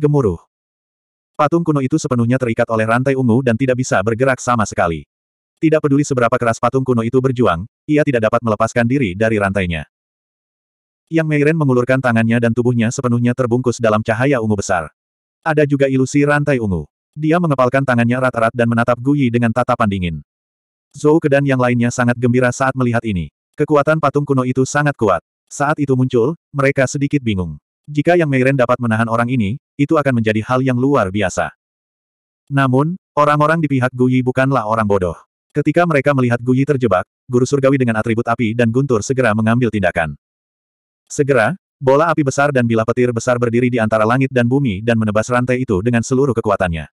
gemuruh. Patung kuno itu sepenuhnya terikat oleh rantai ungu dan tidak bisa bergerak sama sekali. Tidak peduli seberapa keras patung kuno itu berjuang, ia tidak dapat melepaskan diri dari rantainya. Yang Meiren mengulurkan tangannya dan tubuhnya sepenuhnya terbungkus dalam cahaya ungu besar. Ada juga ilusi rantai ungu. Dia mengepalkan tangannya rat-rat dan menatap Guyi dengan tatapan dingin. Zhou dan yang lainnya sangat gembira saat melihat ini. Kekuatan patung kuno itu sangat kuat. Saat itu muncul, mereka sedikit bingung. Jika Yang Meiren dapat menahan orang ini, itu akan menjadi hal yang luar biasa. Namun, orang-orang di pihak Guyi bukanlah orang bodoh. Ketika mereka melihat Guyi terjebak, guru surgawi dengan atribut api dan guntur segera mengambil tindakan. Segera, bola api besar dan bilah petir besar berdiri di antara langit dan bumi dan menebas rantai itu dengan seluruh kekuatannya.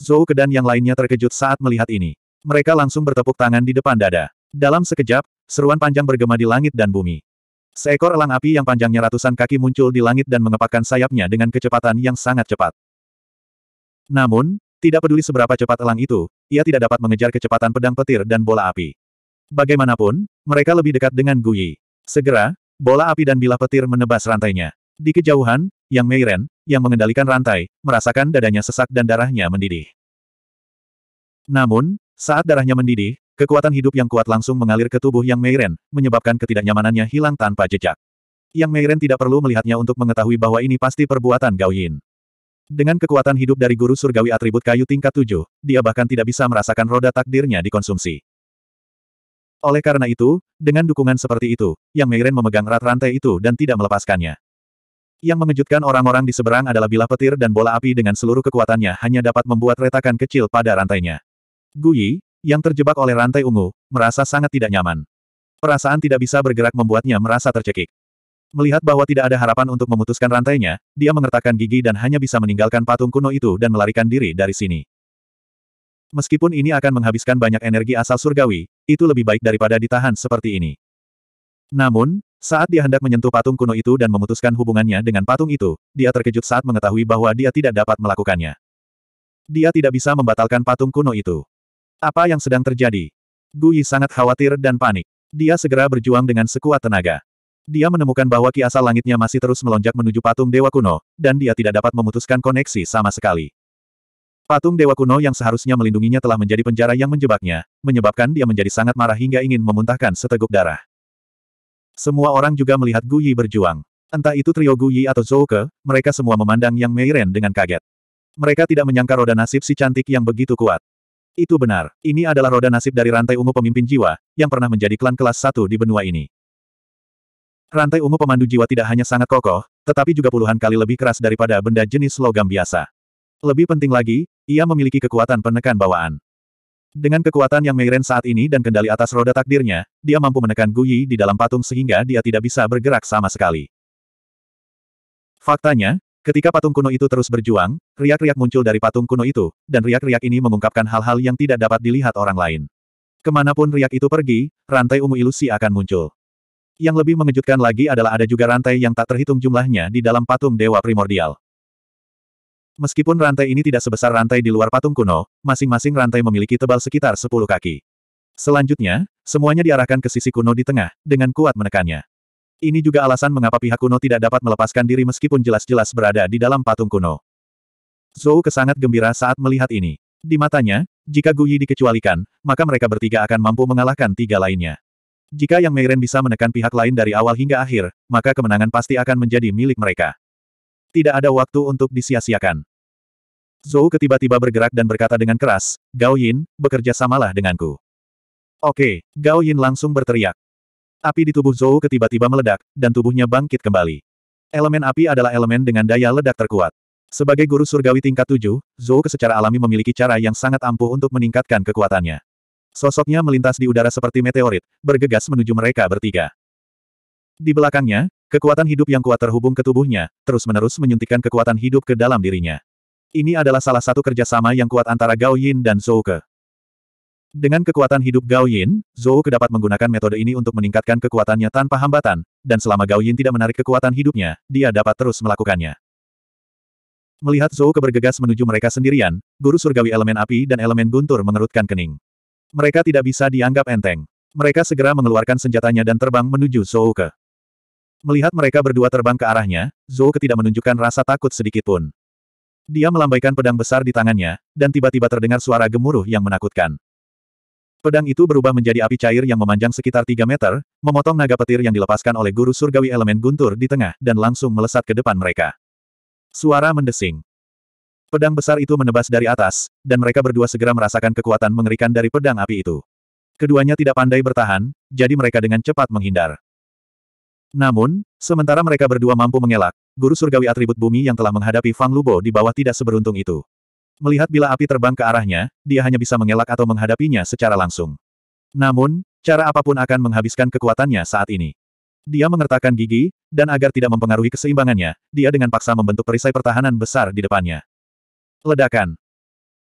Zhou dan yang lainnya terkejut saat melihat ini. Mereka langsung bertepuk tangan di depan dada. Dalam sekejap, seruan panjang bergema di langit dan bumi. Seekor elang api yang panjangnya ratusan kaki muncul di langit dan mengepakkan sayapnya dengan kecepatan yang sangat cepat. Namun, tidak peduli seberapa cepat elang itu, ia tidak dapat mengejar kecepatan pedang petir dan bola api. Bagaimanapun, mereka lebih dekat dengan Gui. Segera, bola api dan bilah petir menebas rantainya. Di kejauhan, Yang Meiren, yang mengendalikan rantai, merasakan dadanya sesak dan darahnya mendidih. Namun, saat darahnya mendidih, Kekuatan hidup yang kuat langsung mengalir ke tubuh Yang Meiren, menyebabkan ketidaknyamanannya hilang tanpa jejak. Yang Meiren tidak perlu melihatnya untuk mengetahui bahwa ini pasti perbuatan Gao Yin. Dengan kekuatan hidup dari guru surgawi atribut kayu tingkat 7, dia bahkan tidak bisa merasakan roda takdirnya dikonsumsi. Oleh karena itu, dengan dukungan seperti itu, Yang Meiren memegang rat rantai itu dan tidak melepaskannya. Yang mengejutkan orang-orang di seberang adalah bilah petir dan bola api dengan seluruh kekuatannya hanya dapat membuat retakan kecil pada rantainya. Gui yang terjebak oleh rantai ungu, merasa sangat tidak nyaman. Perasaan tidak bisa bergerak membuatnya merasa tercekik. Melihat bahwa tidak ada harapan untuk memutuskan rantainya, dia mengertakkan gigi dan hanya bisa meninggalkan patung kuno itu dan melarikan diri dari sini. Meskipun ini akan menghabiskan banyak energi asal surgawi, itu lebih baik daripada ditahan seperti ini. Namun, saat dia hendak menyentuh patung kuno itu dan memutuskan hubungannya dengan patung itu, dia terkejut saat mengetahui bahwa dia tidak dapat melakukannya. Dia tidak bisa membatalkan patung kuno itu. Apa yang sedang terjadi? Gui sangat khawatir dan panik. Dia segera berjuang dengan sekuat tenaga. Dia menemukan bahwa ki asal langitnya masih terus melonjak menuju patung Dewa Kuno, dan dia tidak dapat memutuskan koneksi sama sekali. Patung Dewa Kuno yang seharusnya melindunginya telah menjadi penjara yang menjebaknya, menyebabkan dia menjadi sangat marah hingga ingin memuntahkan seteguk darah. Semua orang juga melihat Gui berjuang. Entah itu trio Gui atau Zouke, mereka semua memandang Yang Meiren dengan kaget. Mereka tidak menyangka roda nasib si cantik yang begitu kuat. Itu benar, ini adalah roda nasib dari rantai ungu pemimpin jiwa, yang pernah menjadi klan kelas satu di benua ini. Rantai ungu pemandu jiwa tidak hanya sangat kokoh, tetapi juga puluhan kali lebih keras daripada benda jenis logam biasa. Lebih penting lagi, ia memiliki kekuatan penekan bawaan. Dengan kekuatan yang Meiren saat ini dan kendali atas roda takdirnya, dia mampu menekan Guyi di dalam patung sehingga dia tidak bisa bergerak sama sekali. Faktanya, Ketika patung kuno itu terus berjuang, riak-riak muncul dari patung kuno itu, dan riak-riak ini mengungkapkan hal-hal yang tidak dapat dilihat orang lain. Kemanapun riak itu pergi, rantai ungu ilusi akan muncul. Yang lebih mengejutkan lagi adalah ada juga rantai yang tak terhitung jumlahnya di dalam patung dewa primordial. Meskipun rantai ini tidak sebesar rantai di luar patung kuno, masing-masing rantai memiliki tebal sekitar 10 kaki. Selanjutnya, semuanya diarahkan ke sisi kuno di tengah, dengan kuat menekannya. Ini juga alasan mengapa pihak kuno tidak dapat melepaskan diri meskipun jelas-jelas berada di dalam patung kuno. Zhou kesangat gembira saat melihat ini. Di matanya, jika Gu Yi dikecualikan, maka mereka bertiga akan mampu mengalahkan tiga lainnya. Jika Yang Meiren bisa menekan pihak lain dari awal hingga akhir, maka kemenangan pasti akan menjadi milik mereka. Tidak ada waktu untuk disia-siakan. Zhou ketiba-tiba bergerak dan berkata dengan keras, Gao Yin, bekerja samalah denganku. Oke, Gao Yin langsung berteriak. Api di tubuh Zhou ketiba-tiba meledak, dan tubuhnya bangkit kembali. Elemen api adalah elemen dengan daya ledak terkuat. Sebagai guru surgawi tingkat tujuh, Zhou secara alami memiliki cara yang sangat ampuh untuk meningkatkan kekuatannya. Sosoknya melintas di udara seperti meteorit, bergegas menuju mereka bertiga. Di belakangnya, kekuatan hidup yang kuat terhubung ke tubuhnya, terus-menerus menyuntikkan kekuatan hidup ke dalam dirinya. Ini adalah salah satu kerjasama yang kuat antara Gao Yin dan Zhou Ke. Dengan kekuatan hidup Gao Yin, Zhou dapat menggunakan metode ini untuk meningkatkan kekuatannya tanpa hambatan, dan selama Gao Yin tidak menarik kekuatan hidupnya, dia dapat terus melakukannya. Melihat Zhou bergegas menuju mereka sendirian, guru surgawi elemen api dan elemen guntur mengerutkan kening. Mereka tidak bisa dianggap enteng. Mereka segera mengeluarkan senjatanya dan terbang menuju Zhou Ke. Melihat mereka berdua terbang ke arahnya, Zhou Ke tidak menunjukkan rasa takut sedikit pun. Dia melambaikan pedang besar di tangannya, dan tiba-tiba terdengar suara gemuruh yang menakutkan. Pedang itu berubah menjadi api cair yang memanjang sekitar 3 meter, memotong naga petir yang dilepaskan oleh guru surgawi elemen guntur di tengah dan langsung melesat ke depan mereka. Suara mendesing. Pedang besar itu menebas dari atas, dan mereka berdua segera merasakan kekuatan mengerikan dari pedang api itu. Keduanya tidak pandai bertahan, jadi mereka dengan cepat menghindar. Namun, sementara mereka berdua mampu mengelak, guru surgawi atribut bumi yang telah menghadapi Fang Lubo di bawah tidak seberuntung itu. Melihat bila api terbang ke arahnya, dia hanya bisa mengelak atau menghadapinya secara langsung. Namun, cara apapun akan menghabiskan kekuatannya saat ini. Dia mengertakkan gigi, dan agar tidak mempengaruhi keseimbangannya, dia dengan paksa membentuk perisai pertahanan besar di depannya. Ledakan.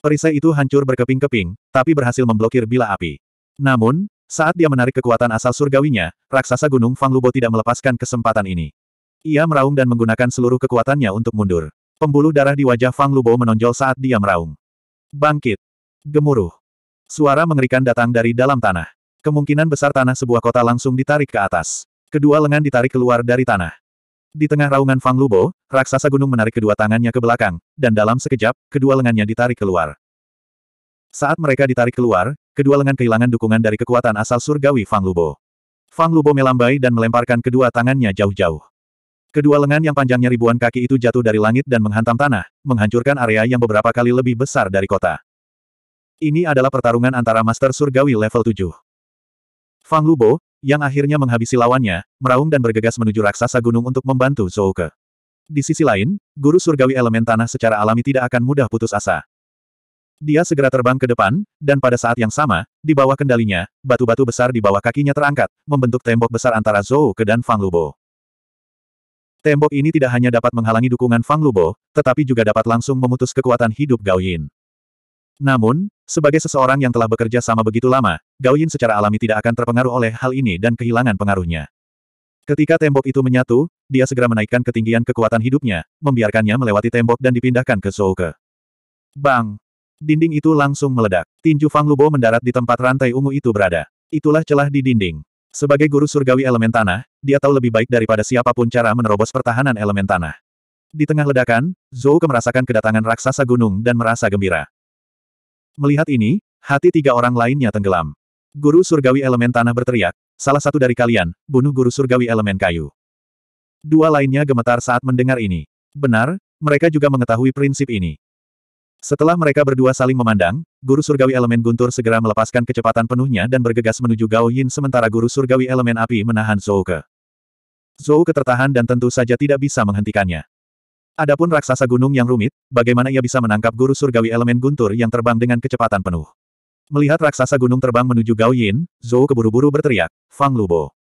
Perisai itu hancur berkeping-keping, tapi berhasil memblokir bila api. Namun, saat dia menarik kekuatan asal surgawinya, raksasa gunung Fang Lubo tidak melepaskan kesempatan ini. Ia meraung dan menggunakan seluruh kekuatannya untuk mundur. Pembuluh darah di wajah Fang Lubo menonjol saat dia meraung. Bangkit. Gemuruh. Suara mengerikan datang dari dalam tanah. Kemungkinan besar tanah sebuah kota langsung ditarik ke atas. Kedua lengan ditarik keluar dari tanah. Di tengah raungan Fang Lubo, raksasa gunung menarik kedua tangannya ke belakang, dan dalam sekejap, kedua lengannya ditarik keluar. Saat mereka ditarik keluar, kedua lengan kehilangan dukungan dari kekuatan asal surgawi Fang Lubo. Fang Lubo melambai dan melemparkan kedua tangannya jauh-jauh. Kedua lengan yang panjangnya ribuan kaki itu jatuh dari langit dan menghantam tanah, menghancurkan area yang beberapa kali lebih besar dari kota. Ini adalah pertarungan antara Master Surgawi level 7. Fang Lubo, yang akhirnya menghabisi lawannya, meraung dan bergegas menuju raksasa gunung untuk membantu Zouke. Di sisi lain, guru surgawi elemen tanah secara alami tidak akan mudah putus asa. Dia segera terbang ke depan, dan pada saat yang sama, di bawah kendalinya, batu-batu besar di bawah kakinya terangkat, membentuk tembok besar antara Zouke dan Fang Lubo. Tembok ini tidak hanya dapat menghalangi dukungan Fang Lubo, tetapi juga dapat langsung memutus kekuatan hidup Gao Yin. Namun, sebagai seseorang yang telah bekerja sama begitu lama, Gao Yin secara alami tidak akan terpengaruh oleh hal ini dan kehilangan pengaruhnya. Ketika tembok itu menyatu, dia segera menaikkan ketinggian kekuatan hidupnya, membiarkannya melewati tembok dan dipindahkan ke Zouke. Bang! Dinding itu langsung meledak. Tinju Fang Lubo mendarat di tempat rantai ungu itu berada. Itulah celah di dinding. Sebagai guru surgawi elemen tanah, dia tahu lebih baik daripada siapapun cara menerobos pertahanan elemen tanah. Di tengah ledakan, Zhou Ke merasakan kedatangan raksasa gunung dan merasa gembira. Melihat ini, hati tiga orang lainnya tenggelam. Guru surgawi elemen tanah berteriak, salah satu dari kalian, bunuh guru surgawi elemen kayu. Dua lainnya gemetar saat mendengar ini. Benar, mereka juga mengetahui prinsip ini. Setelah mereka berdua saling memandang, Guru Surgawi Elemen Guntur segera melepaskan kecepatan penuhnya dan bergegas menuju Gao Yin sementara Guru Surgawi Elemen Api menahan Zhou Ke. Zhou Ke tertahan dan tentu saja tidak bisa menghentikannya. Adapun raksasa gunung yang rumit, bagaimana ia bisa menangkap Guru Surgawi Elemen Guntur yang terbang dengan kecepatan penuh? Melihat raksasa gunung terbang menuju Gao Yin, Zhou keburu-buru berteriak, Fang Lubo.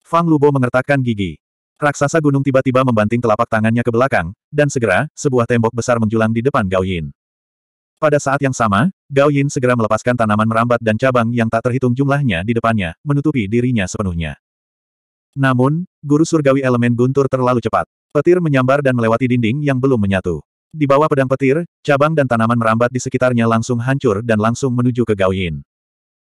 Fang Lubo mengertakkan gigi. Raksasa gunung tiba-tiba membanting telapak tangannya ke belakang, dan segera, sebuah tembok besar menjulang di depan Gao Yin. Pada saat yang sama, Gao Yin segera melepaskan tanaman merambat dan cabang yang tak terhitung jumlahnya di depannya, menutupi dirinya sepenuhnya. Namun, guru surgawi elemen guntur terlalu cepat. Petir menyambar dan melewati dinding yang belum menyatu. Di bawah pedang petir, cabang dan tanaman merambat di sekitarnya langsung hancur dan langsung menuju ke Gao Yin.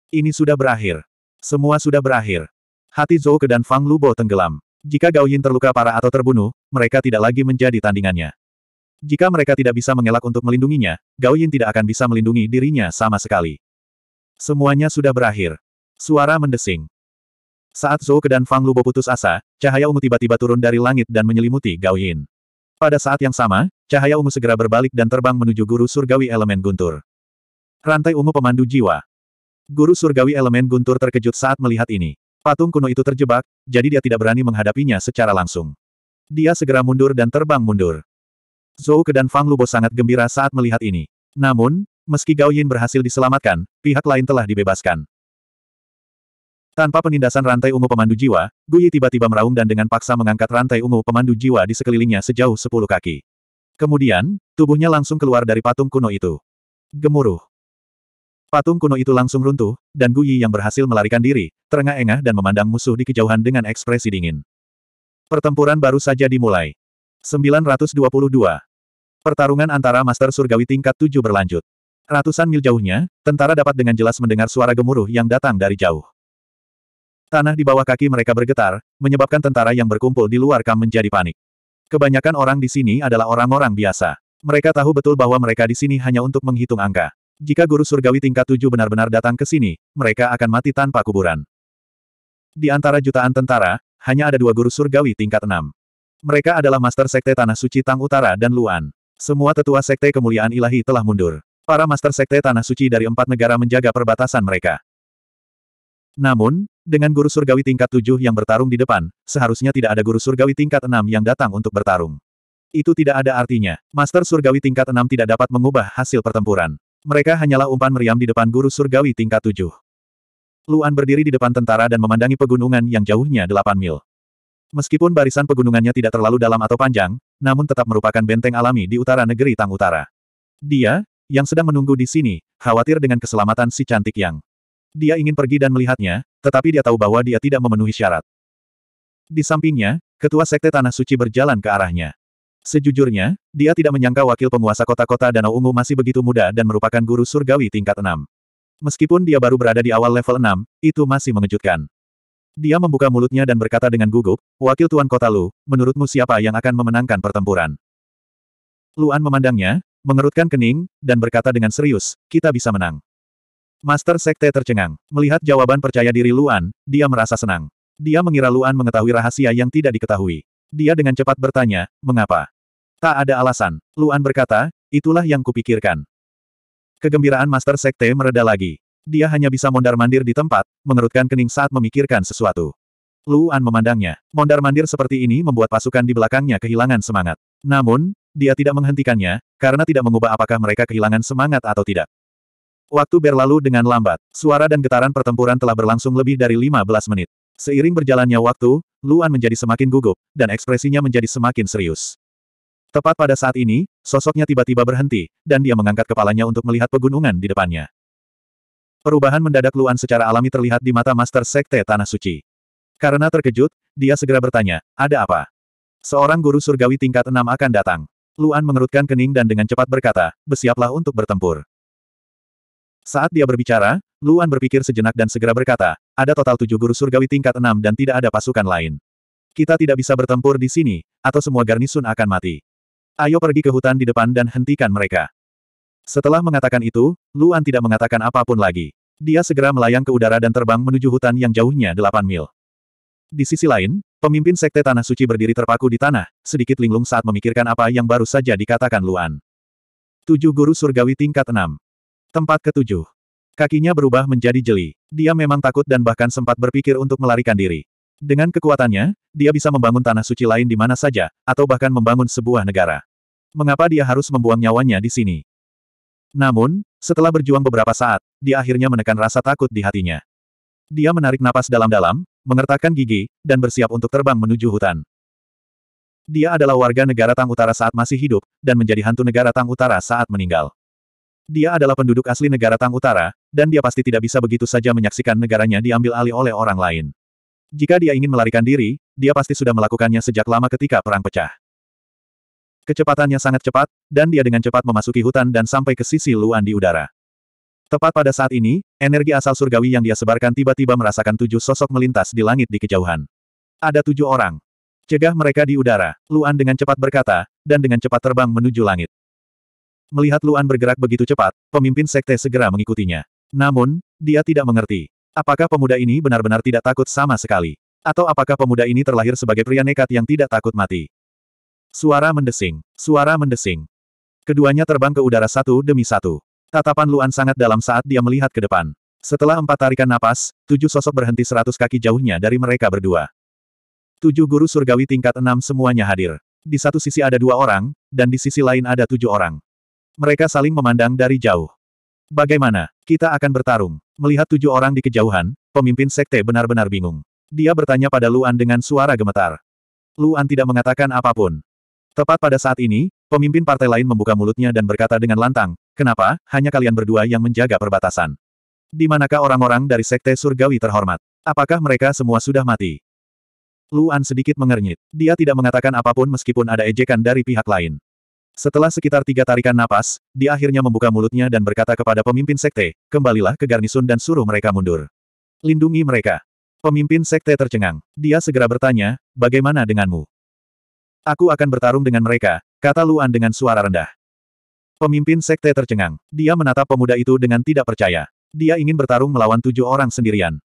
Ini sudah berakhir. Semua sudah berakhir. Hati Zhou Ke dan Fang Lubo tenggelam. Jika Gao Yin terluka parah atau terbunuh, mereka tidak lagi menjadi tandingannya. Jika mereka tidak bisa mengelak untuk melindunginya, Gao Yin tidak akan bisa melindungi dirinya sama sekali. Semuanya sudah berakhir. Suara mendesing. Saat Zhou Ke dan Fang Lubo putus asa, cahaya ungu tiba-tiba turun dari langit dan menyelimuti Gao Yin. Pada saat yang sama, cahaya ungu segera berbalik dan terbang menuju guru surgawi elemen guntur. Rantai ungu pemandu jiwa. Guru surgawi elemen guntur terkejut saat melihat ini. Patung kuno itu terjebak, jadi dia tidak berani menghadapinya secara langsung. Dia segera mundur dan terbang mundur. Zhou Ke dan Fang Lubo sangat gembira saat melihat ini. Namun, meski Gao Yin berhasil diselamatkan, pihak lain telah dibebaskan. Tanpa penindasan rantai ungu pemandu jiwa, Guyi tiba-tiba meraung dan dengan paksa mengangkat rantai ungu pemandu jiwa di sekelilingnya sejauh sepuluh kaki. Kemudian, tubuhnya langsung keluar dari patung kuno itu. Gemuruh. Patung kuno itu langsung runtuh, dan Guyi yang berhasil melarikan diri, terengah-engah dan memandang musuh di kejauhan dengan ekspresi dingin. Pertempuran baru saja dimulai. 922. Pertarungan antara Master Surgawi tingkat 7 berlanjut. Ratusan mil jauhnya, tentara dapat dengan jelas mendengar suara gemuruh yang datang dari jauh. Tanah di bawah kaki mereka bergetar, menyebabkan tentara yang berkumpul di luar kam menjadi panik. Kebanyakan orang di sini adalah orang-orang biasa. Mereka tahu betul bahwa mereka di sini hanya untuk menghitung angka. Jika guru surgawi tingkat tujuh benar-benar datang ke sini, mereka akan mati tanpa kuburan. Di antara jutaan tentara, hanya ada dua guru surgawi tingkat enam. Mereka adalah Master Sekte Tanah Suci Tang Utara dan Luan. Semua tetua sekte kemuliaan ilahi telah mundur. Para master sekte Tanah Suci dari empat negara menjaga perbatasan mereka. Namun, dengan guru surgawi tingkat tujuh yang bertarung di depan, seharusnya tidak ada guru surgawi tingkat enam yang datang untuk bertarung. Itu tidak ada artinya. Master surgawi tingkat enam tidak dapat mengubah hasil pertempuran. Mereka hanyalah umpan meriam di depan guru surgawi tingkat tujuh. Luan berdiri di depan tentara dan memandangi pegunungan yang jauhnya delapan mil. Meskipun barisan pegunungannya tidak terlalu dalam atau panjang, namun tetap merupakan benteng alami di utara negeri Tang Utara. Dia, yang sedang menunggu di sini, khawatir dengan keselamatan si cantik yang. Dia ingin pergi dan melihatnya, tetapi dia tahu bahwa dia tidak memenuhi syarat. Di sampingnya, ketua sekte Tanah Suci berjalan ke arahnya. Sejujurnya, dia tidak menyangka wakil penguasa kota-kota Danau Ungu masih begitu muda dan merupakan guru surgawi tingkat 6. Meskipun dia baru berada di awal level 6, itu masih mengejutkan. Dia membuka mulutnya dan berkata dengan gugup, Wakil Tuan Kota Lu, menurutmu siapa yang akan memenangkan pertempuran? Luan memandangnya, mengerutkan kening, dan berkata dengan serius, kita bisa menang. Master Sekte tercengang. Melihat jawaban percaya diri Luan, dia merasa senang. Dia mengira Luan mengetahui rahasia yang tidak diketahui. Dia dengan cepat bertanya, mengapa? Tak ada alasan. Luan berkata, itulah yang kupikirkan. Kegembiraan Master Sekte mereda lagi. Dia hanya bisa mondar-mandir di tempat, mengerutkan kening saat memikirkan sesuatu. Luan memandangnya. Mondar-mandir seperti ini membuat pasukan di belakangnya kehilangan semangat. Namun, dia tidak menghentikannya, karena tidak mengubah apakah mereka kehilangan semangat atau tidak. Waktu berlalu dengan lambat, suara dan getaran pertempuran telah berlangsung lebih dari 15 menit. Seiring berjalannya waktu, Luan menjadi semakin gugup, dan ekspresinya menjadi semakin serius. Tepat pada saat ini, sosoknya tiba-tiba berhenti, dan dia mengangkat kepalanya untuk melihat pegunungan di depannya. Perubahan mendadak Luan secara alami terlihat di mata Master Sekte Tanah Suci. Karena terkejut, dia segera bertanya, ada apa? Seorang guru surgawi tingkat enam akan datang. Luan mengerutkan kening dan dengan cepat berkata, bersiaplah untuk bertempur. Saat dia berbicara, Luan berpikir sejenak dan segera berkata, ada total tujuh guru surgawi tingkat enam dan tidak ada pasukan lain. Kita tidak bisa bertempur di sini, atau semua garnisun akan mati. Ayo pergi ke hutan di depan dan hentikan mereka. Setelah mengatakan itu, Luan tidak mengatakan apapun lagi. Dia segera melayang ke udara dan terbang menuju hutan yang jauhnya 8 mil. Di sisi lain, pemimpin Sekte Tanah Suci berdiri terpaku di tanah, sedikit linglung saat memikirkan apa yang baru saja dikatakan Luan. Tujuh Guru Surgawi tingkat Enam. Tempat ketujuh. Kakinya berubah menjadi jeli. Dia memang takut dan bahkan sempat berpikir untuk melarikan diri. Dengan kekuatannya, dia bisa membangun tanah suci lain di mana saja, atau bahkan membangun sebuah negara. Mengapa dia harus membuang nyawanya di sini? Namun, setelah berjuang beberapa saat, dia akhirnya menekan rasa takut di hatinya. Dia menarik napas dalam-dalam, mengertakkan gigi, dan bersiap untuk terbang menuju hutan. Dia adalah warga negara Tang Utara saat masih hidup, dan menjadi hantu negara Tang Utara saat meninggal. Dia adalah penduduk asli negara Tang Utara, dan dia pasti tidak bisa begitu saja menyaksikan negaranya diambil alih oleh orang lain. Jika dia ingin melarikan diri, dia pasti sudah melakukannya sejak lama ketika perang pecah. Kecepatannya sangat cepat, dan dia dengan cepat memasuki hutan dan sampai ke sisi Luan di udara. Tepat pada saat ini, energi asal surgawi yang dia sebarkan tiba-tiba merasakan tujuh sosok melintas di langit di kejauhan. Ada tujuh orang. Cegah mereka di udara, Luan dengan cepat berkata, dan dengan cepat terbang menuju langit. Melihat Luan bergerak begitu cepat, pemimpin sekte segera mengikutinya. Namun, dia tidak mengerti. Apakah pemuda ini benar-benar tidak takut sama sekali? Atau apakah pemuda ini terlahir sebagai pria nekat yang tidak takut mati? Suara mendesing. Suara mendesing. Keduanya terbang ke udara satu demi satu. Tatapan Luan sangat dalam saat dia melihat ke depan. Setelah empat tarikan napas, tujuh sosok berhenti seratus kaki jauhnya dari mereka berdua. Tujuh guru surgawi tingkat enam semuanya hadir. Di satu sisi ada dua orang, dan di sisi lain ada tujuh orang. Mereka saling memandang dari jauh. Bagaimana? Kita akan bertarung. Melihat tujuh orang di kejauhan, pemimpin sekte benar-benar bingung. Dia bertanya pada Luan dengan suara gemetar. Luan tidak mengatakan apapun. Tepat pada saat ini, pemimpin partai lain membuka mulutnya dan berkata dengan lantang, kenapa, hanya kalian berdua yang menjaga perbatasan? Di manakah orang-orang dari Sekte Surgawi terhormat? Apakah mereka semua sudah mati? Luan sedikit mengernyit. Dia tidak mengatakan apapun meskipun ada ejekan dari pihak lain. Setelah sekitar tiga tarikan napas, dia akhirnya membuka mulutnya dan berkata kepada pemimpin Sekte, kembalilah ke garnisun dan suruh mereka mundur. Lindungi mereka. Pemimpin Sekte tercengang. Dia segera bertanya, bagaimana denganmu? Aku akan bertarung dengan mereka, kata Luan dengan suara rendah. Pemimpin sekte tercengang. Dia menatap pemuda itu dengan tidak percaya. Dia ingin bertarung melawan tujuh orang sendirian.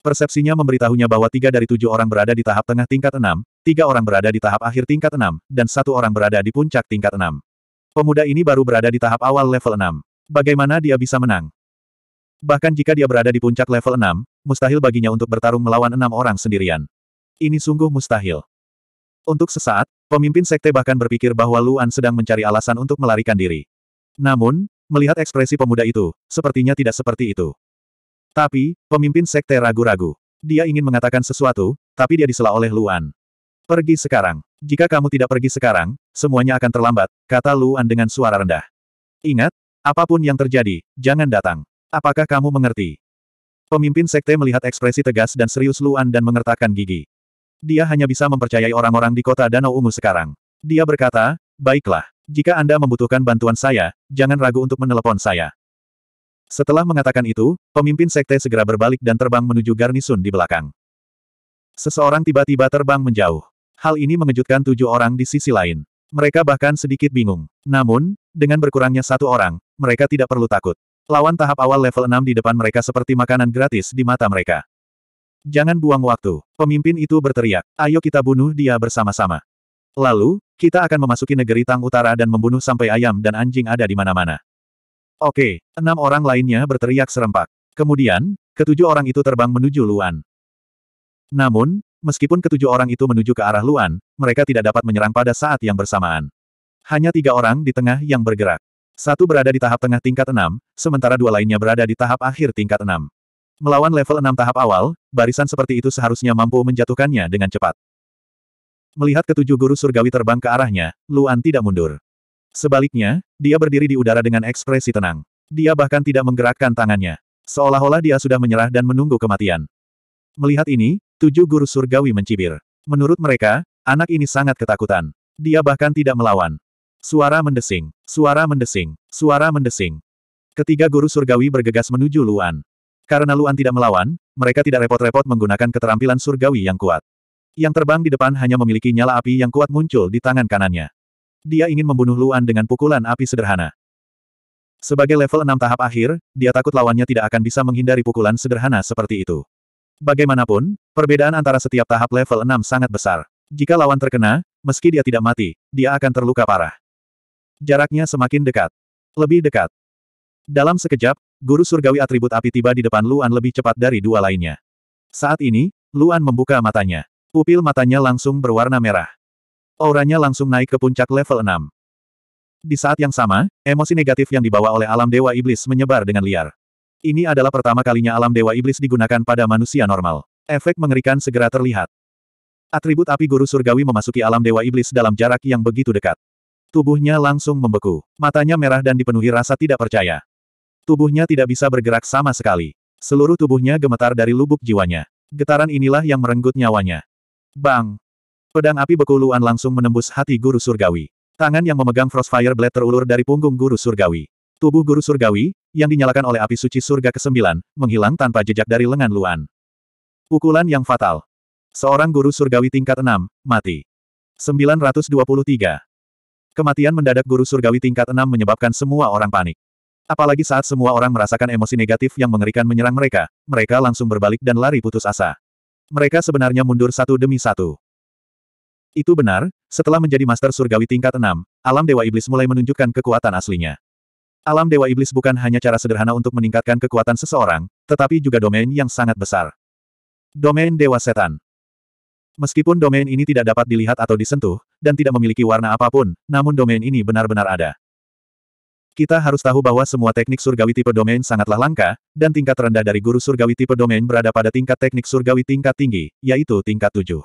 Persepsinya memberitahunya bahwa tiga dari tujuh orang berada di tahap tengah tingkat enam, tiga orang berada di tahap akhir tingkat enam, dan satu orang berada di puncak tingkat enam. Pemuda ini baru berada di tahap awal level enam. Bagaimana dia bisa menang? Bahkan jika dia berada di puncak level enam, mustahil baginya untuk bertarung melawan enam orang sendirian. Ini sungguh mustahil. Untuk sesaat, pemimpin sekte bahkan berpikir bahwa Luan sedang mencari alasan untuk melarikan diri. Namun, melihat ekspresi pemuda itu, sepertinya tidak seperti itu. Tapi, pemimpin sekte ragu-ragu. Dia ingin mengatakan sesuatu, tapi dia disela oleh Luan. Pergi sekarang. Jika kamu tidak pergi sekarang, semuanya akan terlambat, kata Luan dengan suara rendah. Ingat, apapun yang terjadi, jangan datang. Apakah kamu mengerti? Pemimpin sekte melihat ekspresi tegas dan serius Luan dan mengertakkan gigi. Dia hanya bisa mempercayai orang-orang di kota Danau Ungu sekarang. Dia berkata, baiklah, jika Anda membutuhkan bantuan saya, jangan ragu untuk menelepon saya. Setelah mengatakan itu, pemimpin sekte segera berbalik dan terbang menuju garnisun di belakang. Seseorang tiba-tiba terbang menjauh. Hal ini mengejutkan tujuh orang di sisi lain. Mereka bahkan sedikit bingung. Namun, dengan berkurangnya satu orang, mereka tidak perlu takut. Lawan tahap awal level 6 di depan mereka seperti makanan gratis di mata mereka. Jangan buang waktu. Pemimpin itu berteriak, ayo kita bunuh dia bersama-sama. Lalu, kita akan memasuki negeri Tang Utara dan membunuh sampai ayam dan anjing ada di mana-mana. Oke, enam orang lainnya berteriak serempak. Kemudian, ketujuh orang itu terbang menuju Luan. Namun, meskipun ketujuh orang itu menuju ke arah Luan, mereka tidak dapat menyerang pada saat yang bersamaan. Hanya tiga orang di tengah yang bergerak. Satu berada di tahap tengah tingkat enam, sementara dua lainnya berada di tahap akhir tingkat enam. Melawan level 6 tahap awal, barisan seperti itu seharusnya mampu menjatuhkannya dengan cepat. Melihat ketujuh guru surgawi terbang ke arahnya, Luan tidak mundur. Sebaliknya, dia berdiri di udara dengan ekspresi tenang. Dia bahkan tidak menggerakkan tangannya. Seolah-olah dia sudah menyerah dan menunggu kematian. Melihat ini, tujuh guru surgawi mencibir. Menurut mereka, anak ini sangat ketakutan. Dia bahkan tidak melawan. Suara mendesing, suara mendesing, suara mendesing. Ketiga guru surgawi bergegas menuju Luan. Karena Luan tidak melawan, mereka tidak repot-repot menggunakan keterampilan surgawi yang kuat. Yang terbang di depan hanya memiliki nyala api yang kuat muncul di tangan kanannya. Dia ingin membunuh Luan dengan pukulan api sederhana. Sebagai level 6 tahap akhir, dia takut lawannya tidak akan bisa menghindari pukulan sederhana seperti itu. Bagaimanapun, perbedaan antara setiap tahap level 6 sangat besar. Jika lawan terkena, meski dia tidak mati, dia akan terluka parah. Jaraknya semakin dekat. Lebih dekat. Dalam sekejap, guru surgawi atribut api tiba di depan Luan lebih cepat dari dua lainnya. Saat ini, Luan membuka matanya. Pupil matanya langsung berwarna merah. Auranya langsung naik ke puncak level 6. Di saat yang sama, emosi negatif yang dibawa oleh alam dewa iblis menyebar dengan liar. Ini adalah pertama kalinya alam dewa iblis digunakan pada manusia normal. Efek mengerikan segera terlihat. Atribut api guru surgawi memasuki alam dewa iblis dalam jarak yang begitu dekat. Tubuhnya langsung membeku. Matanya merah dan dipenuhi rasa tidak percaya. Tubuhnya tidak bisa bergerak sama sekali. Seluruh tubuhnya gemetar dari lubuk jiwanya. Getaran inilah yang merenggut nyawanya. Bang! Pedang api beku Luan langsung menembus hati Guru Surgawi. Tangan yang memegang Frostfire Blade terulur dari punggung Guru Surgawi. Tubuh Guru Surgawi, yang dinyalakan oleh api suci surga ke-9, menghilang tanpa jejak dari lengan Luan. Pukulan yang fatal. Seorang Guru Surgawi tingkat 6, mati. 923. Kematian mendadak Guru Surgawi tingkat 6 menyebabkan semua orang panik. Apalagi saat semua orang merasakan emosi negatif yang mengerikan menyerang mereka, mereka langsung berbalik dan lari putus asa. Mereka sebenarnya mundur satu demi satu. Itu benar, setelah menjadi Master Surgawi tingkat 6, alam Dewa Iblis mulai menunjukkan kekuatan aslinya. Alam Dewa Iblis bukan hanya cara sederhana untuk meningkatkan kekuatan seseorang, tetapi juga domain yang sangat besar. Domain Dewa Setan Meskipun domain ini tidak dapat dilihat atau disentuh, dan tidak memiliki warna apapun, namun domain ini benar-benar ada. Kita harus tahu bahwa semua teknik surgawi tipe domain sangatlah langka, dan tingkat rendah dari guru surgawi tipe domain berada pada tingkat teknik surgawi tingkat tinggi, yaitu tingkat 7.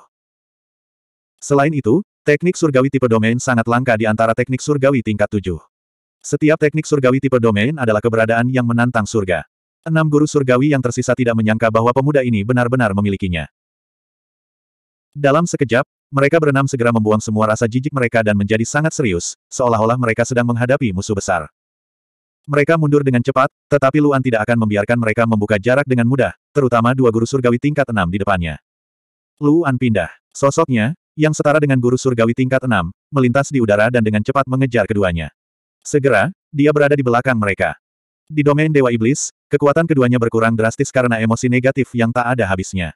Selain itu, teknik surgawi tipe domain sangat langka di antara teknik surgawi tingkat 7. Setiap teknik surgawi tipe domain adalah keberadaan yang menantang surga. Enam guru surgawi yang tersisa tidak menyangka bahwa pemuda ini benar-benar memilikinya. Dalam sekejap, mereka berenam segera membuang semua rasa jijik mereka dan menjadi sangat serius, seolah-olah mereka sedang menghadapi musuh besar. Mereka mundur dengan cepat, tetapi Luan tidak akan membiarkan mereka membuka jarak dengan mudah, terutama dua guru surgawi tingkat enam di depannya. Luan pindah. Sosoknya, yang setara dengan guru surgawi tingkat enam, melintas di udara dan dengan cepat mengejar keduanya. Segera, dia berada di belakang mereka. Di domain Dewa Iblis, kekuatan keduanya berkurang drastis karena emosi negatif yang tak ada habisnya.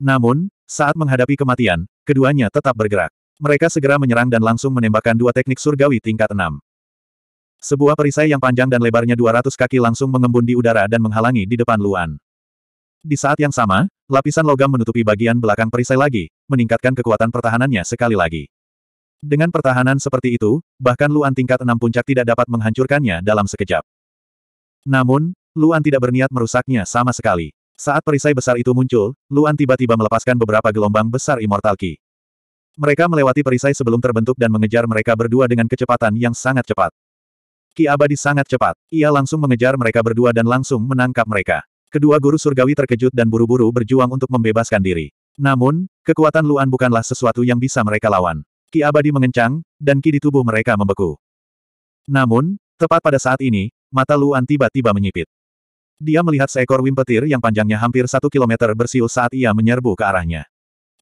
Namun, saat menghadapi kematian, keduanya tetap bergerak. Mereka segera menyerang dan langsung menembakkan dua teknik surgawi tingkat enam. Sebuah perisai yang panjang dan lebarnya 200 kaki langsung mengembun di udara dan menghalangi di depan Luan. Di saat yang sama, lapisan logam menutupi bagian belakang perisai lagi, meningkatkan kekuatan pertahanannya sekali lagi. Dengan pertahanan seperti itu, bahkan Luan tingkat enam puncak tidak dapat menghancurkannya dalam sekejap. Namun, Luan tidak berniat merusaknya sama sekali. Saat perisai besar itu muncul, Luan tiba-tiba melepaskan beberapa gelombang besar Immortal Ki. Mereka melewati perisai sebelum terbentuk dan mengejar mereka berdua dengan kecepatan yang sangat cepat. Ki abadi sangat cepat. Ia langsung mengejar mereka berdua dan langsung menangkap mereka. Kedua guru surgawi terkejut dan buru-buru berjuang untuk membebaskan diri. Namun, kekuatan Luan bukanlah sesuatu yang bisa mereka lawan. Ki abadi mengencang, dan ki di tubuh mereka membeku. Namun, tepat pada saat ini, mata Luan tiba-tiba menyipit. Dia melihat seekor wimpetir yang panjangnya hampir satu kilometer bersiul saat ia menyerbu ke arahnya.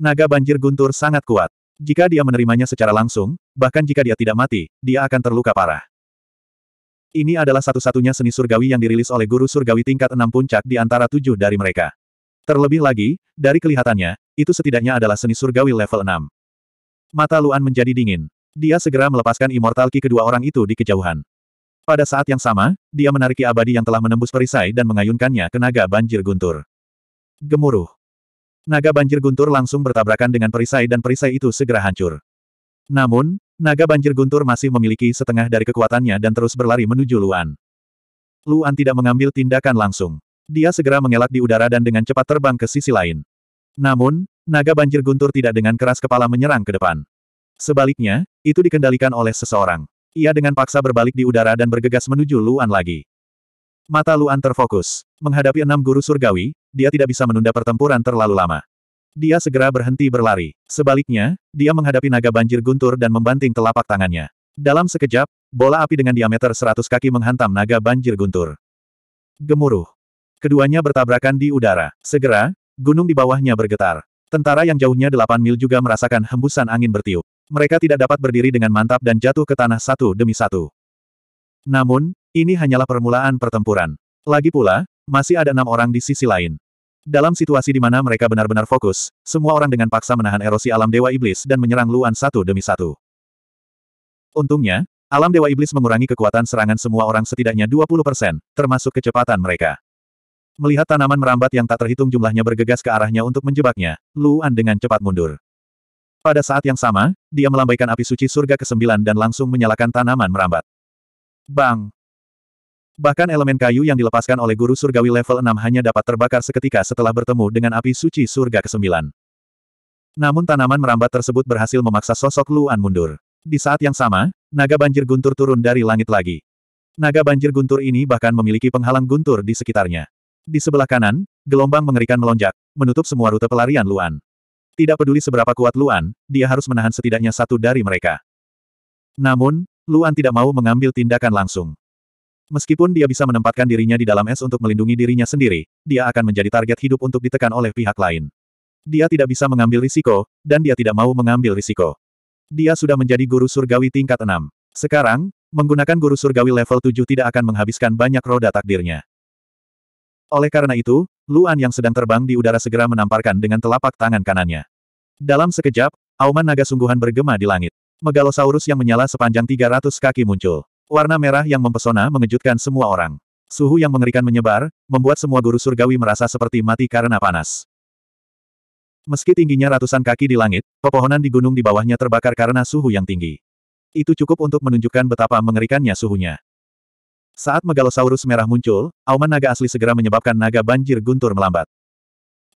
Naga banjir guntur sangat kuat. Jika dia menerimanya secara langsung, bahkan jika dia tidak mati, dia akan terluka parah. Ini adalah satu-satunya seni surgawi yang dirilis oleh guru surgawi tingkat enam puncak di antara tujuh dari mereka. Terlebih lagi, dari kelihatannya, itu setidaknya adalah seni surgawi level enam. Mata Luan menjadi dingin. Dia segera melepaskan immortal ki kedua orang itu di kejauhan. Pada saat yang sama, dia menarik abadi yang telah menembus perisai dan mengayunkannya ke naga banjir guntur. Gemuruh. Naga banjir guntur langsung bertabrakan dengan perisai dan perisai itu segera hancur. Namun, Naga banjir guntur masih memiliki setengah dari kekuatannya dan terus berlari menuju Luan. Luan tidak mengambil tindakan langsung. Dia segera mengelak di udara dan dengan cepat terbang ke sisi lain. Namun, naga banjir guntur tidak dengan keras kepala menyerang ke depan. Sebaliknya, itu dikendalikan oleh seseorang. Ia dengan paksa berbalik di udara dan bergegas menuju Luan lagi. Mata Luan terfokus. Menghadapi enam guru surgawi, dia tidak bisa menunda pertempuran terlalu lama. Dia segera berhenti berlari. Sebaliknya, dia menghadapi naga banjir guntur dan membanting telapak tangannya. Dalam sekejap, bola api dengan diameter 100 kaki menghantam naga banjir guntur. Gemuruh. Keduanya bertabrakan di udara. Segera, gunung di bawahnya bergetar. Tentara yang jauhnya 8 mil juga merasakan hembusan angin bertiup. Mereka tidak dapat berdiri dengan mantap dan jatuh ke tanah satu demi satu. Namun, ini hanyalah permulaan pertempuran. Lagi pula, masih ada enam orang di sisi lain. Dalam situasi di mana mereka benar-benar fokus, semua orang dengan paksa menahan erosi alam Dewa Iblis dan menyerang Luan satu demi satu. Untungnya, alam Dewa Iblis mengurangi kekuatan serangan semua orang setidaknya 20%, termasuk kecepatan mereka. Melihat tanaman merambat yang tak terhitung jumlahnya bergegas ke arahnya untuk menjebaknya, Luan dengan cepat mundur. Pada saat yang sama, dia melambaikan api suci surga ke-9 dan langsung menyalakan tanaman merambat. Bang! Bahkan elemen kayu yang dilepaskan oleh guru surgawi level 6 hanya dapat terbakar seketika setelah bertemu dengan api suci surga ke-9. Namun tanaman merambat tersebut berhasil memaksa sosok Luan mundur. Di saat yang sama, naga banjir guntur turun dari langit lagi. Naga banjir guntur ini bahkan memiliki penghalang guntur di sekitarnya. Di sebelah kanan, gelombang mengerikan melonjak, menutup semua rute pelarian Luan. Tidak peduli seberapa kuat Luan, dia harus menahan setidaknya satu dari mereka. Namun, Luan tidak mau mengambil tindakan langsung. Meskipun dia bisa menempatkan dirinya di dalam es untuk melindungi dirinya sendiri, dia akan menjadi target hidup untuk ditekan oleh pihak lain. Dia tidak bisa mengambil risiko, dan dia tidak mau mengambil risiko. Dia sudah menjadi guru surgawi tingkat 6. Sekarang, menggunakan guru surgawi level 7 tidak akan menghabiskan banyak roda takdirnya. Oleh karena itu, Luan yang sedang terbang di udara segera menamparkan dengan telapak tangan kanannya. Dalam sekejap, auman naga sungguhan bergema di langit. Megalosaurus yang menyala sepanjang 300 kaki muncul. Warna merah yang mempesona mengejutkan semua orang. Suhu yang mengerikan menyebar, membuat semua guru surgawi merasa seperti mati karena panas. Meski tingginya ratusan kaki di langit, pepohonan di gunung di bawahnya terbakar karena suhu yang tinggi. Itu cukup untuk menunjukkan betapa mengerikannya suhunya. Saat megalosaurus merah muncul, auman naga asli segera menyebabkan naga banjir guntur melambat.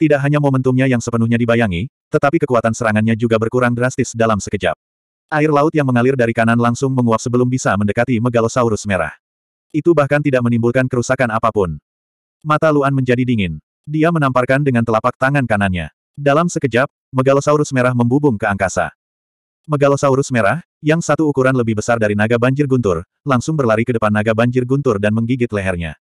Tidak hanya momentumnya yang sepenuhnya dibayangi, tetapi kekuatan serangannya juga berkurang drastis dalam sekejap. Air laut yang mengalir dari kanan langsung menguap sebelum bisa mendekati Megalosaurus merah. Itu bahkan tidak menimbulkan kerusakan apapun. Mata Luan menjadi dingin. Dia menamparkan dengan telapak tangan kanannya. Dalam sekejap, Megalosaurus merah membubung ke angkasa. Megalosaurus merah, yang satu ukuran lebih besar dari naga banjir guntur, langsung berlari ke depan naga banjir guntur dan menggigit lehernya.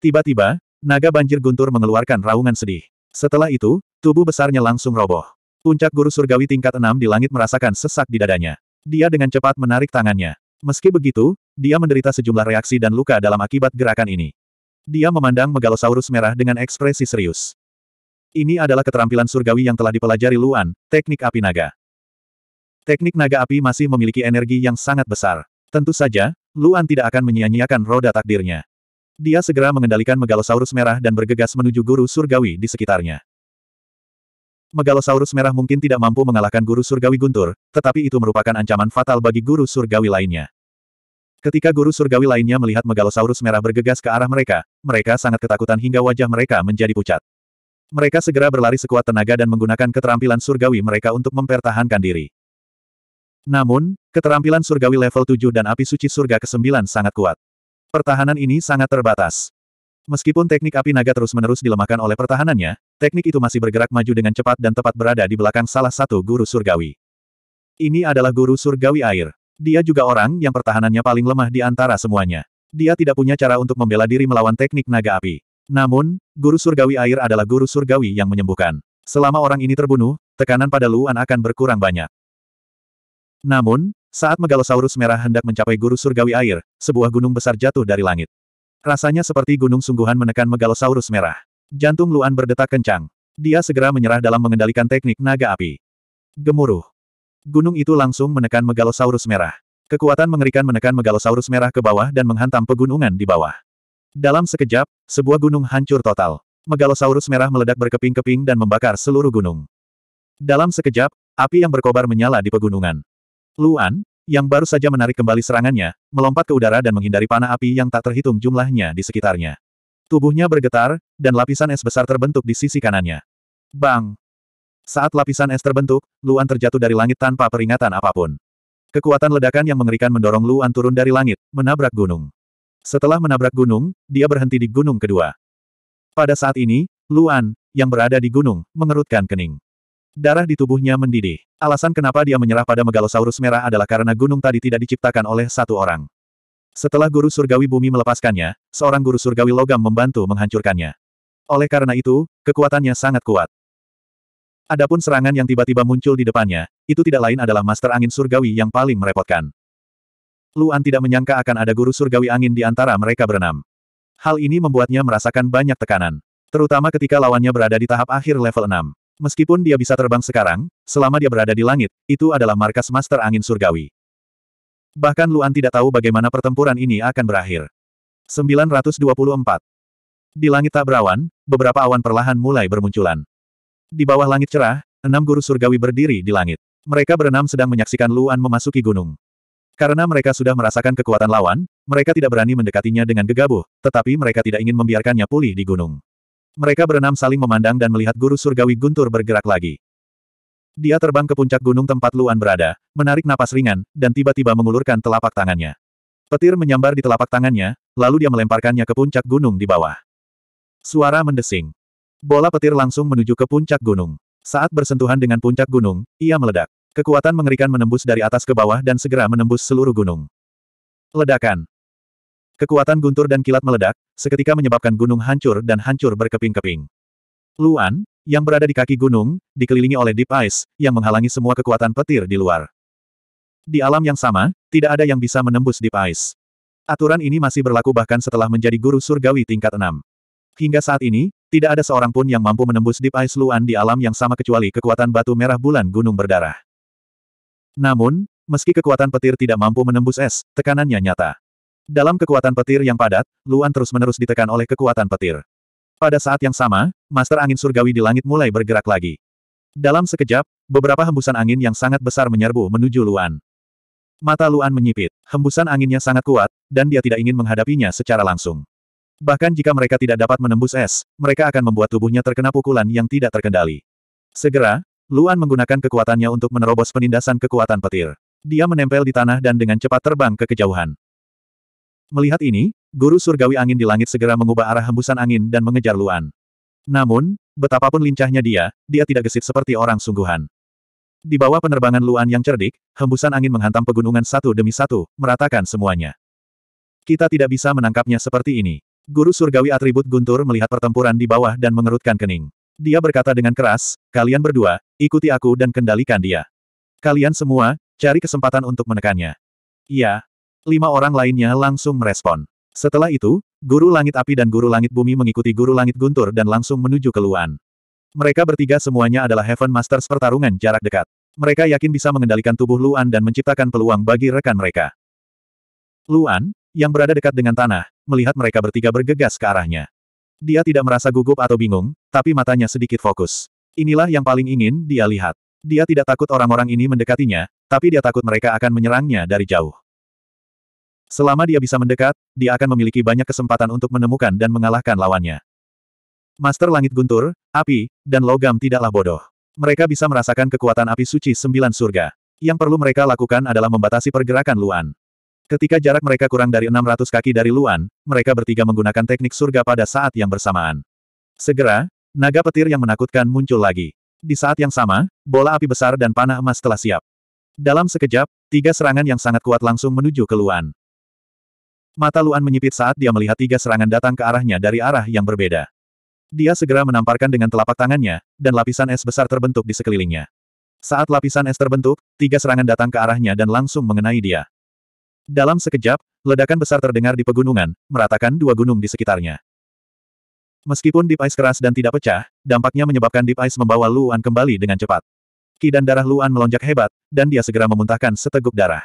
Tiba-tiba, naga banjir guntur mengeluarkan raungan sedih. Setelah itu, tubuh besarnya langsung roboh. Puncak guru surgawi tingkat enam di langit merasakan sesak di dadanya. Dia dengan cepat menarik tangannya. Meski begitu, dia menderita sejumlah reaksi dan luka dalam akibat gerakan ini. Dia memandang Megalosaurus merah dengan ekspresi serius. Ini adalah keterampilan surgawi yang telah dipelajari Luan, teknik api naga. Teknik naga api masih memiliki energi yang sangat besar. Tentu saja, Luan tidak akan menyia-nyiakan roda takdirnya. Dia segera mengendalikan Megalosaurus merah dan bergegas menuju guru surgawi di sekitarnya. Megalosaurus merah mungkin tidak mampu mengalahkan guru surgawi guntur, tetapi itu merupakan ancaman fatal bagi guru surgawi lainnya. Ketika guru surgawi lainnya melihat Megalosaurus merah bergegas ke arah mereka, mereka sangat ketakutan hingga wajah mereka menjadi pucat. Mereka segera berlari sekuat tenaga dan menggunakan keterampilan surgawi mereka untuk mempertahankan diri. Namun, keterampilan surgawi level 7 dan api suci surga ke-9 sangat kuat. Pertahanan ini sangat terbatas. Meskipun teknik api naga terus-menerus dilemahkan oleh pertahanannya, Teknik itu masih bergerak maju dengan cepat dan tepat berada di belakang salah satu guru surgawi. Ini adalah guru surgawi air. Dia juga orang yang pertahanannya paling lemah di antara semuanya. Dia tidak punya cara untuk membela diri melawan teknik naga api. Namun, guru surgawi air adalah guru surgawi yang menyembuhkan. Selama orang ini terbunuh, tekanan pada Luan akan berkurang banyak. Namun, saat Megalosaurus merah hendak mencapai guru surgawi air, sebuah gunung besar jatuh dari langit. Rasanya seperti gunung sungguhan menekan Megalosaurus merah. Jantung Luan berdetak kencang. Dia segera menyerah dalam mengendalikan teknik naga api. Gemuruh. Gunung itu langsung menekan Megalosaurus merah. Kekuatan mengerikan menekan Megalosaurus merah ke bawah dan menghantam pegunungan di bawah. Dalam sekejap, sebuah gunung hancur total. Megalosaurus merah meledak berkeping-keping dan membakar seluruh gunung. Dalam sekejap, api yang berkobar menyala di pegunungan. Luan, yang baru saja menarik kembali serangannya, melompat ke udara dan menghindari panah api yang tak terhitung jumlahnya di sekitarnya. Tubuhnya bergetar, dan lapisan es besar terbentuk di sisi kanannya. Bang! Saat lapisan es terbentuk, Luan terjatuh dari langit tanpa peringatan apapun. Kekuatan ledakan yang mengerikan mendorong Luan turun dari langit, menabrak gunung. Setelah menabrak gunung, dia berhenti di gunung kedua. Pada saat ini, Luan, yang berada di gunung, mengerutkan kening. Darah di tubuhnya mendidih. Alasan kenapa dia menyerah pada Megalosaurus merah adalah karena gunung tadi tidak diciptakan oleh satu orang. Setelah guru surgawi bumi melepaskannya, seorang guru surgawi logam membantu menghancurkannya. Oleh karena itu, kekuatannya sangat kuat. Adapun serangan yang tiba-tiba muncul di depannya, itu tidak lain adalah Master Angin Surgawi yang paling merepotkan. Luan tidak menyangka akan ada guru surgawi angin di antara mereka berenam. Hal ini membuatnya merasakan banyak tekanan. Terutama ketika lawannya berada di tahap akhir level 6. Meskipun dia bisa terbang sekarang, selama dia berada di langit, itu adalah markas Master Angin Surgawi. Bahkan Luan tidak tahu bagaimana pertempuran ini akan berakhir. 924. Di langit tak berawan, beberapa awan perlahan mulai bermunculan. Di bawah langit cerah, enam guru surgawi berdiri di langit. Mereka berenam sedang menyaksikan Luan memasuki gunung. Karena mereka sudah merasakan kekuatan lawan, mereka tidak berani mendekatinya dengan gegabah, tetapi mereka tidak ingin membiarkannya pulih di gunung. Mereka berenam saling memandang dan melihat guru surgawi Guntur bergerak lagi. Dia terbang ke puncak gunung tempat Luan berada, menarik napas ringan, dan tiba-tiba mengulurkan telapak tangannya. Petir menyambar di telapak tangannya, lalu dia melemparkannya ke puncak gunung di bawah. Suara mendesing. Bola petir langsung menuju ke puncak gunung. Saat bersentuhan dengan puncak gunung, ia meledak. Kekuatan mengerikan menembus dari atas ke bawah dan segera menembus seluruh gunung. Ledakan. Kekuatan guntur dan kilat meledak, seketika menyebabkan gunung hancur dan hancur berkeping-keping. Luan, yang berada di kaki gunung, dikelilingi oleh Deep Ice, yang menghalangi semua kekuatan petir di luar. Di alam yang sama, tidak ada yang bisa menembus Deep Ice. Aturan ini masih berlaku bahkan setelah menjadi guru surgawi tingkat 6. Hingga saat ini, tidak ada seorang pun yang mampu menembus Deep Ice Luan di alam yang sama kecuali kekuatan batu merah bulan gunung berdarah. Namun, meski kekuatan petir tidak mampu menembus es, tekanannya nyata. Dalam kekuatan petir yang padat, Luan terus-menerus ditekan oleh kekuatan petir. Pada saat yang sama, Master Angin Surgawi di langit mulai bergerak lagi. Dalam sekejap, beberapa hembusan angin yang sangat besar menyerbu menuju Luan. Mata Luan menyipit, hembusan anginnya sangat kuat, dan dia tidak ingin menghadapinya secara langsung. Bahkan jika mereka tidak dapat menembus es, mereka akan membuat tubuhnya terkena pukulan yang tidak terkendali. Segera, Luan menggunakan kekuatannya untuk menerobos penindasan kekuatan petir. Dia menempel di tanah dan dengan cepat terbang ke kejauhan. Melihat ini, guru surgawi angin di langit segera mengubah arah hembusan angin dan mengejar Luan. Namun, betapapun lincahnya dia, dia tidak gesit seperti orang sungguhan. Di bawah penerbangan Luan yang cerdik, hembusan angin menghantam pegunungan satu demi satu, meratakan semuanya. Kita tidak bisa menangkapnya seperti ini. Guru surgawi atribut Guntur melihat pertempuran di bawah dan mengerutkan kening. Dia berkata dengan keras, kalian berdua, ikuti aku dan kendalikan dia. Kalian semua, cari kesempatan untuk menekannya. Iya. Lima orang lainnya langsung merespon. Setelah itu, Guru Langit Api dan Guru Langit Bumi mengikuti Guru Langit Guntur dan langsung menuju ke Luan. Mereka bertiga semuanya adalah Heaven Masters pertarungan jarak dekat. Mereka yakin bisa mengendalikan tubuh Luan dan menciptakan peluang bagi rekan mereka. Luan, yang berada dekat dengan tanah, melihat mereka bertiga bergegas ke arahnya. Dia tidak merasa gugup atau bingung, tapi matanya sedikit fokus. Inilah yang paling ingin dia lihat. Dia tidak takut orang-orang ini mendekatinya, tapi dia takut mereka akan menyerangnya dari jauh. Selama dia bisa mendekat, dia akan memiliki banyak kesempatan untuk menemukan dan mengalahkan lawannya. Master Langit Guntur, Api, dan Logam tidaklah bodoh. Mereka bisa merasakan kekuatan api suci sembilan surga. Yang perlu mereka lakukan adalah membatasi pergerakan Luan. Ketika jarak mereka kurang dari 600 kaki dari Luan, mereka bertiga menggunakan teknik surga pada saat yang bersamaan. Segera, naga petir yang menakutkan muncul lagi. Di saat yang sama, bola api besar dan panah emas telah siap. Dalam sekejap, tiga serangan yang sangat kuat langsung menuju ke Luan. Mata Luan menyipit saat dia melihat tiga serangan datang ke arahnya dari arah yang berbeda. Dia segera menamparkan dengan telapak tangannya, dan lapisan es besar terbentuk di sekelilingnya. Saat lapisan es terbentuk, tiga serangan datang ke arahnya dan langsung mengenai dia. Dalam sekejap, ledakan besar terdengar di pegunungan, meratakan dua gunung di sekitarnya. Meskipun Deep Ice keras dan tidak pecah, dampaknya menyebabkan Deep Ice membawa Luan kembali dengan cepat. Ki dan darah Luan melonjak hebat, dan dia segera memuntahkan seteguk darah.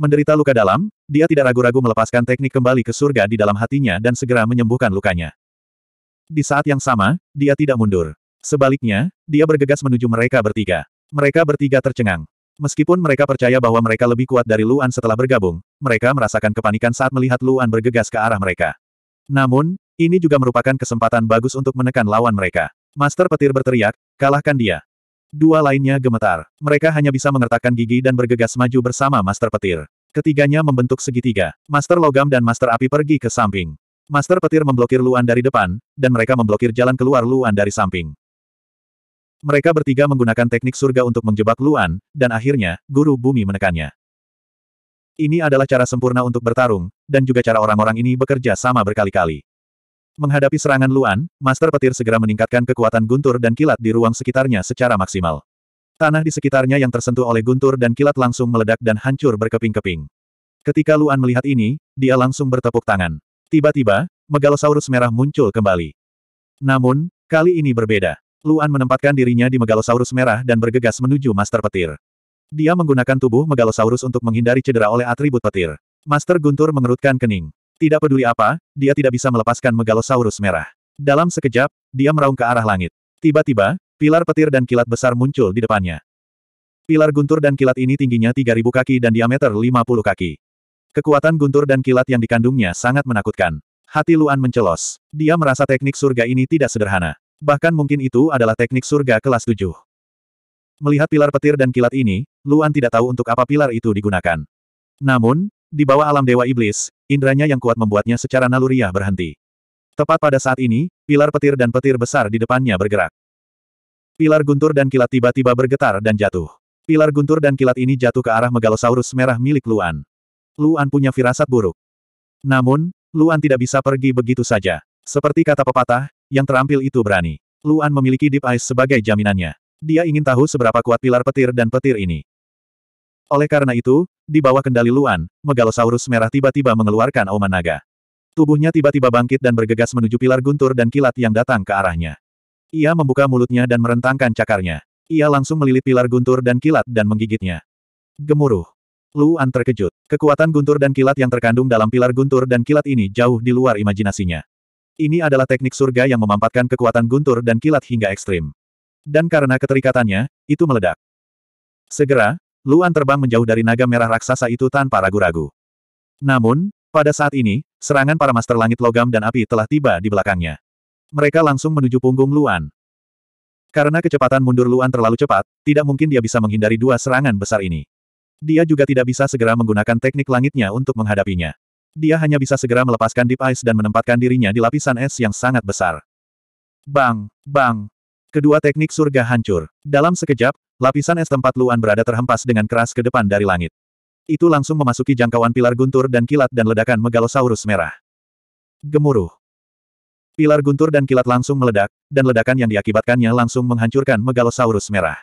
Menderita luka dalam, dia tidak ragu-ragu melepaskan teknik kembali ke surga di dalam hatinya dan segera menyembuhkan lukanya. Di saat yang sama, dia tidak mundur. Sebaliknya, dia bergegas menuju mereka bertiga. Mereka bertiga tercengang. Meskipun mereka percaya bahwa mereka lebih kuat dari Luan setelah bergabung, mereka merasakan kepanikan saat melihat Luan bergegas ke arah mereka. Namun, ini juga merupakan kesempatan bagus untuk menekan lawan mereka. Master petir berteriak, kalahkan dia. Dua lainnya gemetar. Mereka hanya bisa mengertakkan gigi dan bergegas maju bersama Master Petir. Ketiganya membentuk segitiga. Master Logam dan Master Api pergi ke samping. Master Petir memblokir Luan dari depan, dan mereka memblokir jalan keluar Luan dari samping. Mereka bertiga menggunakan teknik surga untuk menjebak Luan, dan akhirnya, Guru Bumi menekannya. Ini adalah cara sempurna untuk bertarung, dan juga cara orang-orang ini bekerja sama berkali-kali. Menghadapi serangan Luan, Master Petir segera meningkatkan kekuatan guntur dan kilat di ruang sekitarnya secara maksimal. Tanah di sekitarnya yang tersentuh oleh guntur dan kilat langsung meledak dan hancur berkeping-keping. Ketika Luan melihat ini, dia langsung bertepuk tangan. Tiba-tiba, Megalosaurus merah muncul kembali. Namun, kali ini berbeda. Luan menempatkan dirinya di Megalosaurus merah dan bergegas menuju Master Petir. Dia menggunakan tubuh Megalosaurus untuk menghindari cedera oleh atribut petir. Master Guntur mengerutkan kening. Tidak peduli apa, dia tidak bisa melepaskan Megalosaurus merah. Dalam sekejap, dia meraung ke arah langit. Tiba-tiba, pilar petir dan kilat besar muncul di depannya. Pilar guntur dan kilat ini tingginya 3.000 kaki dan diameter 50 kaki. Kekuatan guntur dan kilat yang dikandungnya sangat menakutkan. Hati Luan mencelos. Dia merasa teknik surga ini tidak sederhana. Bahkan mungkin itu adalah teknik surga kelas 7. Melihat pilar petir dan kilat ini, Luan tidak tahu untuk apa pilar itu digunakan. Namun, di bawah alam Dewa Iblis, indranya yang kuat membuatnya secara naluriah berhenti. Tepat pada saat ini, pilar petir dan petir besar di depannya bergerak. Pilar guntur dan kilat tiba-tiba bergetar dan jatuh. Pilar guntur dan kilat ini jatuh ke arah megalosaurus merah milik Luan. Luan punya firasat buruk. Namun, Luan tidak bisa pergi begitu saja. Seperti kata pepatah, yang terampil itu berani. Luan memiliki Deep Ice sebagai jaminannya. Dia ingin tahu seberapa kuat pilar petir dan petir ini. Oleh karena itu, di bawah kendali Luan, Megalosaurus merah tiba-tiba mengeluarkan auman naga. Tubuhnya tiba-tiba bangkit dan bergegas menuju pilar guntur dan kilat yang datang ke arahnya. Ia membuka mulutnya dan merentangkan cakarnya. Ia langsung melilit pilar guntur dan kilat dan menggigitnya. Gemuruh. Luan terkejut. Kekuatan guntur dan kilat yang terkandung dalam pilar guntur dan kilat ini jauh di luar imajinasinya. Ini adalah teknik surga yang memampatkan kekuatan guntur dan kilat hingga ekstrim. Dan karena keterikatannya, itu meledak. Segera, Luan terbang menjauh dari naga merah raksasa itu tanpa ragu-ragu. Namun, pada saat ini, serangan para Master Langit Logam dan Api telah tiba di belakangnya. Mereka langsung menuju punggung Luan. Karena kecepatan mundur Luan terlalu cepat, tidak mungkin dia bisa menghindari dua serangan besar ini. Dia juga tidak bisa segera menggunakan teknik langitnya untuk menghadapinya. Dia hanya bisa segera melepaskan Deep Ice dan menempatkan dirinya di lapisan es yang sangat besar. Bang, bang. Kedua teknik surga hancur. Dalam sekejap, Lapisan es tempat Luan berada terhempas dengan keras ke depan dari langit. Itu langsung memasuki jangkauan pilar guntur dan kilat dan ledakan megalosaurus merah. Gemuruh. Pilar guntur dan kilat langsung meledak, dan ledakan yang diakibatkannya langsung menghancurkan megalosaurus merah.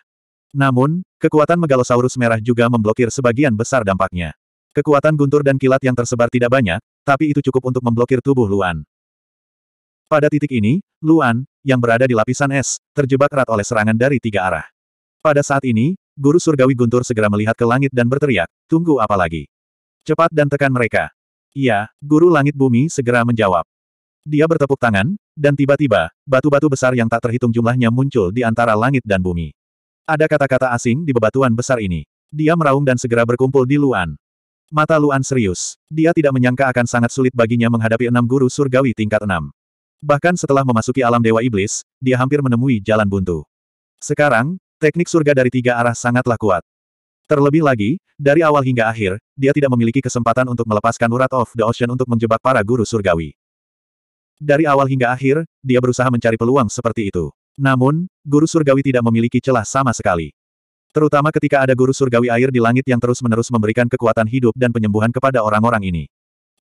Namun, kekuatan megalosaurus merah juga memblokir sebagian besar dampaknya. Kekuatan guntur dan kilat yang tersebar tidak banyak, tapi itu cukup untuk memblokir tubuh Luan. Pada titik ini, Luan, yang berada di lapisan es, terjebak erat oleh serangan dari tiga arah. Pada saat ini, Guru Surgawi Guntur segera melihat ke langit dan berteriak, tunggu apa lagi? Cepat dan tekan mereka. Iya, Guru Langit Bumi segera menjawab. Dia bertepuk tangan, dan tiba-tiba, batu-batu besar yang tak terhitung jumlahnya muncul di antara langit dan bumi. Ada kata-kata asing di bebatuan besar ini. Dia meraung dan segera berkumpul di Luan. Mata Luan serius. Dia tidak menyangka akan sangat sulit baginya menghadapi enam guru surgawi tingkat enam. Bahkan setelah memasuki alam Dewa Iblis, dia hampir menemui jalan buntu. Sekarang, Teknik surga dari tiga arah sangatlah kuat. Terlebih lagi, dari awal hingga akhir, dia tidak memiliki kesempatan untuk melepaskan urat of the ocean untuk menjebak para guru surgawi. Dari awal hingga akhir, dia berusaha mencari peluang seperti itu. Namun, guru surgawi tidak memiliki celah sama sekali. Terutama ketika ada guru surgawi air di langit yang terus-menerus memberikan kekuatan hidup dan penyembuhan kepada orang-orang ini.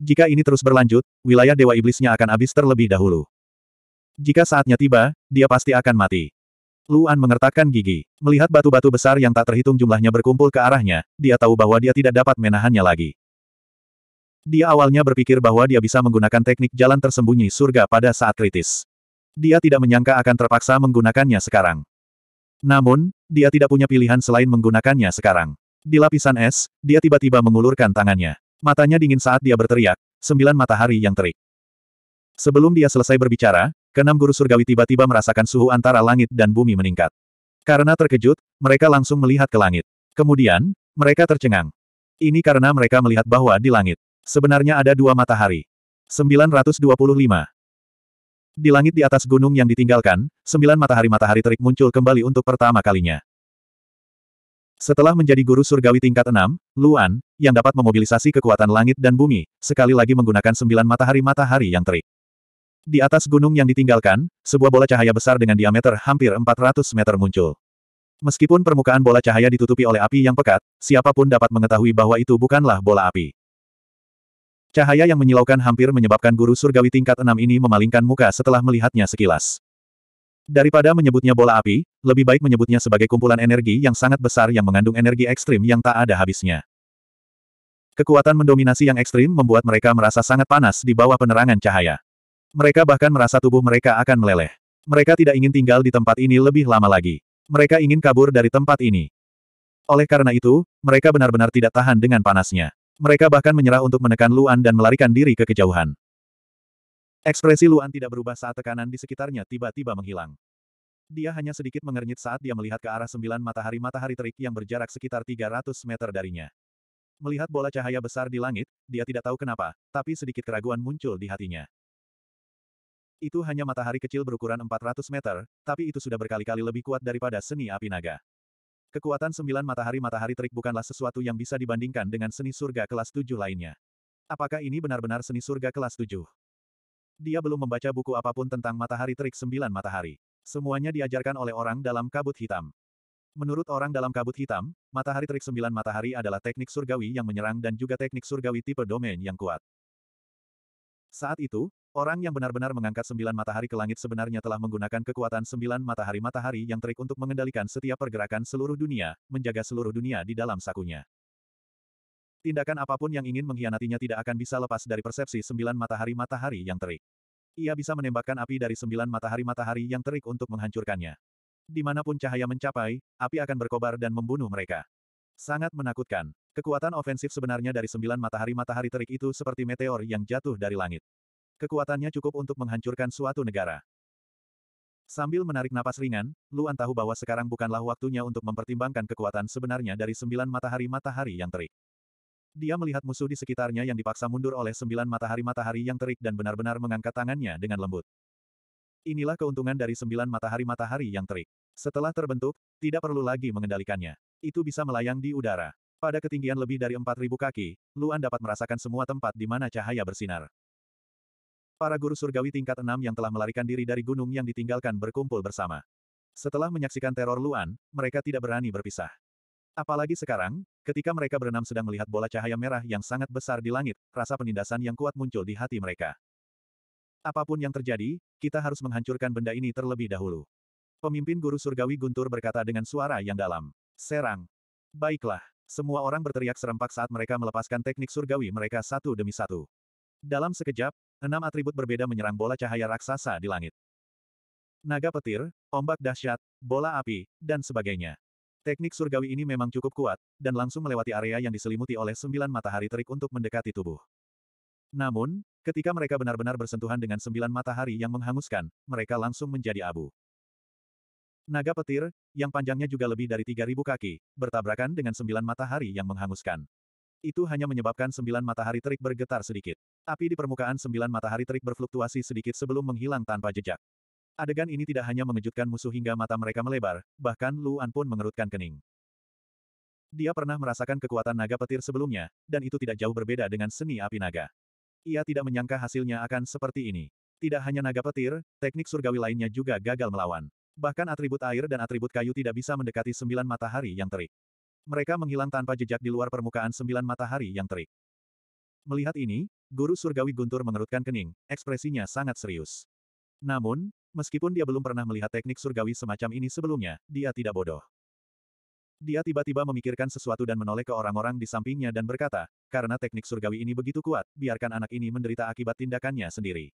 Jika ini terus berlanjut, wilayah Dewa Iblisnya akan habis terlebih dahulu. Jika saatnya tiba, dia pasti akan mati. Luan mengertakkan gigi. Melihat batu-batu besar yang tak terhitung jumlahnya berkumpul ke arahnya, dia tahu bahwa dia tidak dapat menahannya lagi. Dia awalnya berpikir bahwa dia bisa menggunakan teknik jalan tersembunyi surga pada saat kritis. Dia tidak menyangka akan terpaksa menggunakannya sekarang. Namun, dia tidak punya pilihan selain menggunakannya sekarang. Di lapisan es, dia tiba-tiba mengulurkan tangannya. Matanya dingin saat dia berteriak, sembilan matahari yang terik. Sebelum dia selesai berbicara, Keenam guru surgawi tiba-tiba merasakan suhu antara langit dan bumi meningkat. Karena terkejut, mereka langsung melihat ke langit. Kemudian, mereka tercengang. Ini karena mereka melihat bahwa di langit, sebenarnya ada dua matahari. 925. Di langit di atas gunung yang ditinggalkan, sembilan matahari-matahari terik muncul kembali untuk pertama kalinya. Setelah menjadi guru surgawi tingkat 6, Luan, yang dapat memobilisasi kekuatan langit dan bumi, sekali lagi menggunakan sembilan matahari-matahari yang terik. Di atas gunung yang ditinggalkan, sebuah bola cahaya besar dengan diameter hampir 400 meter muncul. Meskipun permukaan bola cahaya ditutupi oleh api yang pekat, siapapun dapat mengetahui bahwa itu bukanlah bola api. Cahaya yang menyilaukan hampir menyebabkan guru surgawi tingkat enam ini memalingkan muka setelah melihatnya sekilas. Daripada menyebutnya bola api, lebih baik menyebutnya sebagai kumpulan energi yang sangat besar yang mengandung energi ekstrim yang tak ada habisnya. Kekuatan mendominasi yang ekstrim membuat mereka merasa sangat panas di bawah penerangan cahaya. Mereka bahkan merasa tubuh mereka akan meleleh. Mereka tidak ingin tinggal di tempat ini lebih lama lagi. Mereka ingin kabur dari tempat ini. Oleh karena itu, mereka benar-benar tidak tahan dengan panasnya. Mereka bahkan menyerah untuk menekan Luan dan melarikan diri ke kejauhan. Ekspresi Luan tidak berubah saat tekanan di sekitarnya tiba-tiba menghilang. Dia hanya sedikit mengernyit saat dia melihat ke arah sembilan matahari-matahari terik yang berjarak sekitar 300 meter darinya. Melihat bola cahaya besar di langit, dia tidak tahu kenapa, tapi sedikit keraguan muncul di hatinya. Itu hanya matahari kecil berukuran 400 meter, tapi itu sudah berkali-kali lebih kuat daripada seni api naga. Kekuatan sembilan matahari-matahari terik bukanlah sesuatu yang bisa dibandingkan dengan seni surga kelas tujuh lainnya. Apakah ini benar-benar seni surga kelas tujuh? Dia belum membaca buku apapun tentang matahari terik sembilan matahari. Semuanya diajarkan oleh orang dalam kabut hitam. Menurut orang dalam kabut hitam, matahari terik sembilan matahari adalah teknik surgawi yang menyerang dan juga teknik surgawi tipe domain yang kuat. Saat itu, Orang yang benar-benar mengangkat sembilan matahari ke langit sebenarnya telah menggunakan kekuatan sembilan matahari-matahari yang terik untuk mengendalikan setiap pergerakan seluruh dunia, menjaga seluruh dunia di dalam sakunya. Tindakan apapun yang ingin mengkhianatinya tidak akan bisa lepas dari persepsi sembilan matahari-matahari yang terik. Ia bisa menembakkan api dari sembilan matahari-matahari yang terik untuk menghancurkannya. Dimanapun cahaya mencapai, api akan berkobar dan membunuh mereka. Sangat menakutkan. Kekuatan ofensif sebenarnya dari sembilan matahari-matahari terik itu seperti meteor yang jatuh dari langit. Kekuatannya cukup untuk menghancurkan suatu negara. Sambil menarik napas ringan, Luan tahu bahwa sekarang bukanlah waktunya untuk mempertimbangkan kekuatan sebenarnya dari sembilan matahari-matahari yang terik. Dia melihat musuh di sekitarnya yang dipaksa mundur oleh sembilan matahari-matahari yang terik dan benar-benar mengangkat tangannya dengan lembut. Inilah keuntungan dari sembilan matahari-matahari yang terik. Setelah terbentuk, tidak perlu lagi mengendalikannya. Itu bisa melayang di udara. Pada ketinggian lebih dari 4.000 kaki, Luan dapat merasakan semua tempat di mana cahaya bersinar. Para guru surgawi tingkat enam yang telah melarikan diri dari gunung yang ditinggalkan berkumpul bersama. Setelah menyaksikan teror Luan, mereka tidak berani berpisah. Apalagi sekarang, ketika mereka berenam sedang melihat bola cahaya merah yang sangat besar di langit, rasa penindasan yang kuat muncul di hati mereka. Apapun yang terjadi, kita harus menghancurkan benda ini terlebih dahulu. Pemimpin guru surgawi Guntur berkata dengan suara yang dalam. Serang. Baiklah. Semua orang berteriak serempak saat mereka melepaskan teknik surgawi mereka satu demi satu. Dalam sekejap, Enam atribut berbeda menyerang bola cahaya raksasa di langit. Naga petir, ombak dahsyat, bola api, dan sebagainya. Teknik surgawi ini memang cukup kuat, dan langsung melewati area yang diselimuti oleh sembilan matahari terik untuk mendekati tubuh. Namun, ketika mereka benar-benar bersentuhan dengan sembilan matahari yang menghanguskan, mereka langsung menjadi abu. Naga petir, yang panjangnya juga lebih dari 3.000 kaki, bertabrakan dengan sembilan matahari yang menghanguskan. Itu hanya menyebabkan sembilan matahari terik bergetar sedikit. Api di permukaan sembilan matahari terik berfluktuasi sedikit sebelum menghilang tanpa jejak. Adegan ini tidak hanya mengejutkan musuh hingga mata mereka melebar, bahkan Luan pun mengerutkan kening. Dia pernah merasakan kekuatan naga petir sebelumnya, dan itu tidak jauh berbeda dengan seni api naga. Ia tidak menyangka hasilnya akan seperti ini. Tidak hanya naga petir, teknik surgawi lainnya juga gagal melawan. Bahkan atribut air dan atribut kayu tidak bisa mendekati sembilan matahari yang terik. Mereka menghilang tanpa jejak di luar permukaan sembilan matahari yang terik. Melihat ini, Guru Surgawi Guntur mengerutkan kening, ekspresinya sangat serius. Namun, meskipun dia belum pernah melihat teknik surgawi semacam ini sebelumnya, dia tidak bodoh. Dia tiba-tiba memikirkan sesuatu dan menoleh ke orang-orang di sampingnya dan berkata, karena teknik surgawi ini begitu kuat, biarkan anak ini menderita akibat tindakannya sendiri.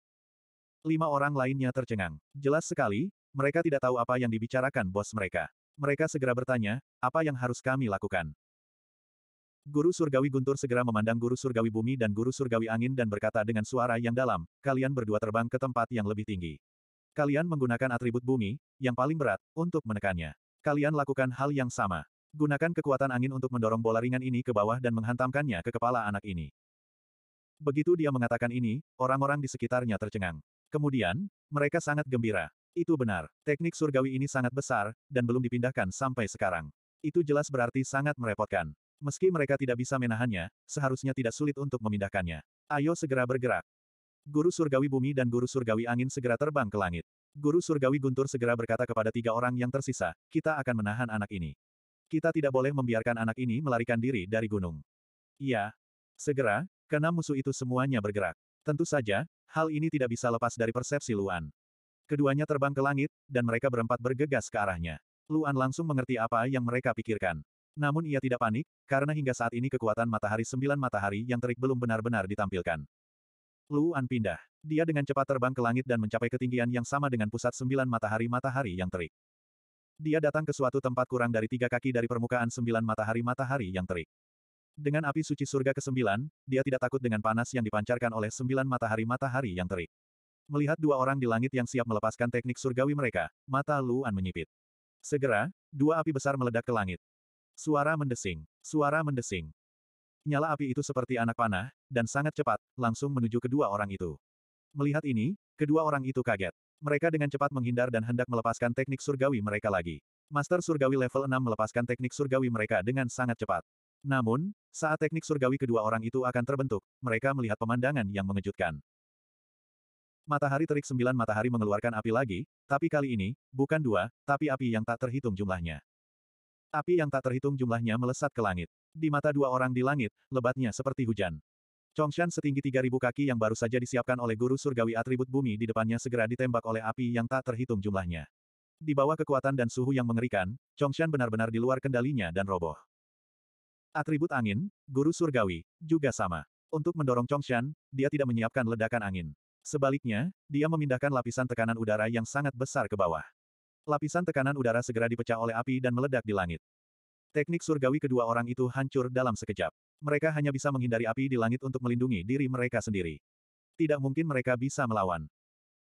Lima orang lainnya tercengang. Jelas sekali, mereka tidak tahu apa yang dibicarakan bos mereka. Mereka segera bertanya, apa yang harus kami lakukan? Guru Surgawi Guntur segera memandang Guru Surgawi Bumi dan Guru Surgawi Angin dan berkata dengan suara yang dalam, kalian berdua terbang ke tempat yang lebih tinggi. Kalian menggunakan atribut bumi, yang paling berat, untuk menekannya. Kalian lakukan hal yang sama. Gunakan kekuatan angin untuk mendorong bola ringan ini ke bawah dan menghantamkannya ke kepala anak ini. Begitu dia mengatakan ini, orang-orang di sekitarnya tercengang. Kemudian, mereka sangat gembira. Itu benar, teknik surgawi ini sangat besar, dan belum dipindahkan sampai sekarang. Itu jelas berarti sangat merepotkan. Meski mereka tidak bisa menahannya, seharusnya tidak sulit untuk memindahkannya. Ayo segera bergerak. Guru surgawi bumi dan guru surgawi angin segera terbang ke langit. Guru surgawi Guntur segera berkata kepada tiga orang yang tersisa, kita akan menahan anak ini. Kita tidak boleh membiarkan anak ini melarikan diri dari gunung. Iya. Segera, karena musuh itu semuanya bergerak. Tentu saja, hal ini tidak bisa lepas dari persepsi Luan. Keduanya terbang ke langit, dan mereka berempat bergegas ke arahnya. Luan langsung mengerti apa yang mereka pikirkan. Namun ia tidak panik, karena hingga saat ini kekuatan matahari sembilan matahari yang terik belum benar-benar ditampilkan. Luan pindah. Dia dengan cepat terbang ke langit dan mencapai ketinggian yang sama dengan pusat sembilan matahari-matahari yang terik. Dia datang ke suatu tempat kurang dari tiga kaki dari permukaan sembilan matahari-matahari yang terik. Dengan api suci surga ke sembilan, dia tidak takut dengan panas yang dipancarkan oleh sembilan matahari-matahari yang terik. Melihat dua orang di langit yang siap melepaskan teknik surgawi mereka, mata Luan menyipit. Segera, dua api besar meledak ke langit. Suara mendesing. Suara mendesing. Nyala api itu seperti anak panah, dan sangat cepat, langsung menuju kedua orang itu. Melihat ini, kedua orang itu kaget. Mereka dengan cepat menghindar dan hendak melepaskan teknik surgawi mereka lagi. Master surgawi level 6 melepaskan teknik surgawi mereka dengan sangat cepat. Namun, saat teknik surgawi kedua orang itu akan terbentuk, mereka melihat pemandangan yang mengejutkan. Matahari terik sembilan matahari mengeluarkan api lagi, tapi kali ini, bukan dua, tapi api yang tak terhitung jumlahnya. Api yang tak terhitung jumlahnya melesat ke langit. Di mata dua orang di langit, lebatnya seperti hujan. Chongshan setinggi 3.000 kaki yang baru saja disiapkan oleh guru surgawi atribut bumi di depannya segera ditembak oleh api yang tak terhitung jumlahnya. Di bawah kekuatan dan suhu yang mengerikan, Chongshan benar-benar di luar kendalinya dan roboh. Atribut angin, guru surgawi, juga sama. Untuk mendorong Chongshan, dia tidak menyiapkan ledakan angin. Sebaliknya, dia memindahkan lapisan tekanan udara yang sangat besar ke bawah. Lapisan tekanan udara segera dipecah oleh api dan meledak di langit. Teknik surgawi kedua orang itu hancur dalam sekejap. Mereka hanya bisa menghindari api di langit untuk melindungi diri mereka sendiri. Tidak mungkin mereka bisa melawan.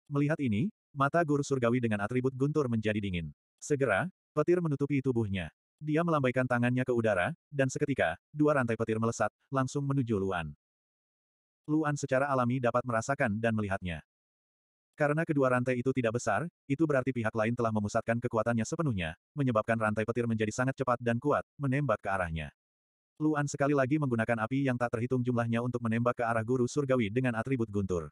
Melihat ini, mata guru surgawi dengan atribut guntur menjadi dingin. Segera, petir menutupi tubuhnya. Dia melambaikan tangannya ke udara, dan seketika, dua rantai petir melesat, langsung menuju Luan. Luan secara alami dapat merasakan dan melihatnya. Karena kedua rantai itu tidak besar, itu berarti pihak lain telah memusatkan kekuatannya sepenuhnya, menyebabkan rantai petir menjadi sangat cepat dan kuat, menembak ke arahnya. Luan sekali lagi menggunakan api yang tak terhitung jumlahnya untuk menembak ke arah guru surgawi dengan atribut guntur.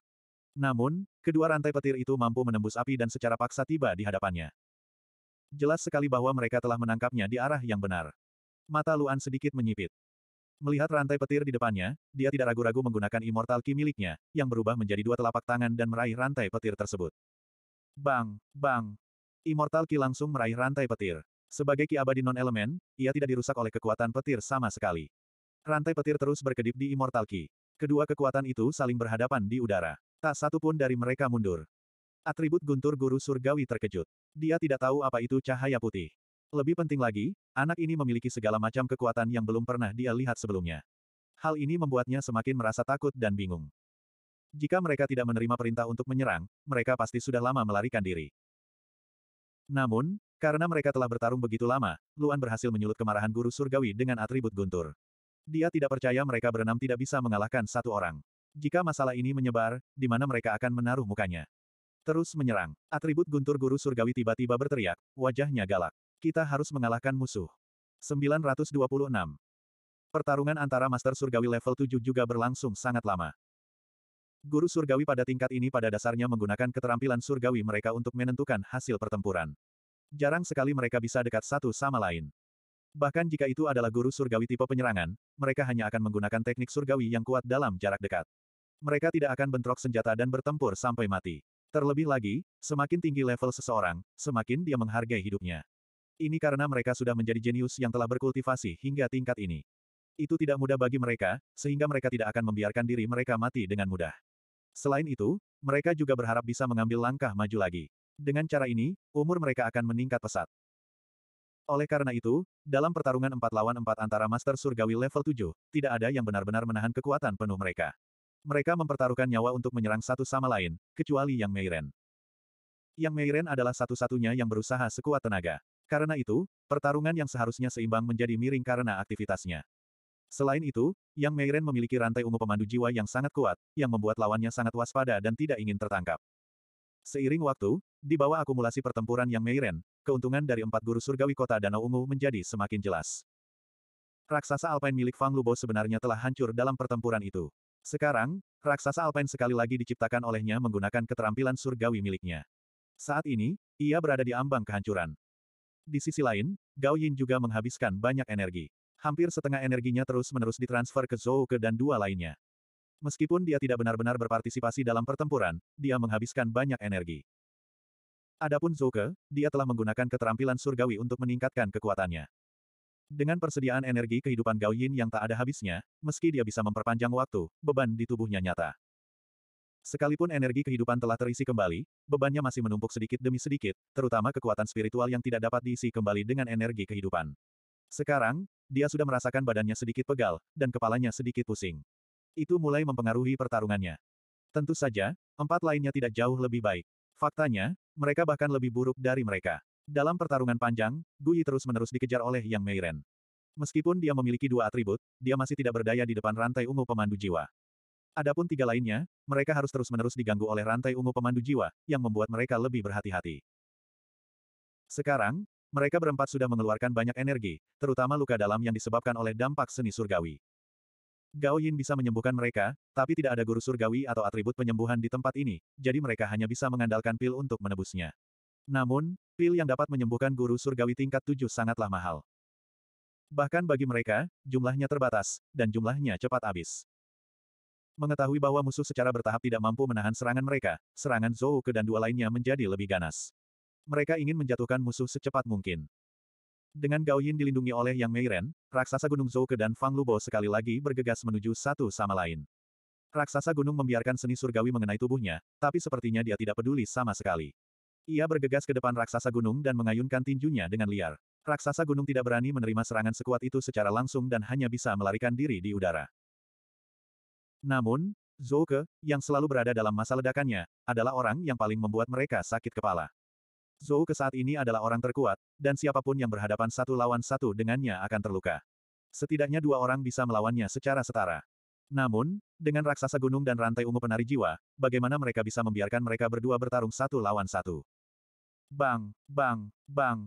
Namun, kedua rantai petir itu mampu menembus api dan secara paksa tiba di hadapannya. Jelas sekali bahwa mereka telah menangkapnya di arah yang benar. Mata Luan sedikit menyipit. Melihat rantai petir di depannya, dia tidak ragu-ragu menggunakan immortal Ki miliknya, yang berubah menjadi dua telapak tangan dan meraih rantai petir tersebut. Bang, bang. Immortal Ki langsung meraih rantai petir. Sebagai ki abadi non-elemen, ia tidak dirusak oleh kekuatan petir sama sekali. Rantai petir terus berkedip di immortal Ki. Kedua kekuatan itu saling berhadapan di udara. Tak satu pun dari mereka mundur. Atribut guntur guru surgawi terkejut. Dia tidak tahu apa itu cahaya putih. Lebih penting lagi, anak ini memiliki segala macam kekuatan yang belum pernah dia lihat sebelumnya. Hal ini membuatnya semakin merasa takut dan bingung. Jika mereka tidak menerima perintah untuk menyerang, mereka pasti sudah lama melarikan diri. Namun, karena mereka telah bertarung begitu lama, Luan berhasil menyulut kemarahan guru surgawi dengan atribut guntur. Dia tidak percaya mereka berenam tidak bisa mengalahkan satu orang. Jika masalah ini menyebar, di mana mereka akan menaruh mukanya? Terus menyerang. Atribut guntur guru surgawi tiba-tiba berteriak, wajahnya galak. Kita harus mengalahkan musuh. 926. Pertarungan antara Master Surgawi level 7 juga berlangsung sangat lama. Guru Surgawi pada tingkat ini pada dasarnya menggunakan keterampilan Surgawi mereka untuk menentukan hasil pertempuran. Jarang sekali mereka bisa dekat satu sama lain. Bahkan jika itu adalah guru surgawi tipe penyerangan, mereka hanya akan menggunakan teknik surgawi yang kuat dalam jarak dekat. Mereka tidak akan bentrok senjata dan bertempur sampai mati. Terlebih lagi, semakin tinggi level seseorang, semakin dia menghargai hidupnya. Ini karena mereka sudah menjadi jenius yang telah berkultivasi hingga tingkat ini. Itu tidak mudah bagi mereka, sehingga mereka tidak akan membiarkan diri mereka mati dengan mudah. Selain itu, mereka juga berharap bisa mengambil langkah maju lagi. Dengan cara ini, umur mereka akan meningkat pesat. Oleh karena itu, dalam pertarungan empat lawan empat antara Master Surgawi level 7, tidak ada yang benar-benar menahan kekuatan penuh mereka. Mereka mempertaruhkan nyawa untuk menyerang satu sama lain, kecuali Yang Meiren. Yang Meiren adalah satu-satunya yang berusaha sekuat tenaga. Karena itu, pertarungan yang seharusnya seimbang menjadi miring karena aktivitasnya. Selain itu, Yang Meiren memiliki rantai ungu pemandu jiwa yang sangat kuat, yang membuat lawannya sangat waspada dan tidak ingin tertangkap. Seiring waktu, di bawah akumulasi pertempuran Yang Meiren, keuntungan dari empat guru surgawi kota Danau Ungu menjadi semakin jelas. Raksasa Alpine milik Fang Lubo sebenarnya telah hancur dalam pertempuran itu. Sekarang, raksasa Alpine sekali lagi diciptakan olehnya menggunakan keterampilan surgawi miliknya. Saat ini, ia berada di ambang kehancuran. Di sisi lain, Gao Yin juga menghabiskan banyak energi. Hampir setengah energinya terus-menerus ditransfer ke Zhou Ke dan dua lainnya. Meskipun dia tidak benar-benar berpartisipasi dalam pertempuran, dia menghabiskan banyak energi. Adapun Zhou Ke, dia telah menggunakan keterampilan surgawi untuk meningkatkan kekuatannya. Dengan persediaan energi kehidupan Gao Yin yang tak ada habisnya, meski dia bisa memperpanjang waktu, beban di tubuhnya nyata. Sekalipun energi kehidupan telah terisi kembali, bebannya masih menumpuk sedikit demi sedikit, terutama kekuatan spiritual yang tidak dapat diisi kembali dengan energi kehidupan. Sekarang, dia sudah merasakan badannya sedikit pegal, dan kepalanya sedikit pusing. Itu mulai mempengaruhi pertarungannya. Tentu saja, empat lainnya tidak jauh lebih baik. Faktanya, mereka bahkan lebih buruk dari mereka. Dalam pertarungan panjang, Gui terus-menerus dikejar oleh Yang Meiren. Meskipun dia memiliki dua atribut, dia masih tidak berdaya di depan rantai ungu pemandu jiwa. Adapun tiga lainnya, mereka harus terus-menerus diganggu oleh rantai ungu pemandu jiwa, yang membuat mereka lebih berhati-hati. Sekarang, mereka berempat sudah mengeluarkan banyak energi, terutama luka dalam yang disebabkan oleh dampak seni surgawi. Gao Yin bisa menyembuhkan mereka, tapi tidak ada guru surgawi atau atribut penyembuhan di tempat ini, jadi mereka hanya bisa mengandalkan pil untuk menebusnya. Namun, pil yang dapat menyembuhkan guru surgawi tingkat tujuh sangatlah mahal. Bahkan bagi mereka, jumlahnya terbatas, dan jumlahnya cepat habis. Mengetahui bahwa musuh secara bertahap tidak mampu menahan serangan mereka, serangan Zhou Ke dan dua lainnya menjadi lebih ganas. Mereka ingin menjatuhkan musuh secepat mungkin. Dengan Gao Yin dilindungi oleh Yang Meiren, raksasa gunung Zhou Ke dan Fang Lubo sekali lagi bergegas menuju satu sama lain. Raksasa gunung membiarkan seni surgawi mengenai tubuhnya, tapi sepertinya dia tidak peduli sama sekali. Ia bergegas ke depan raksasa gunung dan mengayunkan tinjunya dengan liar. Raksasa gunung tidak berani menerima serangan sekuat itu secara langsung dan hanya bisa melarikan diri di udara. Namun, Zouke, yang selalu berada dalam masa ledakannya, adalah orang yang paling membuat mereka sakit kepala. Zouke saat ini adalah orang terkuat, dan siapapun yang berhadapan satu lawan satu dengannya akan terluka. Setidaknya dua orang bisa melawannya secara setara. Namun, dengan raksasa gunung dan rantai ungu penari jiwa, bagaimana mereka bisa membiarkan mereka berdua bertarung satu lawan satu? Bang, bang, bang.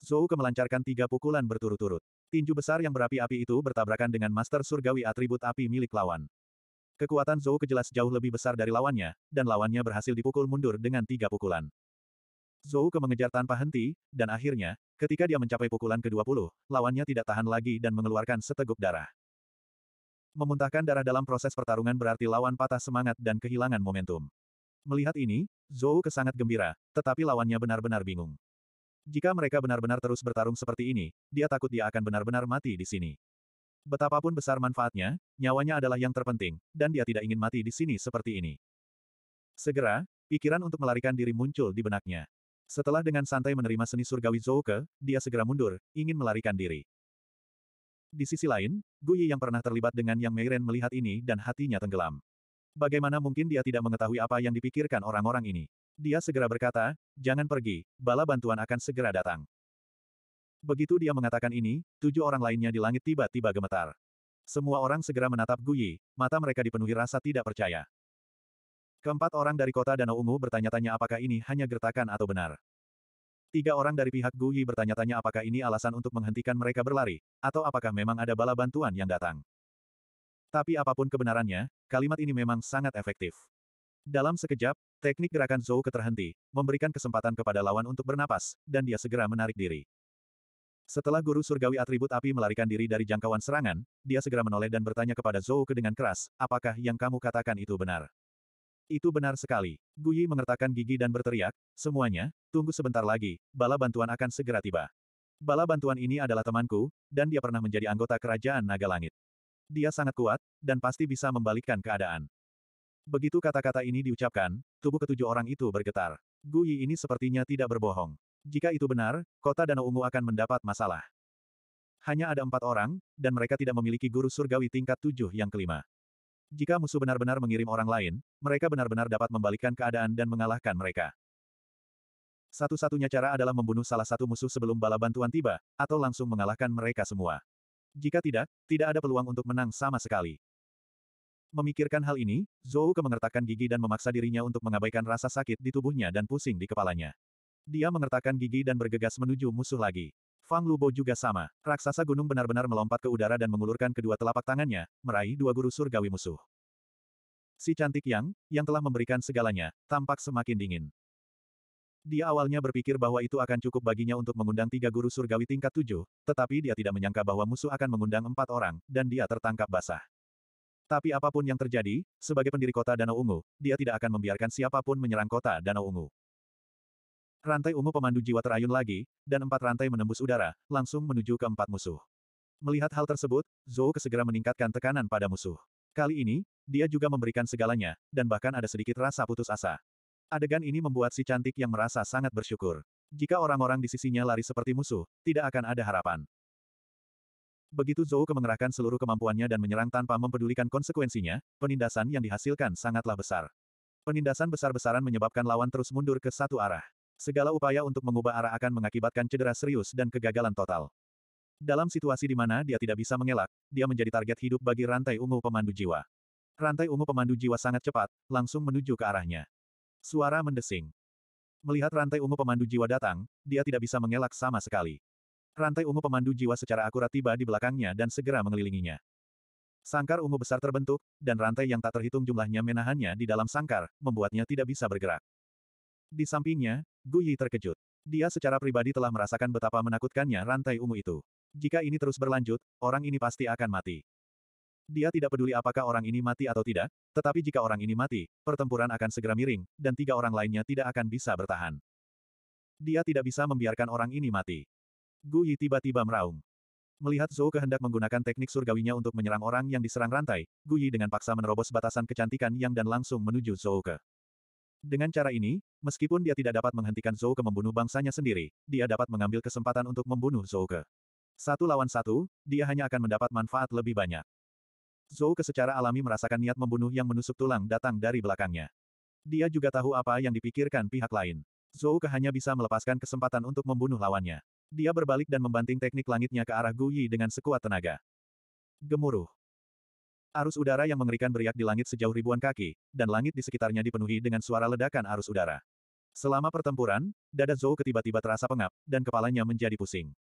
Zouke melancarkan tiga pukulan berturut-turut. Tinju besar yang berapi-api itu bertabrakan dengan master surgawi atribut api milik lawan. Kekuatan Zhou kejelas jauh lebih besar dari lawannya, dan lawannya berhasil dipukul mundur dengan tiga pukulan. Zhou Ke mengejar tanpa henti, dan akhirnya, ketika dia mencapai pukulan ke-20, lawannya tidak tahan lagi dan mengeluarkan seteguk darah. Memuntahkan darah dalam proses pertarungan berarti lawan patah semangat dan kehilangan momentum. Melihat ini, Zhou Ke sangat gembira, tetapi lawannya benar-benar bingung. Jika mereka benar-benar terus bertarung seperti ini, dia takut dia akan benar-benar mati di sini. Betapapun besar manfaatnya, nyawanya adalah yang terpenting, dan dia tidak ingin mati di sini seperti ini. Segera, pikiran untuk melarikan diri muncul di benaknya. Setelah dengan santai menerima seni surgawi Zouke, dia segera mundur, ingin melarikan diri. Di sisi lain, Guyi yang pernah terlibat dengan Yang Meiren melihat ini dan hatinya tenggelam. Bagaimana mungkin dia tidak mengetahui apa yang dipikirkan orang-orang ini? Dia segera berkata, jangan pergi, bala bantuan akan segera datang. Begitu dia mengatakan ini, tujuh orang lainnya di langit tiba-tiba gemetar. Semua orang segera menatap Guyi, mata mereka dipenuhi rasa tidak percaya. Keempat orang dari kota Danau Ungu bertanya-tanya apakah ini hanya gertakan atau benar. Tiga orang dari pihak Guyi bertanya-tanya apakah ini alasan untuk menghentikan mereka berlari, atau apakah memang ada bala bantuan yang datang. Tapi apapun kebenarannya, kalimat ini memang sangat efektif. Dalam sekejap, teknik gerakan Zhou terhenti, memberikan kesempatan kepada lawan untuk bernapas, dan dia segera menarik diri. Setelah guru surgawi atribut api melarikan diri dari jangkauan serangan, dia segera menoleh dan bertanya kepada Zhou ke dengan keras, apakah yang kamu katakan itu benar? Itu benar sekali. Guyi mengertakkan gigi dan berteriak, semuanya, tunggu sebentar lagi, bala bantuan akan segera tiba. Bala bantuan ini adalah temanku, dan dia pernah menjadi anggota kerajaan Naga Langit. Dia sangat kuat, dan pasti bisa membalikkan keadaan. Begitu kata-kata ini diucapkan, tubuh ketujuh orang itu bergetar. Guyi ini sepertinya tidak berbohong. Jika itu benar, kota Danau Ungu akan mendapat masalah. Hanya ada empat orang, dan mereka tidak memiliki guru surgawi tingkat tujuh yang kelima. Jika musuh benar-benar mengirim orang lain, mereka benar-benar dapat membalikkan keadaan dan mengalahkan mereka. Satu-satunya cara adalah membunuh salah satu musuh sebelum bala bantuan tiba, atau langsung mengalahkan mereka semua. Jika tidak, tidak ada peluang untuk menang sama sekali. Memikirkan hal ini, Zhou ke mengertakkan gigi dan memaksa dirinya untuk mengabaikan rasa sakit di tubuhnya dan pusing di kepalanya. Dia mengertakkan gigi dan bergegas menuju musuh lagi. Fang Lubo juga sama. Raksasa gunung benar-benar melompat ke udara dan mengulurkan kedua telapak tangannya, meraih dua guru surgawi musuh. Si cantik Yang, yang telah memberikan segalanya, tampak semakin dingin. Dia awalnya berpikir bahwa itu akan cukup baginya untuk mengundang tiga guru surgawi tingkat tujuh, tetapi dia tidak menyangka bahwa musuh akan mengundang empat orang, dan dia tertangkap basah. Tapi apapun yang terjadi, sebagai pendiri kota Danau Ungu, dia tidak akan membiarkan siapapun menyerang kota Danau Ungu. Rantai ungu pemandu jiwa terayun lagi, dan empat rantai menembus udara, langsung menuju ke empat musuh. Melihat hal tersebut, Zhou kesegera meningkatkan tekanan pada musuh. Kali ini, dia juga memberikan segalanya, dan bahkan ada sedikit rasa putus asa. Adegan ini membuat si cantik yang merasa sangat bersyukur. Jika orang-orang di sisinya lari seperti musuh, tidak akan ada harapan. Begitu Zhou mengerahkan seluruh kemampuannya dan menyerang tanpa mempedulikan konsekuensinya, penindasan yang dihasilkan sangatlah besar. Penindasan besar-besaran menyebabkan lawan terus mundur ke satu arah. Segala upaya untuk mengubah arah akan mengakibatkan cedera serius dan kegagalan total. Dalam situasi di mana dia tidak bisa mengelak, dia menjadi target hidup bagi rantai ungu pemandu jiwa. Rantai ungu pemandu jiwa sangat cepat, langsung menuju ke arahnya. Suara mendesing. Melihat rantai ungu pemandu jiwa datang, dia tidak bisa mengelak sama sekali. Rantai ungu pemandu jiwa secara akurat tiba di belakangnya dan segera mengelilinginya. Sangkar ungu besar terbentuk, dan rantai yang tak terhitung jumlahnya menahannya di dalam sangkar, membuatnya tidak bisa bergerak. Di sampingnya, Gu Yi terkejut. Dia secara pribadi telah merasakan betapa menakutkannya rantai ungu itu. Jika ini terus berlanjut, orang ini pasti akan mati. Dia tidak peduli apakah orang ini mati atau tidak, tetapi jika orang ini mati, pertempuran akan segera miring, dan tiga orang lainnya tidak akan bisa bertahan. Dia tidak bisa membiarkan orang ini mati. Gu Yi tiba-tiba meraung. Melihat Zhou kehendak menggunakan teknik surgawinya untuk menyerang orang yang diserang rantai, Gu Yi dengan paksa menerobos batasan kecantikan Yang dan langsung menuju ke. Dengan cara ini, meskipun dia tidak dapat menghentikan Zhou ke membunuh bangsanya sendiri, dia dapat mengambil kesempatan untuk membunuh Zhou ke. Satu lawan satu, dia hanya akan mendapat manfaat lebih banyak. Zhou ke secara alami merasakan niat membunuh yang menusuk tulang datang dari belakangnya. Dia juga tahu apa yang dipikirkan pihak lain. Zhou ke hanya bisa melepaskan kesempatan untuk membunuh lawannya. Dia berbalik dan membanting teknik langitnya ke arah Gui dengan sekuat tenaga. Gemuruh. Arus udara yang mengerikan beriak di langit sejauh ribuan kaki, dan langit di sekitarnya dipenuhi dengan suara ledakan arus udara. Selama pertempuran, dada Zhou ketiba-tiba terasa pengap, dan kepalanya menjadi pusing.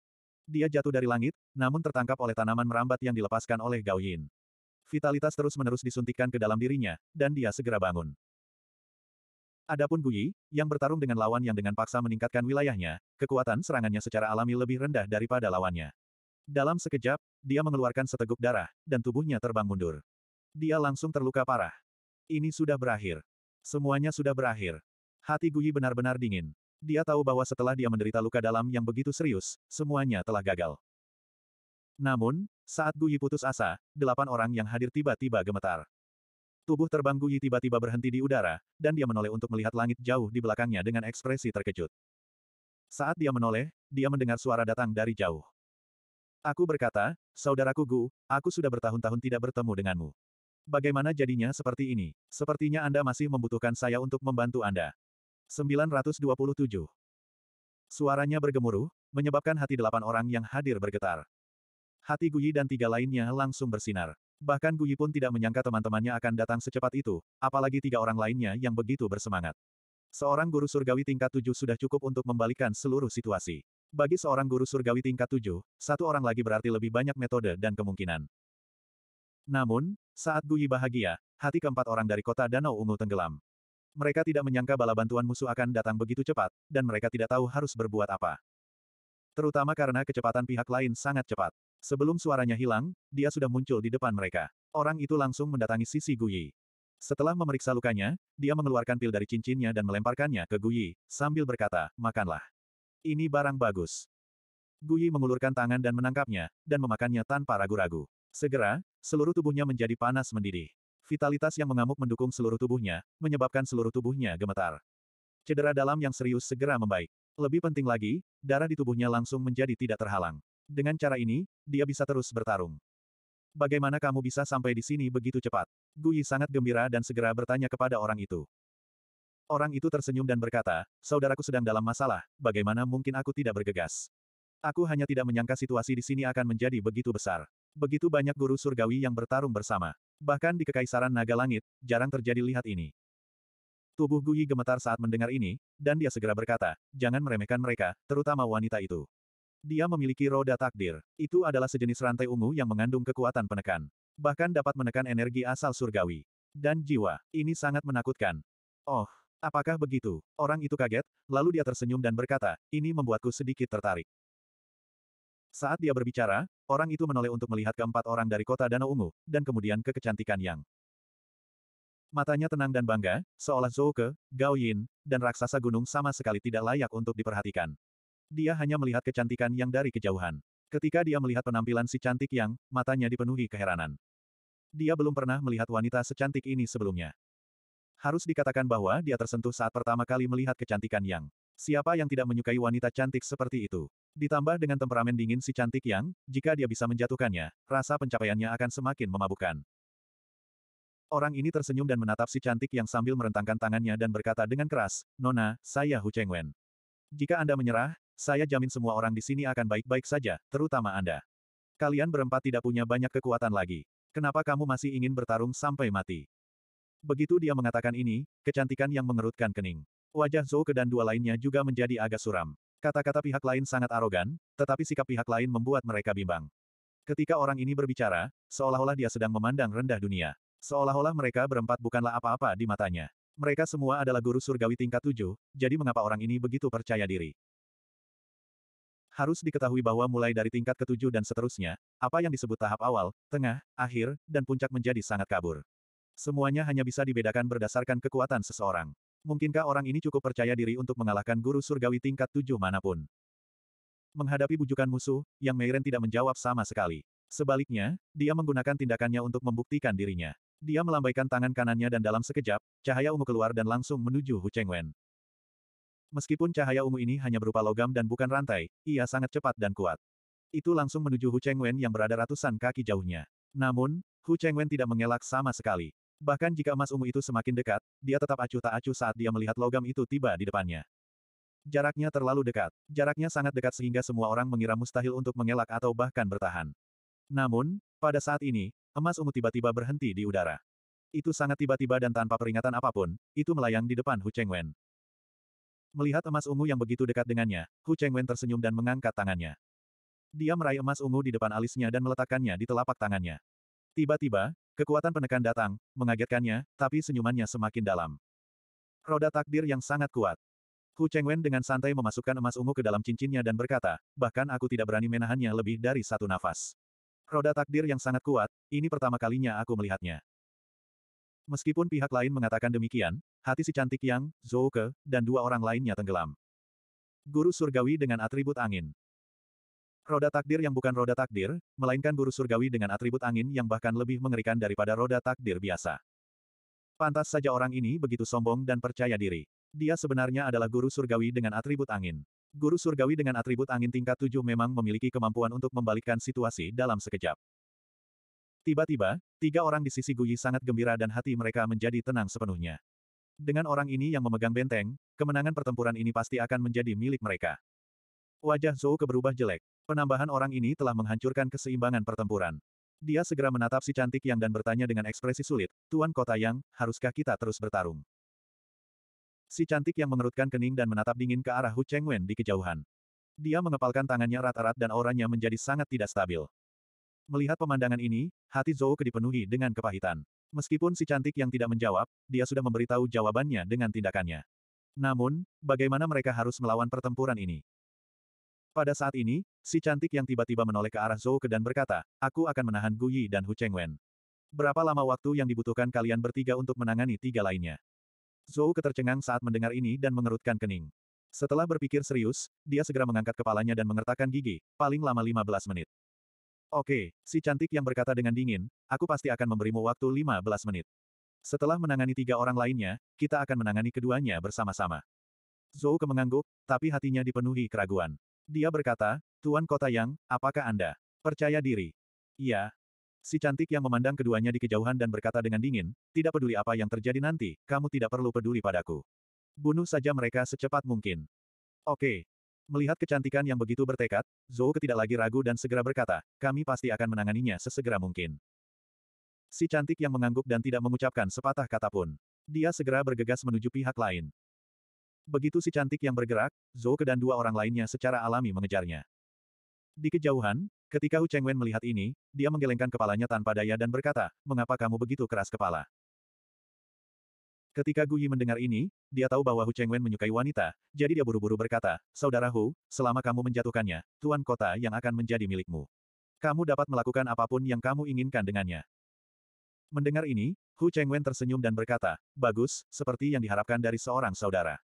Dia jatuh dari langit, namun tertangkap oleh tanaman merambat yang dilepaskan oleh Gao Yin. Vitalitas terus-menerus disuntikkan ke dalam dirinya, dan dia segera bangun. Adapun Gui, yang bertarung dengan lawan yang dengan paksa meningkatkan wilayahnya, kekuatan serangannya secara alami lebih rendah daripada lawannya. Dalam sekejap, dia mengeluarkan seteguk darah, dan tubuhnya terbang mundur. Dia langsung terluka parah. Ini sudah berakhir. Semuanya sudah berakhir. Hati Guyi benar-benar dingin. Dia tahu bahwa setelah dia menderita luka dalam yang begitu serius, semuanya telah gagal. Namun, saat Guyi putus asa, delapan orang yang hadir tiba-tiba gemetar. Tubuh terbang Guyi tiba-tiba berhenti di udara, dan dia menoleh untuk melihat langit jauh di belakangnya dengan ekspresi terkejut. Saat dia menoleh, dia mendengar suara datang dari jauh. Aku berkata, saudaraku Gu, aku sudah bertahun-tahun tidak bertemu denganmu. Bagaimana jadinya seperti ini? Sepertinya Anda masih membutuhkan saya untuk membantu Anda. 927. Suaranya bergemuruh, menyebabkan hati delapan orang yang hadir bergetar. Hati Guyi dan tiga lainnya langsung bersinar. Bahkan Guyi pun tidak menyangka teman-temannya akan datang secepat itu, apalagi tiga orang lainnya yang begitu bersemangat. Seorang guru surgawi tingkat tujuh sudah cukup untuk membalikan seluruh situasi. Bagi seorang guru surgawi tingkat tujuh, satu orang lagi berarti lebih banyak metode dan kemungkinan. Namun, saat Guyi bahagia, hati keempat orang dari kota Danau Ungu tenggelam. Mereka tidak menyangka bala bantuan musuh akan datang begitu cepat, dan mereka tidak tahu harus berbuat apa. Terutama karena kecepatan pihak lain sangat cepat. Sebelum suaranya hilang, dia sudah muncul di depan mereka. Orang itu langsung mendatangi sisi Guyi. Setelah memeriksa lukanya, dia mengeluarkan pil dari cincinnya dan melemparkannya ke Guyi, sambil berkata, makanlah. Ini barang bagus. Guyi mengulurkan tangan dan menangkapnya, dan memakannya tanpa ragu-ragu. Segera, seluruh tubuhnya menjadi panas mendidih. Vitalitas yang mengamuk mendukung seluruh tubuhnya, menyebabkan seluruh tubuhnya gemetar. Cedera dalam yang serius segera membaik. Lebih penting lagi, darah di tubuhnya langsung menjadi tidak terhalang. Dengan cara ini, dia bisa terus bertarung. Bagaimana kamu bisa sampai di sini begitu cepat? Guyi sangat gembira dan segera bertanya kepada orang itu. Orang itu tersenyum dan berkata, saudaraku sedang dalam masalah, bagaimana mungkin aku tidak bergegas? Aku hanya tidak menyangka situasi di sini akan menjadi begitu besar. Begitu banyak guru surgawi yang bertarung bersama. Bahkan di Kekaisaran Naga Langit, jarang terjadi lihat ini. Tubuh Guyi gemetar saat mendengar ini, dan dia segera berkata, jangan meremehkan mereka, terutama wanita itu. Dia memiliki roda takdir. Itu adalah sejenis rantai ungu yang mengandung kekuatan penekan. Bahkan dapat menekan energi asal surgawi. Dan jiwa, ini sangat menakutkan. Oh, Apakah begitu? Orang itu kaget, lalu dia tersenyum dan berkata, ini membuatku sedikit tertarik. Saat dia berbicara, orang itu menoleh untuk melihat keempat orang dari kota Danau Ungu, dan kemudian ke kecantikan Yang. Matanya tenang dan bangga, seolah Zouke, Gao Yin, dan raksasa gunung sama sekali tidak layak untuk diperhatikan. Dia hanya melihat kecantikan yang dari kejauhan. Ketika dia melihat penampilan si cantik yang, matanya dipenuhi keheranan. Dia belum pernah melihat wanita secantik ini sebelumnya. Harus dikatakan bahwa dia tersentuh saat pertama kali melihat kecantikan Yang. Siapa yang tidak menyukai wanita cantik seperti itu? Ditambah dengan temperamen dingin si cantik Yang, jika dia bisa menjatuhkannya, rasa pencapaiannya akan semakin memabukkan. Orang ini tersenyum dan menatap si cantik yang sambil merentangkan tangannya dan berkata dengan keras, Nona, saya Hu Chengwen. Jika Anda menyerah, saya jamin semua orang di sini akan baik-baik saja, terutama Anda. Kalian berempat tidak punya banyak kekuatan lagi. Kenapa kamu masih ingin bertarung sampai mati? Begitu dia mengatakan ini, kecantikan yang mengerutkan kening. Wajah Zhou Ke dan dua lainnya juga menjadi agak suram. Kata-kata pihak lain sangat arogan, tetapi sikap pihak lain membuat mereka bimbang. Ketika orang ini berbicara, seolah-olah dia sedang memandang rendah dunia. Seolah-olah mereka berempat bukanlah apa-apa di matanya. Mereka semua adalah guru surgawi tingkat tujuh, jadi mengapa orang ini begitu percaya diri? Harus diketahui bahwa mulai dari tingkat ketujuh dan seterusnya, apa yang disebut tahap awal, tengah, akhir, dan puncak menjadi sangat kabur. Semuanya hanya bisa dibedakan berdasarkan kekuatan seseorang. Mungkinkah orang ini cukup percaya diri untuk mengalahkan guru surgawi tingkat tujuh manapun? Menghadapi bujukan musuh, Yang Meiren tidak menjawab sama sekali. Sebaliknya, dia menggunakan tindakannya untuk membuktikan dirinya. Dia melambaikan tangan kanannya dan dalam sekejap, cahaya ungu keluar dan langsung menuju Hu Chengwen. Meskipun cahaya ungu ini hanya berupa logam dan bukan rantai, ia sangat cepat dan kuat. Itu langsung menuju Hu Chengwen yang berada ratusan kaki jauhnya. Namun, Hu Chengwen tidak mengelak sama sekali. Bahkan jika emas ungu itu semakin dekat, dia tetap acuh tak acuh saat dia melihat logam itu tiba di depannya. Jaraknya terlalu dekat. Jaraknya sangat dekat sehingga semua orang mengira mustahil untuk mengelak atau bahkan bertahan. Namun, pada saat ini, emas ungu tiba-tiba berhenti di udara. Itu sangat tiba-tiba dan tanpa peringatan apapun, itu melayang di depan Hu Wen. Melihat emas ungu yang begitu dekat dengannya, Hu Wen tersenyum dan mengangkat tangannya. Dia meraih emas ungu di depan alisnya dan meletakkannya di telapak tangannya. Tiba-tiba, Kekuatan penekan datang, mengagetkannya, tapi senyumannya semakin dalam. Roda takdir yang sangat kuat. Hu Chengwen dengan santai memasukkan emas ungu ke dalam cincinnya dan berkata, bahkan aku tidak berani menahannya lebih dari satu nafas. Roda takdir yang sangat kuat, ini pertama kalinya aku melihatnya. Meskipun pihak lain mengatakan demikian, hati si cantik Yang, Zhou Ke, dan dua orang lainnya tenggelam. Guru surgawi dengan atribut angin. Roda takdir yang bukan roda takdir, melainkan guru surgawi dengan atribut angin yang bahkan lebih mengerikan daripada roda takdir biasa. Pantas saja orang ini begitu sombong dan percaya diri. Dia sebenarnya adalah guru surgawi dengan atribut angin. Guru surgawi dengan atribut angin tingkat 7 memang memiliki kemampuan untuk membalikkan situasi dalam sekejap. Tiba-tiba, tiga orang di sisi Guyi sangat gembira dan hati mereka menjadi tenang sepenuhnya. Dengan orang ini yang memegang benteng, kemenangan pertempuran ini pasti akan menjadi milik mereka. Wajah Zhou keberubah jelek. Penambahan orang ini telah menghancurkan keseimbangan pertempuran. Dia segera menatap si cantik yang dan bertanya dengan ekspresi sulit, Tuan Kota Yang, haruskah kita terus bertarung? Si cantik yang mengerutkan kening dan menatap dingin ke arah Hu Chengwen di kejauhan. Dia mengepalkan tangannya rata rat dan auranya menjadi sangat tidak stabil. Melihat pemandangan ini, hati Zhou Ke dipenuhi dengan kepahitan. Meskipun si cantik yang tidak menjawab, dia sudah memberitahu jawabannya dengan tindakannya. Namun, bagaimana mereka harus melawan pertempuran ini? Pada saat ini, si cantik yang tiba-tiba menoleh ke arah Zhou Ke dan berkata, aku akan menahan Gu Yi dan Hu Wen. Berapa lama waktu yang dibutuhkan kalian bertiga untuk menangani tiga lainnya? Zhou Ke tercengang saat mendengar ini dan mengerutkan kening. Setelah berpikir serius, dia segera mengangkat kepalanya dan mengertakkan gigi, paling lama 15 menit. Oke, si cantik yang berkata dengan dingin, aku pasti akan memberimu waktu 15 menit. Setelah menangani tiga orang lainnya, kita akan menangani keduanya bersama-sama. Zhou Ke mengangguk, tapi hatinya dipenuhi keraguan. Dia berkata, Tuan Kota Yang, apakah Anda percaya diri? Iya. Si cantik yang memandang keduanya di kejauhan dan berkata dengan dingin, tidak peduli apa yang terjadi nanti, kamu tidak perlu peduli padaku. Bunuh saja mereka secepat mungkin. Oke. Melihat kecantikan yang begitu bertekad, Zhou ketidak lagi ragu dan segera berkata, kami pasti akan menanganinya sesegera mungkin. Si cantik yang mengangguk dan tidak mengucapkan sepatah kata pun. Dia segera bergegas menuju pihak lain. Begitu si cantik yang bergerak, Zhou Ke dan dua orang lainnya secara alami mengejarnya. Di kejauhan, ketika Hu Chengwen melihat ini, dia menggelengkan kepalanya tanpa daya dan berkata, mengapa kamu begitu keras kepala? Ketika Gu Yi mendengar ini, dia tahu bahwa Hu Chengwen menyukai wanita, jadi dia buru-buru berkata, Saudara Hu, selama kamu menjatuhkannya, Tuan Kota yang akan menjadi milikmu. Kamu dapat melakukan apapun yang kamu inginkan dengannya. Mendengar ini, Hu Chengwen tersenyum dan berkata, Bagus, seperti yang diharapkan dari seorang saudara.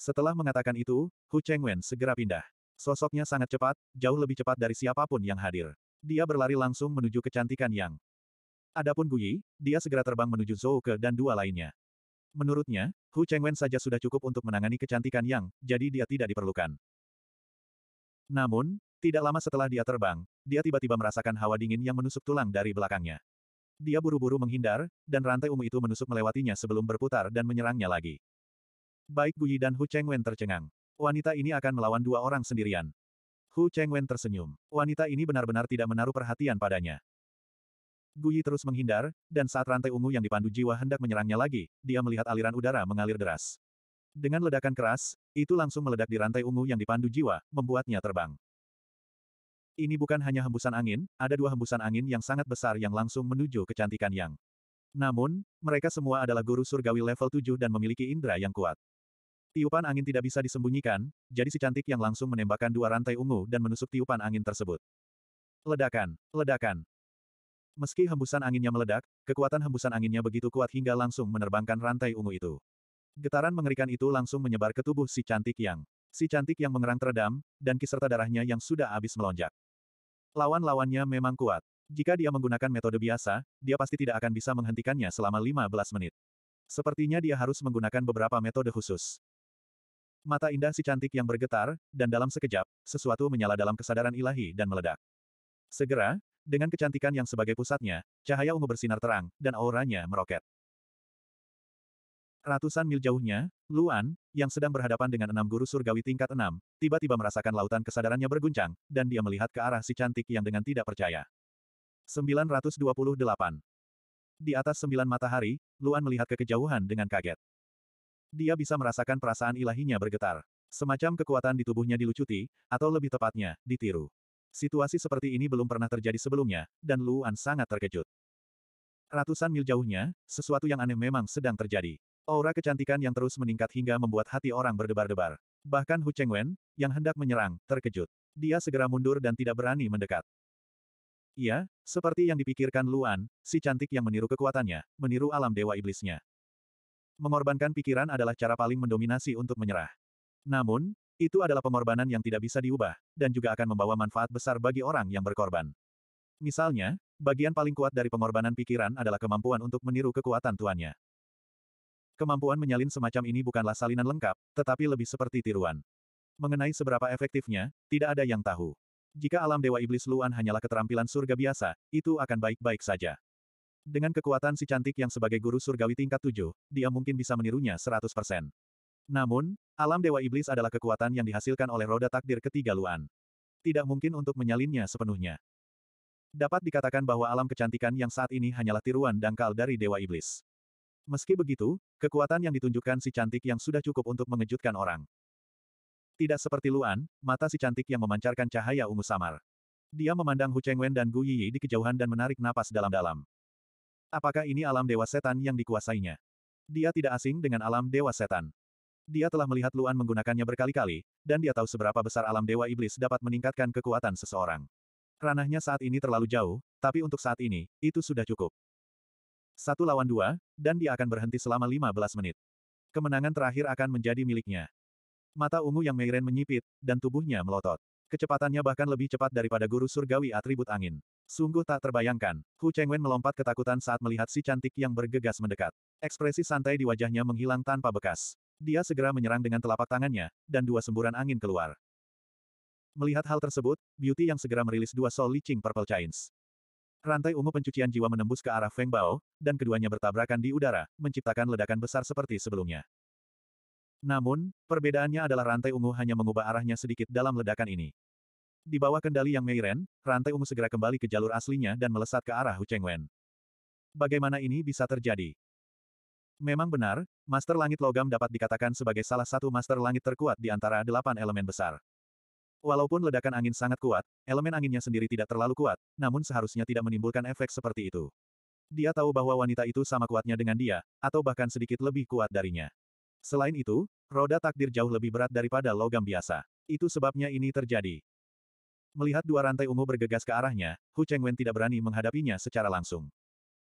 Setelah mengatakan itu, Hu Chengwen segera pindah. Sosoknya sangat cepat, jauh lebih cepat dari siapapun yang hadir. Dia berlari langsung menuju kecantikan Yang. Adapun Gui, dia segera terbang menuju Zhou Ke dan dua lainnya. Menurutnya, Hu Chengwen saja sudah cukup untuk menangani kecantikan Yang, jadi dia tidak diperlukan. Namun, tidak lama setelah dia terbang, dia tiba-tiba merasakan hawa dingin yang menusuk tulang dari belakangnya. Dia buru-buru menghindar, dan rantai ungu itu menusuk melewatinya sebelum berputar dan menyerangnya lagi. Baik Guyi dan Hu Chengwen tercengang. Wanita ini akan melawan dua orang sendirian. Hu Chengwen tersenyum. Wanita ini benar-benar tidak menaruh perhatian padanya. Guyi terus menghindar, dan saat rantai ungu yang dipandu jiwa hendak menyerangnya lagi, dia melihat aliran udara mengalir deras. Dengan ledakan keras, itu langsung meledak di rantai ungu yang dipandu jiwa, membuatnya terbang. Ini bukan hanya hembusan angin, ada dua hembusan angin yang sangat besar yang langsung menuju kecantikan Yang. Namun, mereka semua adalah guru surgawi level 7 dan memiliki indera yang kuat. Tiupan angin tidak bisa disembunyikan, jadi si cantik yang langsung menembakkan dua rantai ungu dan menusuk tiupan angin tersebut. Ledakan, ledakan. Meski hembusan anginnya meledak, kekuatan hembusan anginnya begitu kuat hingga langsung menerbangkan rantai ungu itu. Getaran mengerikan itu langsung menyebar ke tubuh si cantik yang. Si cantik yang mengerang teredam, dan kiserta darahnya yang sudah habis melonjak. Lawan-lawannya memang kuat. Jika dia menggunakan metode biasa, dia pasti tidak akan bisa menghentikannya selama 15 menit. Sepertinya dia harus menggunakan beberapa metode khusus. Mata indah si cantik yang bergetar, dan dalam sekejap, sesuatu menyala dalam kesadaran ilahi dan meledak. Segera, dengan kecantikan yang sebagai pusatnya, cahaya ungu bersinar terang, dan auranya meroket. Ratusan mil jauhnya, Luan, yang sedang berhadapan dengan enam guru surgawi tingkat enam, tiba-tiba merasakan lautan kesadarannya berguncang, dan dia melihat ke arah si cantik yang dengan tidak percaya. 928 Di atas sembilan matahari, Luan melihat ke kejauhan dengan kaget. Dia bisa merasakan perasaan ilahinya bergetar. Semacam kekuatan di tubuhnya dilucuti, atau lebih tepatnya, ditiru. Situasi seperti ini belum pernah terjadi sebelumnya, dan Luan sangat terkejut. Ratusan mil jauhnya, sesuatu yang aneh memang sedang terjadi. Aura kecantikan yang terus meningkat hingga membuat hati orang berdebar-debar. Bahkan Hu Chengwen, yang hendak menyerang, terkejut. Dia segera mundur dan tidak berani mendekat. Iya, seperti yang dipikirkan Luan, si cantik yang meniru kekuatannya, meniru alam dewa iblisnya. Mengorbankan pikiran adalah cara paling mendominasi untuk menyerah. Namun, itu adalah pengorbanan yang tidak bisa diubah, dan juga akan membawa manfaat besar bagi orang yang berkorban. Misalnya, bagian paling kuat dari pengorbanan pikiran adalah kemampuan untuk meniru kekuatan tuannya. Kemampuan menyalin semacam ini bukanlah salinan lengkap, tetapi lebih seperti tiruan. Mengenai seberapa efektifnya, tidak ada yang tahu. Jika alam Dewa Iblis Luan hanyalah keterampilan surga biasa, itu akan baik-baik saja. Dengan kekuatan si cantik yang sebagai guru surgawi tingkat 7, dia mungkin bisa menirunya 100%. Namun, alam Dewa Iblis adalah kekuatan yang dihasilkan oleh roda takdir ketiga Luan. Tidak mungkin untuk menyalinnya sepenuhnya. Dapat dikatakan bahwa alam kecantikan yang saat ini hanyalah tiruan dangkal dari Dewa Iblis. Meski begitu, kekuatan yang ditunjukkan si cantik yang sudah cukup untuk mengejutkan orang. Tidak seperti Luan, mata si cantik yang memancarkan cahaya ungu samar. Dia memandang Hu Chengwen dan Gu Yiyi di kejauhan dan menarik napas dalam-dalam. Apakah ini alam dewa setan yang dikuasainya? Dia tidak asing dengan alam dewa setan. Dia telah melihat Luan menggunakannya berkali-kali, dan dia tahu seberapa besar alam dewa iblis dapat meningkatkan kekuatan seseorang. Ranahnya saat ini terlalu jauh, tapi untuk saat ini, itu sudah cukup. Satu lawan dua, dan dia akan berhenti selama 15 menit. Kemenangan terakhir akan menjadi miliknya. Mata ungu yang Meiren menyipit, dan tubuhnya melotot. Kecepatannya bahkan lebih cepat daripada guru surgawi atribut angin. Sungguh tak terbayangkan, Hu Chengwen melompat ketakutan saat melihat si cantik yang bergegas mendekat. Ekspresi santai di wajahnya menghilang tanpa bekas. Dia segera menyerang dengan telapak tangannya, dan dua semburan angin keluar. Melihat hal tersebut, Beauty yang segera merilis dua soul leeching purple chains. Rantai ungu pencucian jiwa menembus ke arah Feng Bao, dan keduanya bertabrakan di udara, menciptakan ledakan besar seperti sebelumnya. Namun, perbedaannya adalah rantai ungu hanya mengubah arahnya sedikit dalam ledakan ini. Di bawah kendali yang Meiren, rantai ungu segera kembali ke jalur aslinya dan melesat ke arah Hu Chengwen. Bagaimana ini bisa terjadi? Memang benar, Master Langit Logam dapat dikatakan sebagai salah satu Master Langit terkuat di antara delapan elemen besar. Walaupun ledakan angin sangat kuat, elemen anginnya sendiri tidak terlalu kuat, namun seharusnya tidak menimbulkan efek seperti itu. Dia tahu bahwa wanita itu sama kuatnya dengan dia, atau bahkan sedikit lebih kuat darinya. Selain itu, roda takdir jauh lebih berat daripada logam biasa. Itu sebabnya ini terjadi. Melihat dua rantai ungu bergegas ke arahnya, Hu Chengwen tidak berani menghadapinya secara langsung.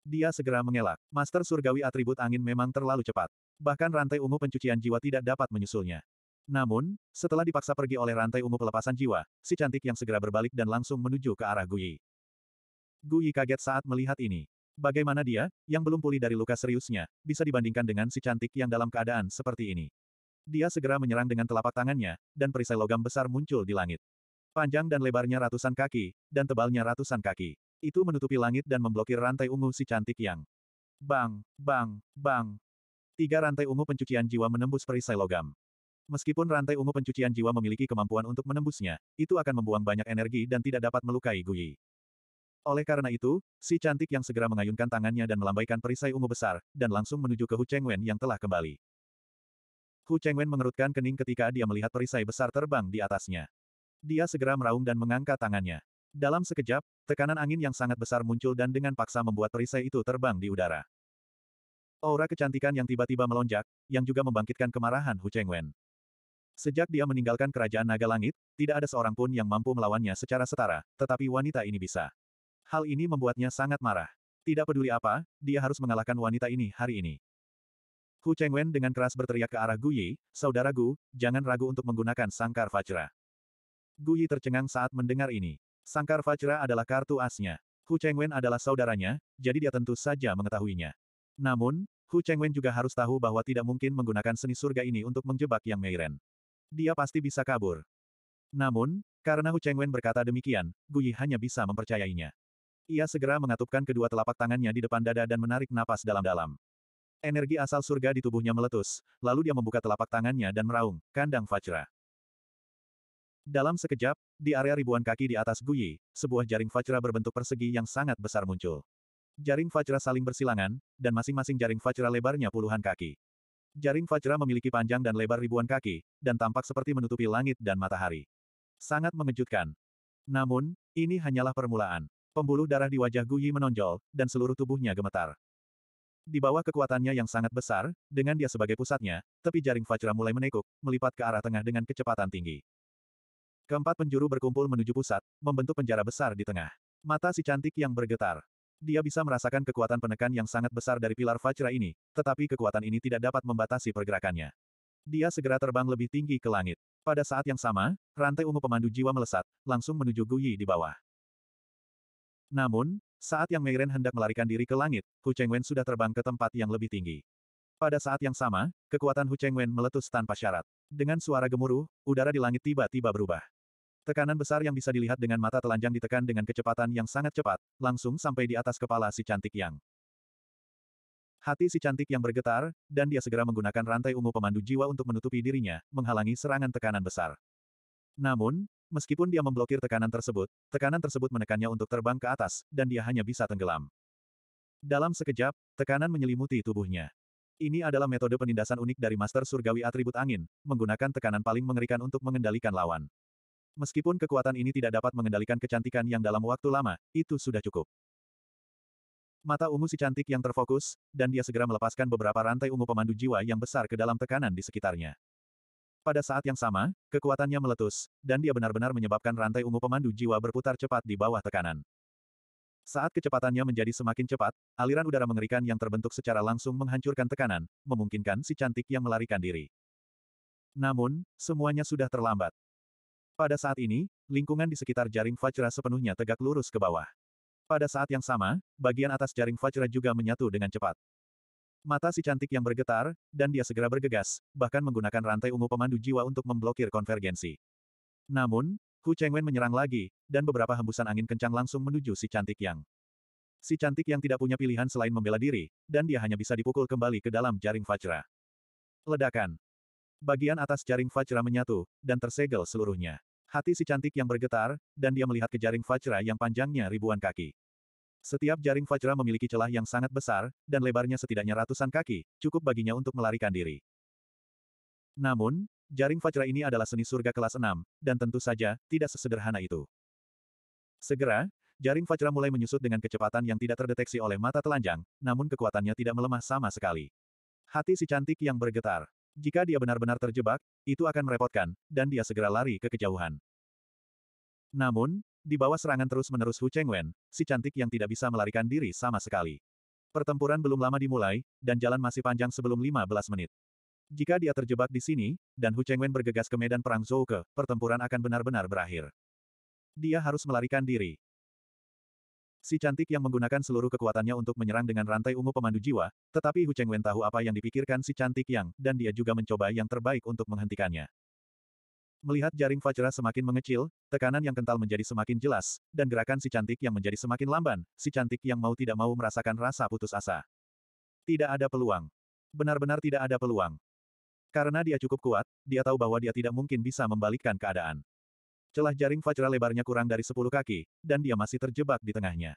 Dia segera mengelak. Master surgawi atribut angin memang terlalu cepat. Bahkan rantai ungu pencucian jiwa tidak dapat menyusulnya. Namun, setelah dipaksa pergi oleh rantai ungu pelepasan jiwa, si cantik yang segera berbalik dan langsung menuju ke arah Guyi. Guyi kaget saat melihat ini. Bagaimana dia, yang belum pulih dari luka seriusnya, bisa dibandingkan dengan si cantik yang dalam keadaan seperti ini. Dia segera menyerang dengan telapak tangannya, dan perisai logam besar muncul di langit. Panjang dan lebarnya ratusan kaki, dan tebalnya ratusan kaki. Itu menutupi langit dan memblokir rantai ungu si cantik yang... Bang, bang, bang. Tiga rantai ungu pencucian jiwa menembus perisai logam. Meskipun rantai ungu pencucian jiwa memiliki kemampuan untuk menembusnya, itu akan membuang banyak energi dan tidak dapat melukai Gui. Oleh karena itu, si cantik yang segera mengayunkan tangannya dan melambaikan perisai ungu besar, dan langsung menuju ke Hu Chengwen yang telah kembali. Hu Chengwen mengerutkan kening ketika dia melihat perisai besar terbang di atasnya. Dia segera meraung dan mengangkat tangannya. Dalam sekejap, tekanan angin yang sangat besar muncul dan dengan paksa membuat perisai itu terbang di udara. Aura kecantikan yang tiba-tiba melonjak, yang juga membangkitkan kemarahan Hu Chengwen. Sejak dia meninggalkan kerajaan naga langit, tidak ada seorang pun yang mampu melawannya secara setara, tetapi wanita ini bisa. Hal ini membuatnya sangat marah. Tidak peduli apa, dia harus mengalahkan wanita ini hari ini. Hu Chengwen dengan keras berteriak ke arah Gu Yi, Saudara Gu, jangan ragu untuk menggunakan sangkar Fajra. Gu Yi tercengang saat mendengar ini. Sangkar Fajra adalah kartu asnya. Hu Chengwen adalah saudaranya, jadi dia tentu saja mengetahuinya. Namun, Hu Chengwen juga harus tahu bahwa tidak mungkin menggunakan seni surga ini untuk menjebak Yang Meiren. Dia pasti bisa kabur. Namun, karena Hu Chengwen berkata demikian, Guyi hanya bisa mempercayainya. Ia segera mengatupkan kedua telapak tangannya di depan dada dan menarik napas dalam-dalam. Energi asal surga di tubuhnya meletus, lalu dia membuka telapak tangannya dan meraung, kandang Fajra. Dalam sekejap, di area ribuan kaki di atas Guyi, sebuah jaring Fajra berbentuk persegi yang sangat besar muncul. Jaring Fajra saling bersilangan, dan masing-masing jaring Fajra lebarnya puluhan kaki. Jaring Fajra memiliki panjang dan lebar ribuan kaki, dan tampak seperti menutupi langit dan matahari. Sangat mengejutkan. Namun, ini hanyalah permulaan. Pembuluh darah di wajah Yi menonjol, dan seluruh tubuhnya gemetar. Di bawah kekuatannya yang sangat besar, dengan dia sebagai pusatnya, tepi jaring Fajra mulai menekuk, melipat ke arah tengah dengan kecepatan tinggi. Keempat penjuru berkumpul menuju pusat, membentuk penjara besar di tengah. Mata si cantik yang bergetar. Dia bisa merasakan kekuatan penekan yang sangat besar dari pilar Fajra ini, tetapi kekuatan ini tidak dapat membatasi pergerakannya. Dia segera terbang lebih tinggi ke langit. Pada saat yang sama, rantai ungu pemandu jiwa melesat, langsung menuju Guyi di bawah. Namun, saat yang Meiren hendak melarikan diri ke langit, Hu Chengwen sudah terbang ke tempat yang lebih tinggi. Pada saat yang sama, kekuatan Hu Chengwen meletus tanpa syarat. Dengan suara gemuruh, udara di langit tiba-tiba berubah. Tekanan besar yang bisa dilihat dengan mata telanjang ditekan dengan kecepatan yang sangat cepat, langsung sampai di atas kepala si cantik yang. Hati si cantik yang bergetar, dan dia segera menggunakan rantai ungu pemandu jiwa untuk menutupi dirinya, menghalangi serangan tekanan besar. Namun, Meskipun dia memblokir tekanan tersebut, tekanan tersebut menekannya untuk terbang ke atas, dan dia hanya bisa tenggelam. Dalam sekejap, tekanan menyelimuti tubuhnya. Ini adalah metode penindasan unik dari Master Surgawi Atribut Angin, menggunakan tekanan paling mengerikan untuk mengendalikan lawan. Meskipun kekuatan ini tidak dapat mengendalikan kecantikan yang dalam waktu lama, itu sudah cukup. Mata ungu si cantik yang terfokus, dan dia segera melepaskan beberapa rantai ungu pemandu jiwa yang besar ke dalam tekanan di sekitarnya. Pada saat yang sama, kekuatannya meletus, dan dia benar-benar menyebabkan rantai ungu pemandu jiwa berputar cepat di bawah tekanan. Saat kecepatannya menjadi semakin cepat, aliran udara mengerikan yang terbentuk secara langsung menghancurkan tekanan, memungkinkan si cantik yang melarikan diri. Namun, semuanya sudah terlambat. Pada saat ini, lingkungan di sekitar jaring Fajra sepenuhnya tegak lurus ke bawah. Pada saat yang sama, bagian atas jaring Fajra juga menyatu dengan cepat. Mata si cantik yang bergetar, dan dia segera bergegas, bahkan menggunakan rantai ungu pemandu jiwa untuk memblokir konvergensi. Namun, Hu Chengwen menyerang lagi, dan beberapa hembusan angin kencang langsung menuju si cantik yang. Si cantik yang tidak punya pilihan selain membela diri, dan dia hanya bisa dipukul kembali ke dalam jaring Fajra. Ledakan. Bagian atas jaring Fajra menyatu, dan tersegel seluruhnya. Hati si cantik yang bergetar, dan dia melihat ke jaring Fajra yang panjangnya ribuan kaki. Setiap jaring Fajra memiliki celah yang sangat besar, dan lebarnya setidaknya ratusan kaki, cukup baginya untuk melarikan diri. Namun, jaring Fajra ini adalah seni surga kelas 6, dan tentu saja, tidak sesederhana itu. Segera, jaring Fajra mulai menyusut dengan kecepatan yang tidak terdeteksi oleh mata telanjang, namun kekuatannya tidak melemah sama sekali. Hati si cantik yang bergetar. Jika dia benar-benar terjebak, itu akan merepotkan, dan dia segera lari ke kejauhan. Namun, di bawah serangan terus-menerus Hu Chengwen, si cantik yang tidak bisa melarikan diri sama sekali. Pertempuran belum lama dimulai, dan jalan masih panjang sebelum 15 menit. Jika dia terjebak di sini, dan Hu Chengwen bergegas ke medan perang Zouke, pertempuran akan benar-benar berakhir. Dia harus melarikan diri. Si cantik yang menggunakan seluruh kekuatannya untuk menyerang dengan rantai ungu pemandu jiwa, tetapi Hu Chengwen tahu apa yang dipikirkan si cantik yang, dan dia juga mencoba yang terbaik untuk menghentikannya. Melihat jaring Fajra semakin mengecil, tekanan yang kental menjadi semakin jelas, dan gerakan si cantik yang menjadi semakin lamban, si cantik yang mau tidak mau merasakan rasa putus asa. Tidak ada peluang. Benar-benar tidak ada peluang. Karena dia cukup kuat, dia tahu bahwa dia tidak mungkin bisa membalikkan keadaan. Celah jaring Fajra lebarnya kurang dari 10 kaki, dan dia masih terjebak di tengahnya.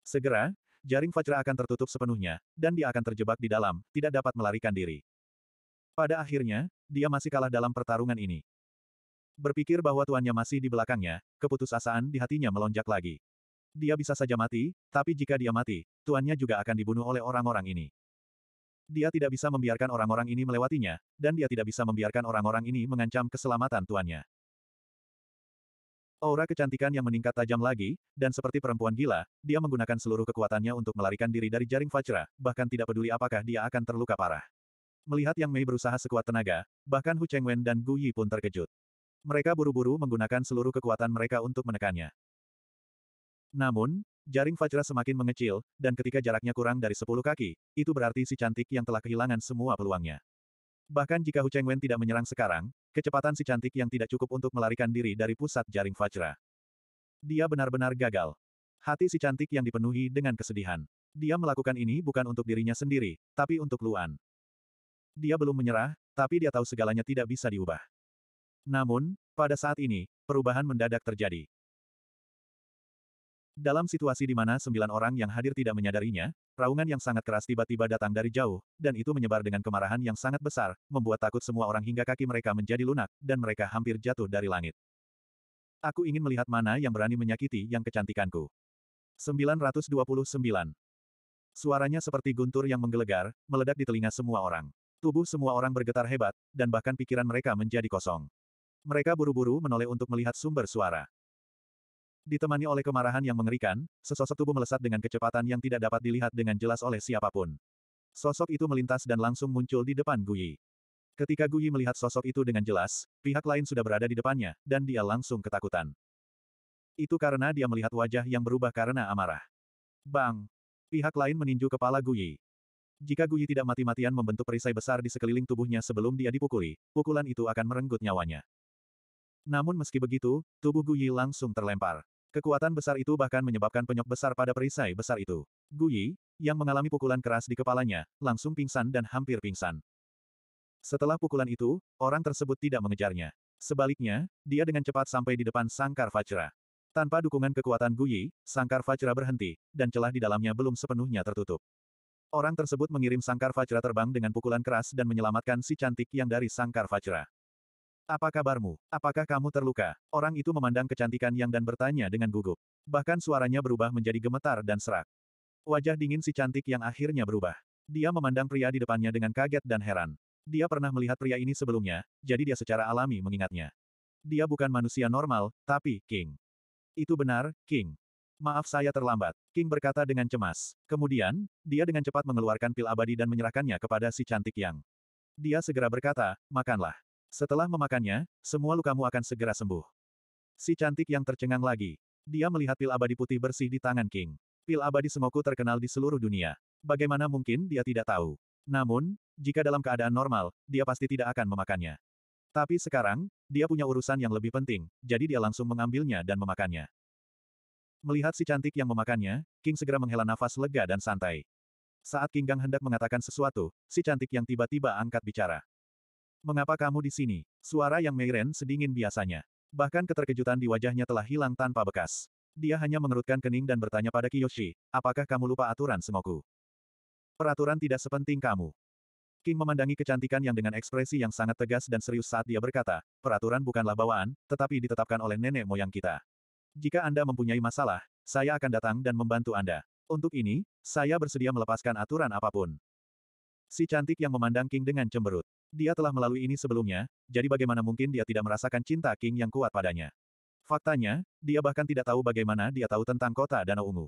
Segera, jaring Fajra akan tertutup sepenuhnya, dan dia akan terjebak di dalam, tidak dapat melarikan diri. Pada akhirnya, dia masih kalah dalam pertarungan ini. Berpikir bahwa tuannya masih di belakangnya, keputusasaan di hatinya melonjak lagi. Dia bisa saja mati, tapi jika dia mati, tuannya juga akan dibunuh oleh orang-orang ini. Dia tidak bisa membiarkan orang-orang ini melewatinya, dan dia tidak bisa membiarkan orang-orang ini mengancam keselamatan tuannya. Aura kecantikan yang meningkat tajam lagi, dan seperti perempuan gila, dia menggunakan seluruh kekuatannya untuk melarikan diri dari jaring Fajra, bahkan tidak peduli apakah dia akan terluka parah. Melihat Yang Mei berusaha sekuat tenaga, bahkan Hu Chengwen dan Gu Yi pun terkejut. Mereka buru-buru menggunakan seluruh kekuatan mereka untuk menekannya. Namun, jaring fajra semakin mengecil, dan ketika jaraknya kurang dari 10 kaki, itu berarti si cantik yang telah kehilangan semua peluangnya. Bahkan jika Hu Wen tidak menyerang sekarang, kecepatan si cantik yang tidak cukup untuk melarikan diri dari pusat jaring fajra. Dia benar-benar gagal. Hati si cantik yang dipenuhi dengan kesedihan. Dia melakukan ini bukan untuk dirinya sendiri, tapi untuk Luan. Dia belum menyerah, tapi dia tahu segalanya tidak bisa diubah. Namun, pada saat ini, perubahan mendadak terjadi. Dalam situasi di mana sembilan orang yang hadir tidak menyadarinya, raungan yang sangat keras tiba-tiba datang dari jauh, dan itu menyebar dengan kemarahan yang sangat besar, membuat takut semua orang hingga kaki mereka menjadi lunak, dan mereka hampir jatuh dari langit. Aku ingin melihat mana yang berani menyakiti yang kecantikanku. 929. Suaranya seperti guntur yang menggelegar, meledak di telinga semua orang. Tubuh semua orang bergetar hebat, dan bahkan pikiran mereka menjadi kosong. Mereka buru-buru menoleh untuk melihat sumber suara. Ditemani oleh kemarahan yang mengerikan, sesosok tubuh melesat dengan kecepatan yang tidak dapat dilihat dengan jelas oleh siapapun. Sosok itu melintas dan langsung muncul di depan Guyi. Ketika Guyi melihat sosok itu dengan jelas, pihak lain sudah berada di depannya, dan dia langsung ketakutan. Itu karena dia melihat wajah yang berubah karena amarah. Bang! Pihak lain meninju kepala Guyi. Jika Guyi tidak mati-matian membentuk perisai besar di sekeliling tubuhnya sebelum dia dipukuli, pukulan itu akan merenggut nyawanya. Namun meski begitu, tubuh Guyi langsung terlempar. Kekuatan besar itu bahkan menyebabkan penyok besar pada perisai besar itu. Guyi, yang mengalami pukulan keras di kepalanya, langsung pingsan dan hampir pingsan. Setelah pukulan itu, orang tersebut tidak mengejarnya. Sebaliknya, dia dengan cepat sampai di depan Sangkar Fajra. Tanpa dukungan kekuatan Guyi, Sangkar Fajra berhenti, dan celah di dalamnya belum sepenuhnya tertutup. Orang tersebut mengirim Sangkar Fajra terbang dengan pukulan keras dan menyelamatkan si cantik yang dari Sangkar Fajra. Apa kabarmu? Apakah kamu terluka? Orang itu memandang kecantikan Yang dan bertanya dengan gugup. Bahkan suaranya berubah menjadi gemetar dan serak. Wajah dingin si cantik yang akhirnya berubah. Dia memandang pria di depannya dengan kaget dan heran. Dia pernah melihat pria ini sebelumnya, jadi dia secara alami mengingatnya. Dia bukan manusia normal, tapi King. Itu benar, King. Maaf saya terlambat, King berkata dengan cemas. Kemudian, dia dengan cepat mengeluarkan pil abadi dan menyerahkannya kepada si cantik yang. Dia segera berkata, makanlah. Setelah memakannya, semua lukamu akan segera sembuh. Si cantik yang tercengang lagi. Dia melihat pil abadi putih bersih di tangan King. Pil abadi semoku terkenal di seluruh dunia. Bagaimana mungkin dia tidak tahu? Namun, jika dalam keadaan normal, dia pasti tidak akan memakannya. Tapi sekarang, dia punya urusan yang lebih penting, jadi dia langsung mengambilnya dan memakannya. Melihat si cantik yang memakannya, King segera menghela nafas lega dan santai. Saat King Gang hendak mengatakan sesuatu, si cantik yang tiba-tiba angkat bicara. Mengapa kamu di sini? Suara yang Meiren sedingin biasanya. Bahkan keterkejutan di wajahnya telah hilang tanpa bekas. Dia hanya mengerutkan kening dan bertanya pada Kiyoshi, apakah kamu lupa aturan semoku? Peraturan tidak sepenting kamu. King memandangi kecantikan yang dengan ekspresi yang sangat tegas dan serius saat dia berkata, peraturan bukanlah bawaan, tetapi ditetapkan oleh nenek moyang kita. Jika Anda mempunyai masalah, saya akan datang dan membantu Anda. Untuk ini, saya bersedia melepaskan aturan apapun. Si cantik yang memandang King dengan cemberut. Dia telah melalui ini sebelumnya, jadi bagaimana mungkin dia tidak merasakan cinta King yang kuat padanya. Faktanya, dia bahkan tidak tahu bagaimana dia tahu tentang kota Danau Ungu.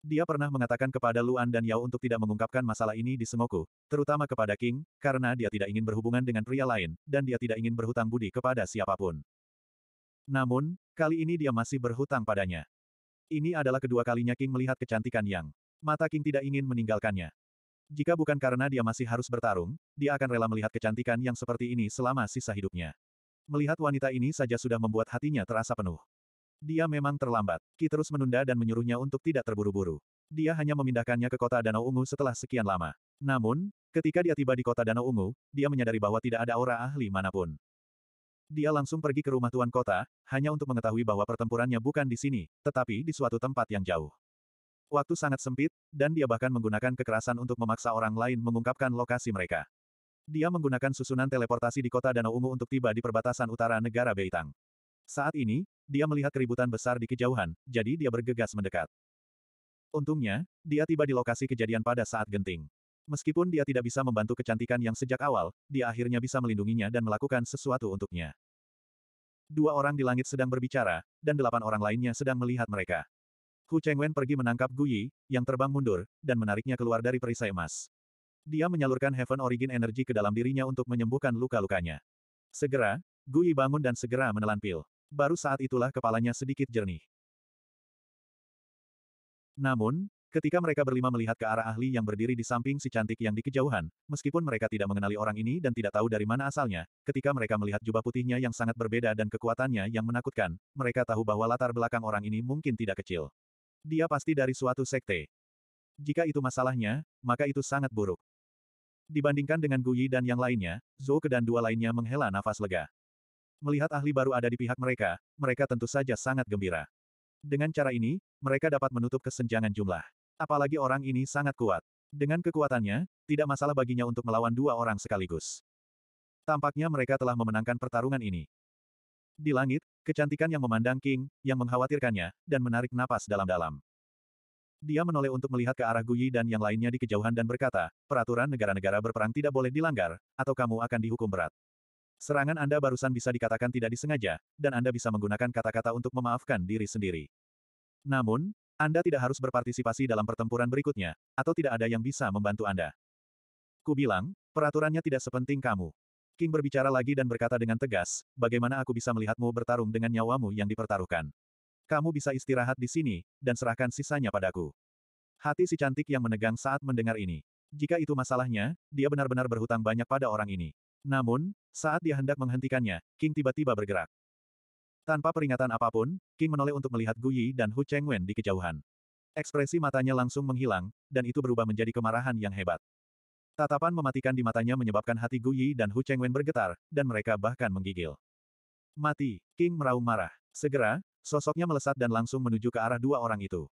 Dia pernah mengatakan kepada Luan dan Yao untuk tidak mengungkapkan masalah ini di Sengoku, terutama kepada King, karena dia tidak ingin berhubungan dengan pria lain, dan dia tidak ingin berhutang budi kepada siapapun. Namun, kali ini dia masih berhutang padanya. Ini adalah kedua kalinya King melihat kecantikan Yang. Mata King tidak ingin meninggalkannya. Jika bukan karena dia masih harus bertarung, dia akan rela melihat kecantikan yang seperti ini selama sisa hidupnya. Melihat wanita ini saja sudah membuat hatinya terasa penuh. Dia memang terlambat. Ki terus menunda dan menyuruhnya untuk tidak terburu-buru. Dia hanya memindahkannya ke kota Danau Ungu setelah sekian lama. Namun, ketika dia tiba di kota Danau Ungu, dia menyadari bahwa tidak ada aura ahli manapun. Dia langsung pergi ke rumah tuan kota, hanya untuk mengetahui bahwa pertempurannya bukan di sini, tetapi di suatu tempat yang jauh. Waktu sangat sempit, dan dia bahkan menggunakan kekerasan untuk memaksa orang lain mengungkapkan lokasi mereka. Dia menggunakan susunan teleportasi di kota Danau Ungu untuk tiba di perbatasan utara negara Beitang. Saat ini, dia melihat keributan besar di kejauhan, jadi dia bergegas mendekat. Untungnya, dia tiba di lokasi kejadian pada saat genting. Meskipun dia tidak bisa membantu kecantikan yang sejak awal, dia akhirnya bisa melindunginya dan melakukan sesuatu untuknya. Dua orang di langit sedang berbicara, dan delapan orang lainnya sedang melihat mereka. Hu Chengwen pergi menangkap Guyi, yang terbang mundur, dan menariknya keluar dari perisai emas. Dia menyalurkan Heaven Origin Energy ke dalam dirinya untuk menyembuhkan luka-lukanya. Segera, Guyi bangun dan segera menelan pil. Baru saat itulah kepalanya sedikit jernih. Namun, ketika mereka berlima melihat ke arah ahli yang berdiri di samping si cantik yang di kejauhan, meskipun mereka tidak mengenali orang ini dan tidak tahu dari mana asalnya, ketika mereka melihat jubah putihnya yang sangat berbeda dan kekuatannya yang menakutkan, mereka tahu bahwa latar belakang orang ini mungkin tidak kecil. Dia pasti dari suatu sekte. Jika itu masalahnya, maka itu sangat buruk. Dibandingkan dengan Guyi dan yang lainnya, Ke dan dua lainnya menghela nafas lega. Melihat ahli baru ada di pihak mereka, mereka tentu saja sangat gembira. Dengan cara ini, mereka dapat menutup kesenjangan jumlah. Apalagi orang ini sangat kuat. Dengan kekuatannya, tidak masalah baginya untuk melawan dua orang sekaligus. Tampaknya mereka telah memenangkan pertarungan ini. Di langit, kecantikan yang memandang King, yang mengkhawatirkannya, dan menarik napas dalam-dalam. Dia menoleh untuk melihat ke arah Guyi dan yang lainnya di kejauhan dan berkata, peraturan negara-negara berperang tidak boleh dilanggar, atau kamu akan dihukum berat. Serangan Anda barusan bisa dikatakan tidak disengaja, dan Anda bisa menggunakan kata-kata untuk memaafkan diri sendiri. Namun, Anda tidak harus berpartisipasi dalam pertempuran berikutnya, atau tidak ada yang bisa membantu Anda. Ku bilang, peraturannya tidak sepenting kamu. King berbicara lagi dan berkata dengan tegas, bagaimana aku bisa melihatmu bertarung dengan nyawamu yang dipertaruhkan. Kamu bisa istirahat di sini, dan serahkan sisanya padaku. Hati si cantik yang menegang saat mendengar ini. Jika itu masalahnya, dia benar-benar berhutang banyak pada orang ini. Namun, saat dia hendak menghentikannya, King tiba-tiba bergerak. Tanpa peringatan apapun, King menoleh untuk melihat Guyi dan Hu Wen di kejauhan. Ekspresi matanya langsung menghilang, dan itu berubah menjadi kemarahan yang hebat. Tatapan mematikan di matanya menyebabkan hati Gu Yi dan Hu Chengwen bergetar, dan mereka bahkan menggigil. Mati, King meraung marah. Segera, sosoknya melesat dan langsung menuju ke arah dua orang itu.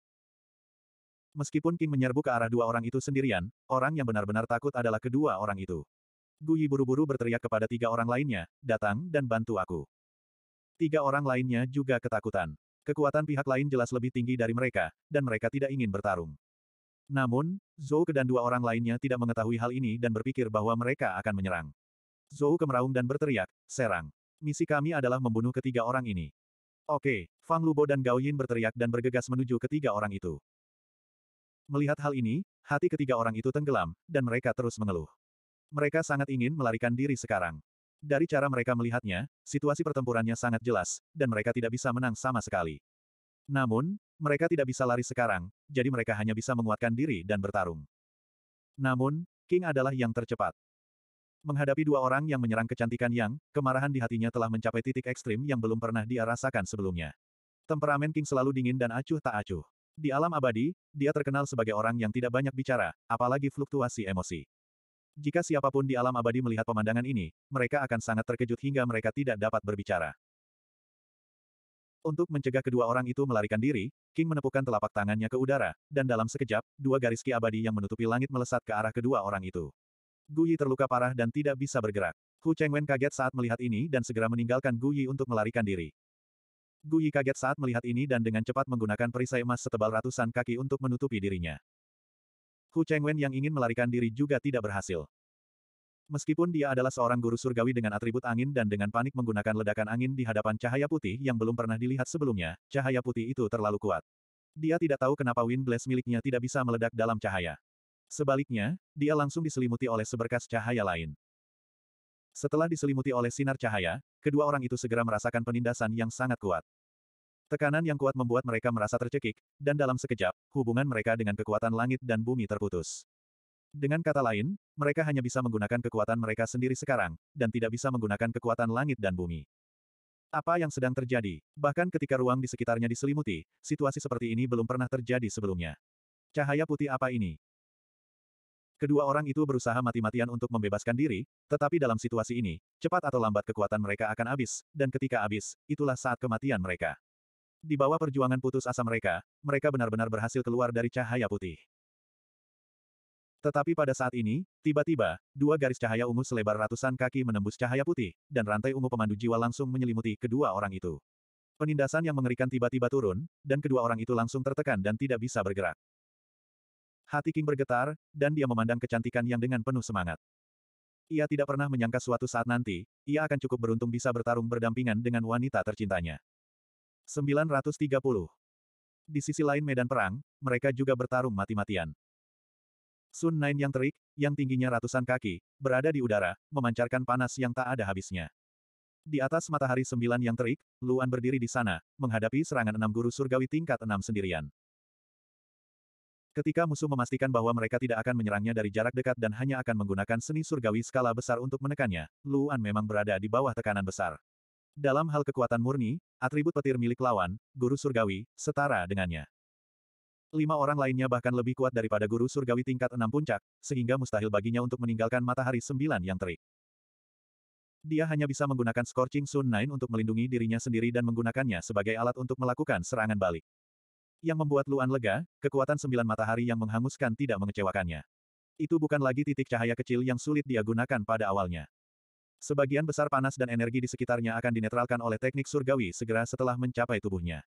Meskipun King menyerbu ke arah dua orang itu sendirian, orang yang benar-benar takut adalah kedua orang itu. Gu Yi buru-buru berteriak kepada tiga orang lainnya, datang dan bantu aku. Tiga orang lainnya juga ketakutan. Kekuatan pihak lain jelas lebih tinggi dari mereka, dan mereka tidak ingin bertarung. Namun, Zhou Ke dan dua orang lainnya tidak mengetahui hal ini dan berpikir bahwa mereka akan menyerang. Zhou Ke meraung dan berteriak, serang. Misi kami adalah membunuh ketiga orang ini. Oke, Fang Lubo dan Gao Yin berteriak dan bergegas menuju ketiga orang itu. Melihat hal ini, hati ketiga orang itu tenggelam, dan mereka terus mengeluh. Mereka sangat ingin melarikan diri sekarang. Dari cara mereka melihatnya, situasi pertempurannya sangat jelas, dan mereka tidak bisa menang sama sekali. Namun, mereka tidak bisa lari sekarang, jadi mereka hanya bisa menguatkan diri dan bertarung. Namun, King adalah yang tercepat. Menghadapi dua orang yang menyerang kecantikan Yang, kemarahan di hatinya telah mencapai titik ekstrim yang belum pernah dia rasakan sebelumnya. Temperamen King selalu dingin dan acuh tak acuh. Di alam abadi, dia terkenal sebagai orang yang tidak banyak bicara, apalagi fluktuasi emosi. Jika siapapun di alam abadi melihat pemandangan ini, mereka akan sangat terkejut hingga mereka tidak dapat berbicara. Untuk mencegah kedua orang itu melarikan diri, King menepukkan telapak tangannya ke udara, dan dalam sekejap, dua garis ki abadi yang menutupi langit melesat ke arah kedua orang itu. Guyi terluka parah dan tidak bisa bergerak. Hu Chengwen kaget saat melihat ini dan segera meninggalkan Guyi untuk melarikan diri. Guyi kaget saat melihat ini dan dengan cepat menggunakan perisai emas setebal ratusan kaki untuk menutupi dirinya. Hu Chengwen yang ingin melarikan diri juga tidak berhasil. Meskipun dia adalah seorang guru surgawi dengan atribut angin dan dengan panik menggunakan ledakan angin di hadapan cahaya putih yang belum pernah dilihat sebelumnya, cahaya putih itu terlalu kuat. Dia tidak tahu kenapa wind blast miliknya tidak bisa meledak dalam cahaya. Sebaliknya, dia langsung diselimuti oleh seberkas cahaya lain. Setelah diselimuti oleh sinar cahaya, kedua orang itu segera merasakan penindasan yang sangat kuat. Tekanan yang kuat membuat mereka merasa tercekik, dan dalam sekejap, hubungan mereka dengan kekuatan langit dan bumi terputus. Dengan kata lain, mereka hanya bisa menggunakan kekuatan mereka sendiri sekarang, dan tidak bisa menggunakan kekuatan langit dan bumi. Apa yang sedang terjadi? Bahkan ketika ruang di sekitarnya diselimuti, situasi seperti ini belum pernah terjadi sebelumnya. Cahaya putih apa ini? Kedua orang itu berusaha mati-matian untuk membebaskan diri, tetapi dalam situasi ini, cepat atau lambat kekuatan mereka akan habis, dan ketika habis, itulah saat kematian mereka. Di bawah perjuangan putus asa mereka, mereka benar-benar berhasil keluar dari cahaya putih. Tetapi pada saat ini, tiba-tiba, dua garis cahaya ungu selebar ratusan kaki menembus cahaya putih, dan rantai ungu pemandu jiwa langsung menyelimuti kedua orang itu. Penindasan yang mengerikan tiba-tiba turun, dan kedua orang itu langsung tertekan dan tidak bisa bergerak. Hati King bergetar, dan dia memandang kecantikan yang dengan penuh semangat. Ia tidak pernah menyangka suatu saat nanti, ia akan cukup beruntung bisa bertarung berdampingan dengan wanita tercintanya. 930. Di sisi lain medan perang, mereka juga bertarung mati-matian. Sun Nain yang terik, yang tingginya ratusan kaki, berada di udara, memancarkan panas yang tak ada habisnya. Di atas matahari sembilan yang terik, Luan berdiri di sana, menghadapi serangan enam guru surgawi tingkat enam sendirian. Ketika musuh memastikan bahwa mereka tidak akan menyerangnya dari jarak dekat dan hanya akan menggunakan seni surgawi skala besar untuk menekannya, Luan memang berada di bawah tekanan besar. Dalam hal kekuatan murni, atribut petir milik lawan, guru surgawi, setara dengannya. Lima orang lainnya bahkan lebih kuat daripada guru surgawi tingkat enam puncak, sehingga mustahil baginya untuk meninggalkan matahari sembilan yang terik. Dia hanya bisa menggunakan Scorching Sun Nine untuk melindungi dirinya sendiri dan menggunakannya sebagai alat untuk melakukan serangan balik. Yang membuat Luan lega, kekuatan sembilan matahari yang menghanguskan tidak mengecewakannya. Itu bukan lagi titik cahaya kecil yang sulit dia gunakan pada awalnya. Sebagian besar panas dan energi di sekitarnya akan dinetralkan oleh teknik surgawi segera setelah mencapai tubuhnya.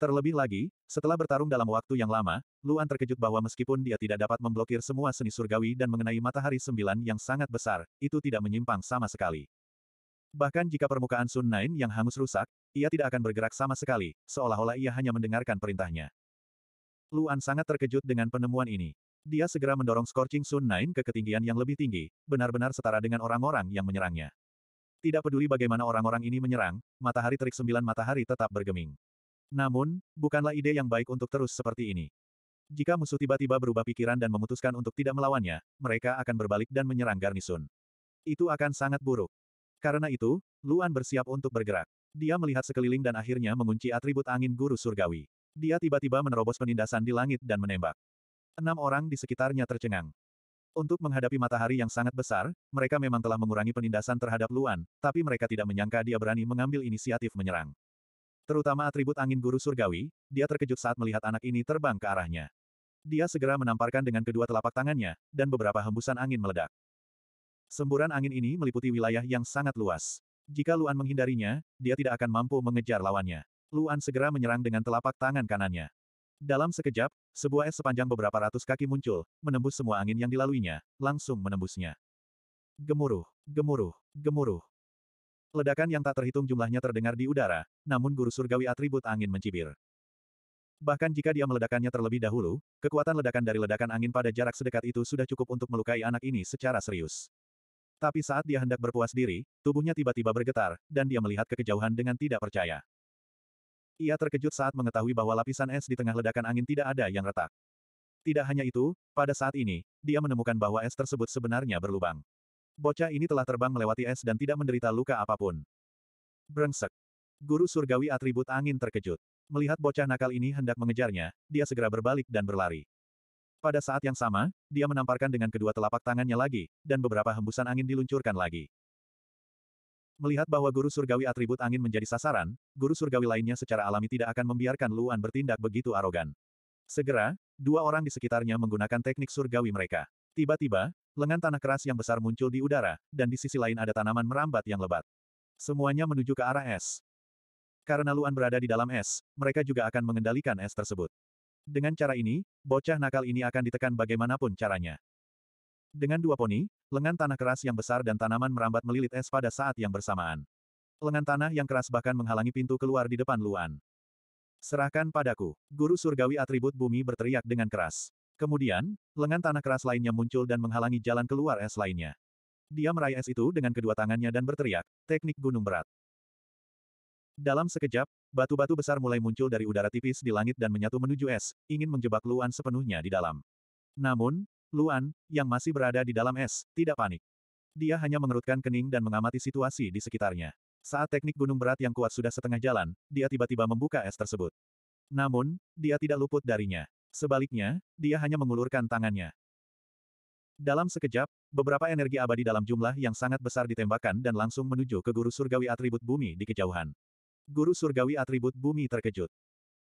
Terlebih lagi, setelah bertarung dalam waktu yang lama, Luan terkejut bahwa meskipun dia tidak dapat memblokir semua seni surgawi dan mengenai matahari sembilan yang sangat besar, itu tidak menyimpang sama sekali. Bahkan jika permukaan Sun Nain yang hangus rusak, ia tidak akan bergerak sama sekali, seolah-olah ia hanya mendengarkan perintahnya. Luan sangat terkejut dengan penemuan ini. Dia segera mendorong Scorching Sun Nain ke ketinggian yang lebih tinggi, benar-benar setara dengan orang-orang yang menyerangnya. Tidak peduli bagaimana orang-orang ini menyerang, matahari terik sembilan matahari tetap bergeming. Namun, bukanlah ide yang baik untuk terus seperti ini. Jika musuh tiba-tiba berubah pikiran dan memutuskan untuk tidak melawannya, mereka akan berbalik dan menyerang garnisun. Itu akan sangat buruk. Karena itu, Luan bersiap untuk bergerak. Dia melihat sekeliling dan akhirnya mengunci atribut angin guru surgawi. Dia tiba-tiba menerobos penindasan di langit dan menembak. Enam orang di sekitarnya tercengang. Untuk menghadapi matahari yang sangat besar, mereka memang telah mengurangi penindasan terhadap Luan, tapi mereka tidak menyangka dia berani mengambil inisiatif menyerang. Terutama atribut angin guru surgawi, dia terkejut saat melihat anak ini terbang ke arahnya. Dia segera menamparkan dengan kedua telapak tangannya, dan beberapa hembusan angin meledak. Semburan angin ini meliputi wilayah yang sangat luas. Jika Luan menghindarinya, dia tidak akan mampu mengejar lawannya. Luan segera menyerang dengan telapak tangan kanannya. Dalam sekejap, sebuah es sepanjang beberapa ratus kaki muncul, menembus semua angin yang dilaluinya, langsung menembusnya. Gemuruh, gemuruh, gemuruh. Ledakan yang tak terhitung jumlahnya terdengar di udara, namun guru surgawi atribut angin mencibir. Bahkan jika dia meledakannya terlebih dahulu, kekuatan ledakan dari ledakan angin pada jarak sedekat itu sudah cukup untuk melukai anak ini secara serius. Tapi saat dia hendak berpuas diri, tubuhnya tiba-tiba bergetar, dan dia melihat ke kejauhan dengan tidak percaya. Ia terkejut saat mengetahui bahwa lapisan es di tengah ledakan angin tidak ada yang retak. Tidak hanya itu, pada saat ini, dia menemukan bahwa es tersebut sebenarnya berlubang. Bocah ini telah terbang melewati es dan tidak menderita luka apapun. Brengsek. Guru surgawi atribut angin terkejut. Melihat bocah nakal ini hendak mengejarnya, dia segera berbalik dan berlari. Pada saat yang sama, dia menamparkan dengan kedua telapak tangannya lagi, dan beberapa hembusan angin diluncurkan lagi. Melihat bahwa guru surgawi atribut angin menjadi sasaran, guru surgawi lainnya secara alami tidak akan membiarkan Luan bertindak begitu arogan. Segera, dua orang di sekitarnya menggunakan teknik surgawi mereka. Tiba-tiba, Lengan tanah keras yang besar muncul di udara, dan di sisi lain ada tanaman merambat yang lebat. Semuanya menuju ke arah es. Karena Luan berada di dalam es, mereka juga akan mengendalikan es tersebut. Dengan cara ini, bocah nakal ini akan ditekan bagaimanapun caranya. Dengan dua poni, lengan tanah keras yang besar dan tanaman merambat melilit es pada saat yang bersamaan. Lengan tanah yang keras bahkan menghalangi pintu keluar di depan Luan. Serahkan padaku. Guru surgawi atribut bumi berteriak dengan keras. Kemudian, lengan tanah keras lainnya muncul dan menghalangi jalan keluar es lainnya. Dia meraih es itu dengan kedua tangannya dan berteriak, teknik gunung berat. Dalam sekejap, batu-batu besar mulai muncul dari udara tipis di langit dan menyatu menuju es, ingin menjebak Luan sepenuhnya di dalam. Namun, Luan, yang masih berada di dalam es, tidak panik. Dia hanya mengerutkan kening dan mengamati situasi di sekitarnya. Saat teknik gunung berat yang kuat sudah setengah jalan, dia tiba-tiba membuka es tersebut. Namun, dia tidak luput darinya. Sebaliknya, dia hanya mengulurkan tangannya. Dalam sekejap, beberapa energi abadi dalam jumlah yang sangat besar ditembakkan dan langsung menuju ke guru surgawi atribut bumi di kejauhan. Guru surgawi atribut bumi terkejut.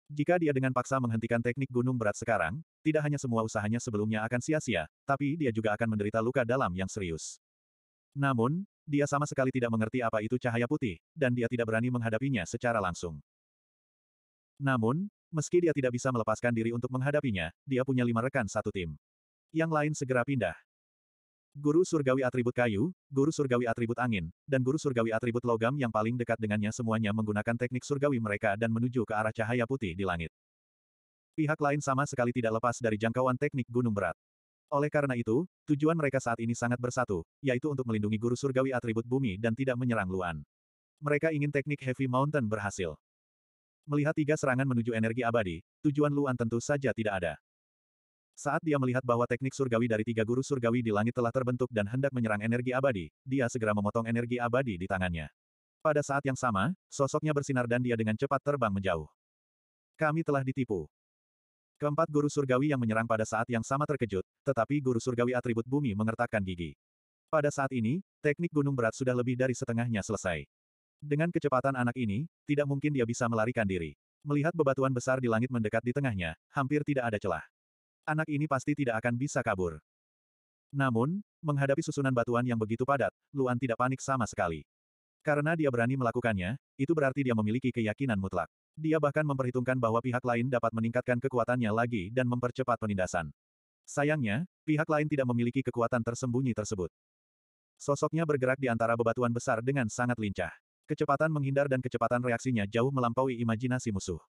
Jika dia dengan paksa menghentikan teknik gunung berat sekarang, tidak hanya semua usahanya sebelumnya akan sia-sia, tapi dia juga akan menderita luka dalam yang serius. Namun, dia sama sekali tidak mengerti apa itu cahaya putih, dan dia tidak berani menghadapinya secara langsung. Namun, Meski dia tidak bisa melepaskan diri untuk menghadapinya, dia punya lima rekan satu tim. Yang lain segera pindah. Guru surgawi atribut kayu, guru surgawi atribut angin, dan guru surgawi atribut logam yang paling dekat dengannya semuanya menggunakan teknik surgawi mereka dan menuju ke arah cahaya putih di langit. Pihak lain sama sekali tidak lepas dari jangkauan teknik gunung berat. Oleh karena itu, tujuan mereka saat ini sangat bersatu, yaitu untuk melindungi guru surgawi atribut bumi dan tidak menyerang Luan. Mereka ingin teknik Heavy Mountain berhasil. Melihat tiga serangan menuju energi abadi, tujuan Luan tentu saja tidak ada. Saat dia melihat bahwa teknik surgawi dari tiga guru surgawi di langit telah terbentuk dan hendak menyerang energi abadi, dia segera memotong energi abadi di tangannya. Pada saat yang sama, sosoknya bersinar dan dia dengan cepat terbang menjauh. Kami telah ditipu. Keempat guru surgawi yang menyerang pada saat yang sama terkejut, tetapi guru surgawi atribut bumi mengertakkan gigi. Pada saat ini, teknik gunung berat sudah lebih dari setengahnya selesai. Dengan kecepatan anak ini, tidak mungkin dia bisa melarikan diri. Melihat bebatuan besar di langit mendekat di tengahnya, hampir tidak ada celah. Anak ini pasti tidak akan bisa kabur. Namun, menghadapi susunan batuan yang begitu padat, Luan tidak panik sama sekali. Karena dia berani melakukannya, itu berarti dia memiliki keyakinan mutlak. Dia bahkan memperhitungkan bahwa pihak lain dapat meningkatkan kekuatannya lagi dan mempercepat penindasan. Sayangnya, pihak lain tidak memiliki kekuatan tersembunyi tersebut. Sosoknya bergerak di antara bebatuan besar dengan sangat lincah. Kecepatan menghindar dan kecepatan reaksinya jauh melampaui imajinasi musuh.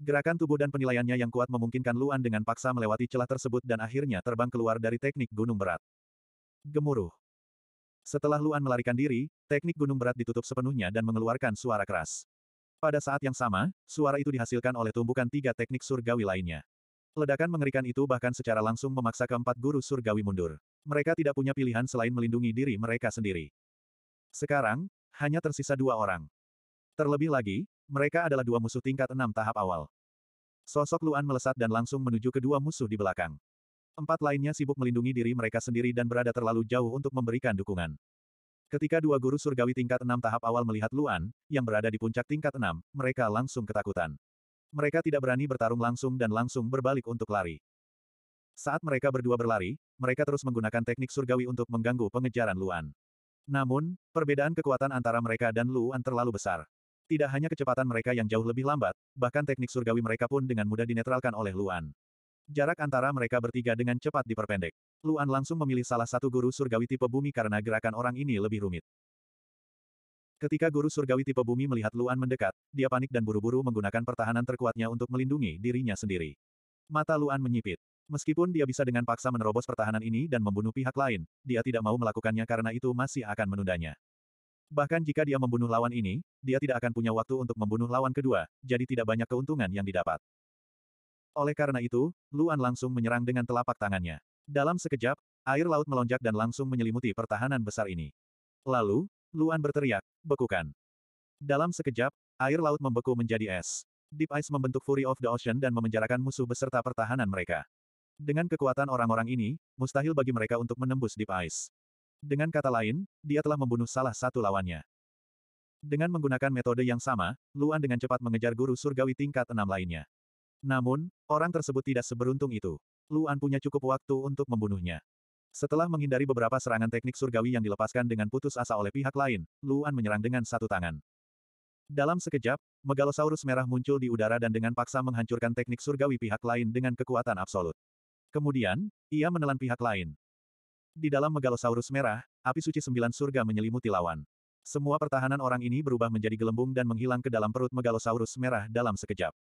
Gerakan tubuh dan penilaiannya yang kuat memungkinkan Luan dengan paksa melewati celah tersebut dan akhirnya terbang keluar dari teknik gunung berat. Gemuruh. Setelah Luan melarikan diri, teknik gunung berat ditutup sepenuhnya dan mengeluarkan suara keras. Pada saat yang sama, suara itu dihasilkan oleh tumbukan tiga teknik surgawi lainnya. Ledakan mengerikan itu bahkan secara langsung memaksa keempat guru surgawi mundur. Mereka tidak punya pilihan selain melindungi diri mereka sendiri. Sekarang, hanya tersisa dua orang. Terlebih lagi, mereka adalah dua musuh tingkat enam tahap awal. Sosok Luan melesat dan langsung menuju kedua musuh di belakang. Empat lainnya sibuk melindungi diri mereka sendiri dan berada terlalu jauh untuk memberikan dukungan. Ketika dua guru surgawi tingkat enam tahap awal melihat Luan, yang berada di puncak tingkat enam, mereka langsung ketakutan. Mereka tidak berani bertarung langsung dan langsung berbalik untuk lari. Saat mereka berdua berlari, mereka terus menggunakan teknik surgawi untuk mengganggu pengejaran Luan. Namun, perbedaan kekuatan antara mereka dan Luan terlalu besar. Tidak hanya kecepatan mereka yang jauh lebih lambat, bahkan teknik surgawi mereka pun dengan mudah dinetralkan oleh Luan. Jarak antara mereka bertiga dengan cepat diperpendek. Luan langsung memilih salah satu guru surgawi tipe bumi karena gerakan orang ini lebih rumit. Ketika guru surgawi tipe bumi melihat Luan mendekat, dia panik dan buru-buru menggunakan pertahanan terkuatnya untuk melindungi dirinya sendiri. Mata Luan menyipit. Meskipun dia bisa dengan paksa menerobos pertahanan ini dan membunuh pihak lain, dia tidak mau melakukannya karena itu masih akan menundanya. Bahkan jika dia membunuh lawan ini, dia tidak akan punya waktu untuk membunuh lawan kedua, jadi tidak banyak keuntungan yang didapat. Oleh karena itu, Luan langsung menyerang dengan telapak tangannya. Dalam sekejap, air laut melonjak dan langsung menyelimuti pertahanan besar ini. Lalu, Luan berteriak, bekukan. Dalam sekejap, air laut membeku menjadi es. Deep Ice membentuk Fury of the Ocean dan memenjarakan musuh beserta pertahanan mereka. Dengan kekuatan orang-orang ini, mustahil bagi mereka untuk menembus Deep Ice. Dengan kata lain, dia telah membunuh salah satu lawannya. Dengan menggunakan metode yang sama, Luan dengan cepat mengejar guru surgawi tingkat enam lainnya. Namun, orang tersebut tidak seberuntung itu. Luan punya cukup waktu untuk membunuhnya. Setelah menghindari beberapa serangan teknik surgawi yang dilepaskan dengan putus asa oleh pihak lain, Luan menyerang dengan satu tangan. Dalam sekejap, Megalosaurus merah muncul di udara dan dengan paksa menghancurkan teknik surgawi pihak lain dengan kekuatan absolut. Kemudian, ia menelan pihak lain. Di dalam megalosaurus merah, api suci sembilan surga menyelimuti lawan. Semua pertahanan orang ini berubah menjadi gelembung dan menghilang ke dalam perut megalosaurus merah dalam sekejap.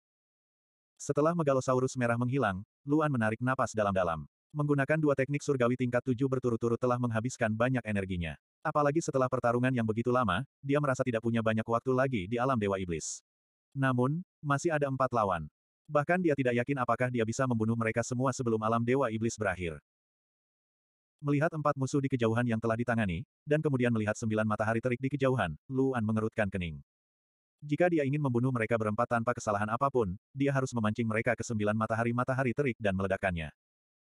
Setelah megalosaurus merah menghilang, Luan menarik napas dalam-dalam. Menggunakan dua teknik surgawi tingkat tujuh berturut-turut telah menghabiskan banyak energinya. Apalagi setelah pertarungan yang begitu lama, dia merasa tidak punya banyak waktu lagi di alam Dewa Iblis. Namun, masih ada empat lawan. Bahkan dia tidak yakin apakah dia bisa membunuh mereka semua sebelum alam Dewa Iblis berakhir. Melihat empat musuh di kejauhan yang telah ditangani, dan kemudian melihat sembilan matahari terik di kejauhan, Luan mengerutkan kening. Jika dia ingin membunuh mereka berempat tanpa kesalahan apapun, dia harus memancing mereka ke sembilan matahari-matahari terik dan meledakkannya.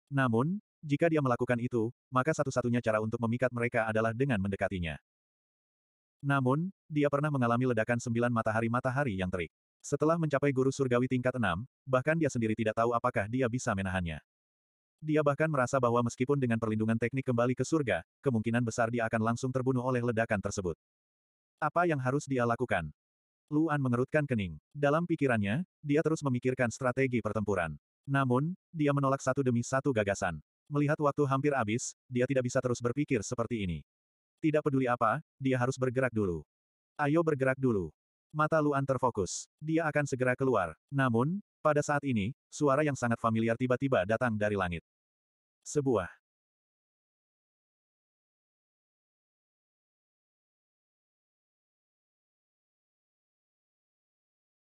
Namun, jika dia melakukan itu, maka satu-satunya cara untuk memikat mereka adalah dengan mendekatinya. Namun, dia pernah mengalami ledakan sembilan matahari-matahari yang terik. Setelah mencapai guru surgawi tingkat 6, bahkan dia sendiri tidak tahu apakah dia bisa menahannya. Dia bahkan merasa bahwa meskipun dengan perlindungan teknik kembali ke surga, kemungkinan besar dia akan langsung terbunuh oleh ledakan tersebut. Apa yang harus dia lakukan? Luan mengerutkan kening. Dalam pikirannya, dia terus memikirkan strategi pertempuran. Namun, dia menolak satu demi satu gagasan. Melihat waktu hampir habis, dia tidak bisa terus berpikir seperti ini. Tidak peduli apa, dia harus bergerak dulu. Ayo bergerak dulu. Mata Luan terfokus. Dia akan segera keluar. Namun, pada saat ini, suara yang sangat familiar tiba-tiba datang dari langit. Sebuah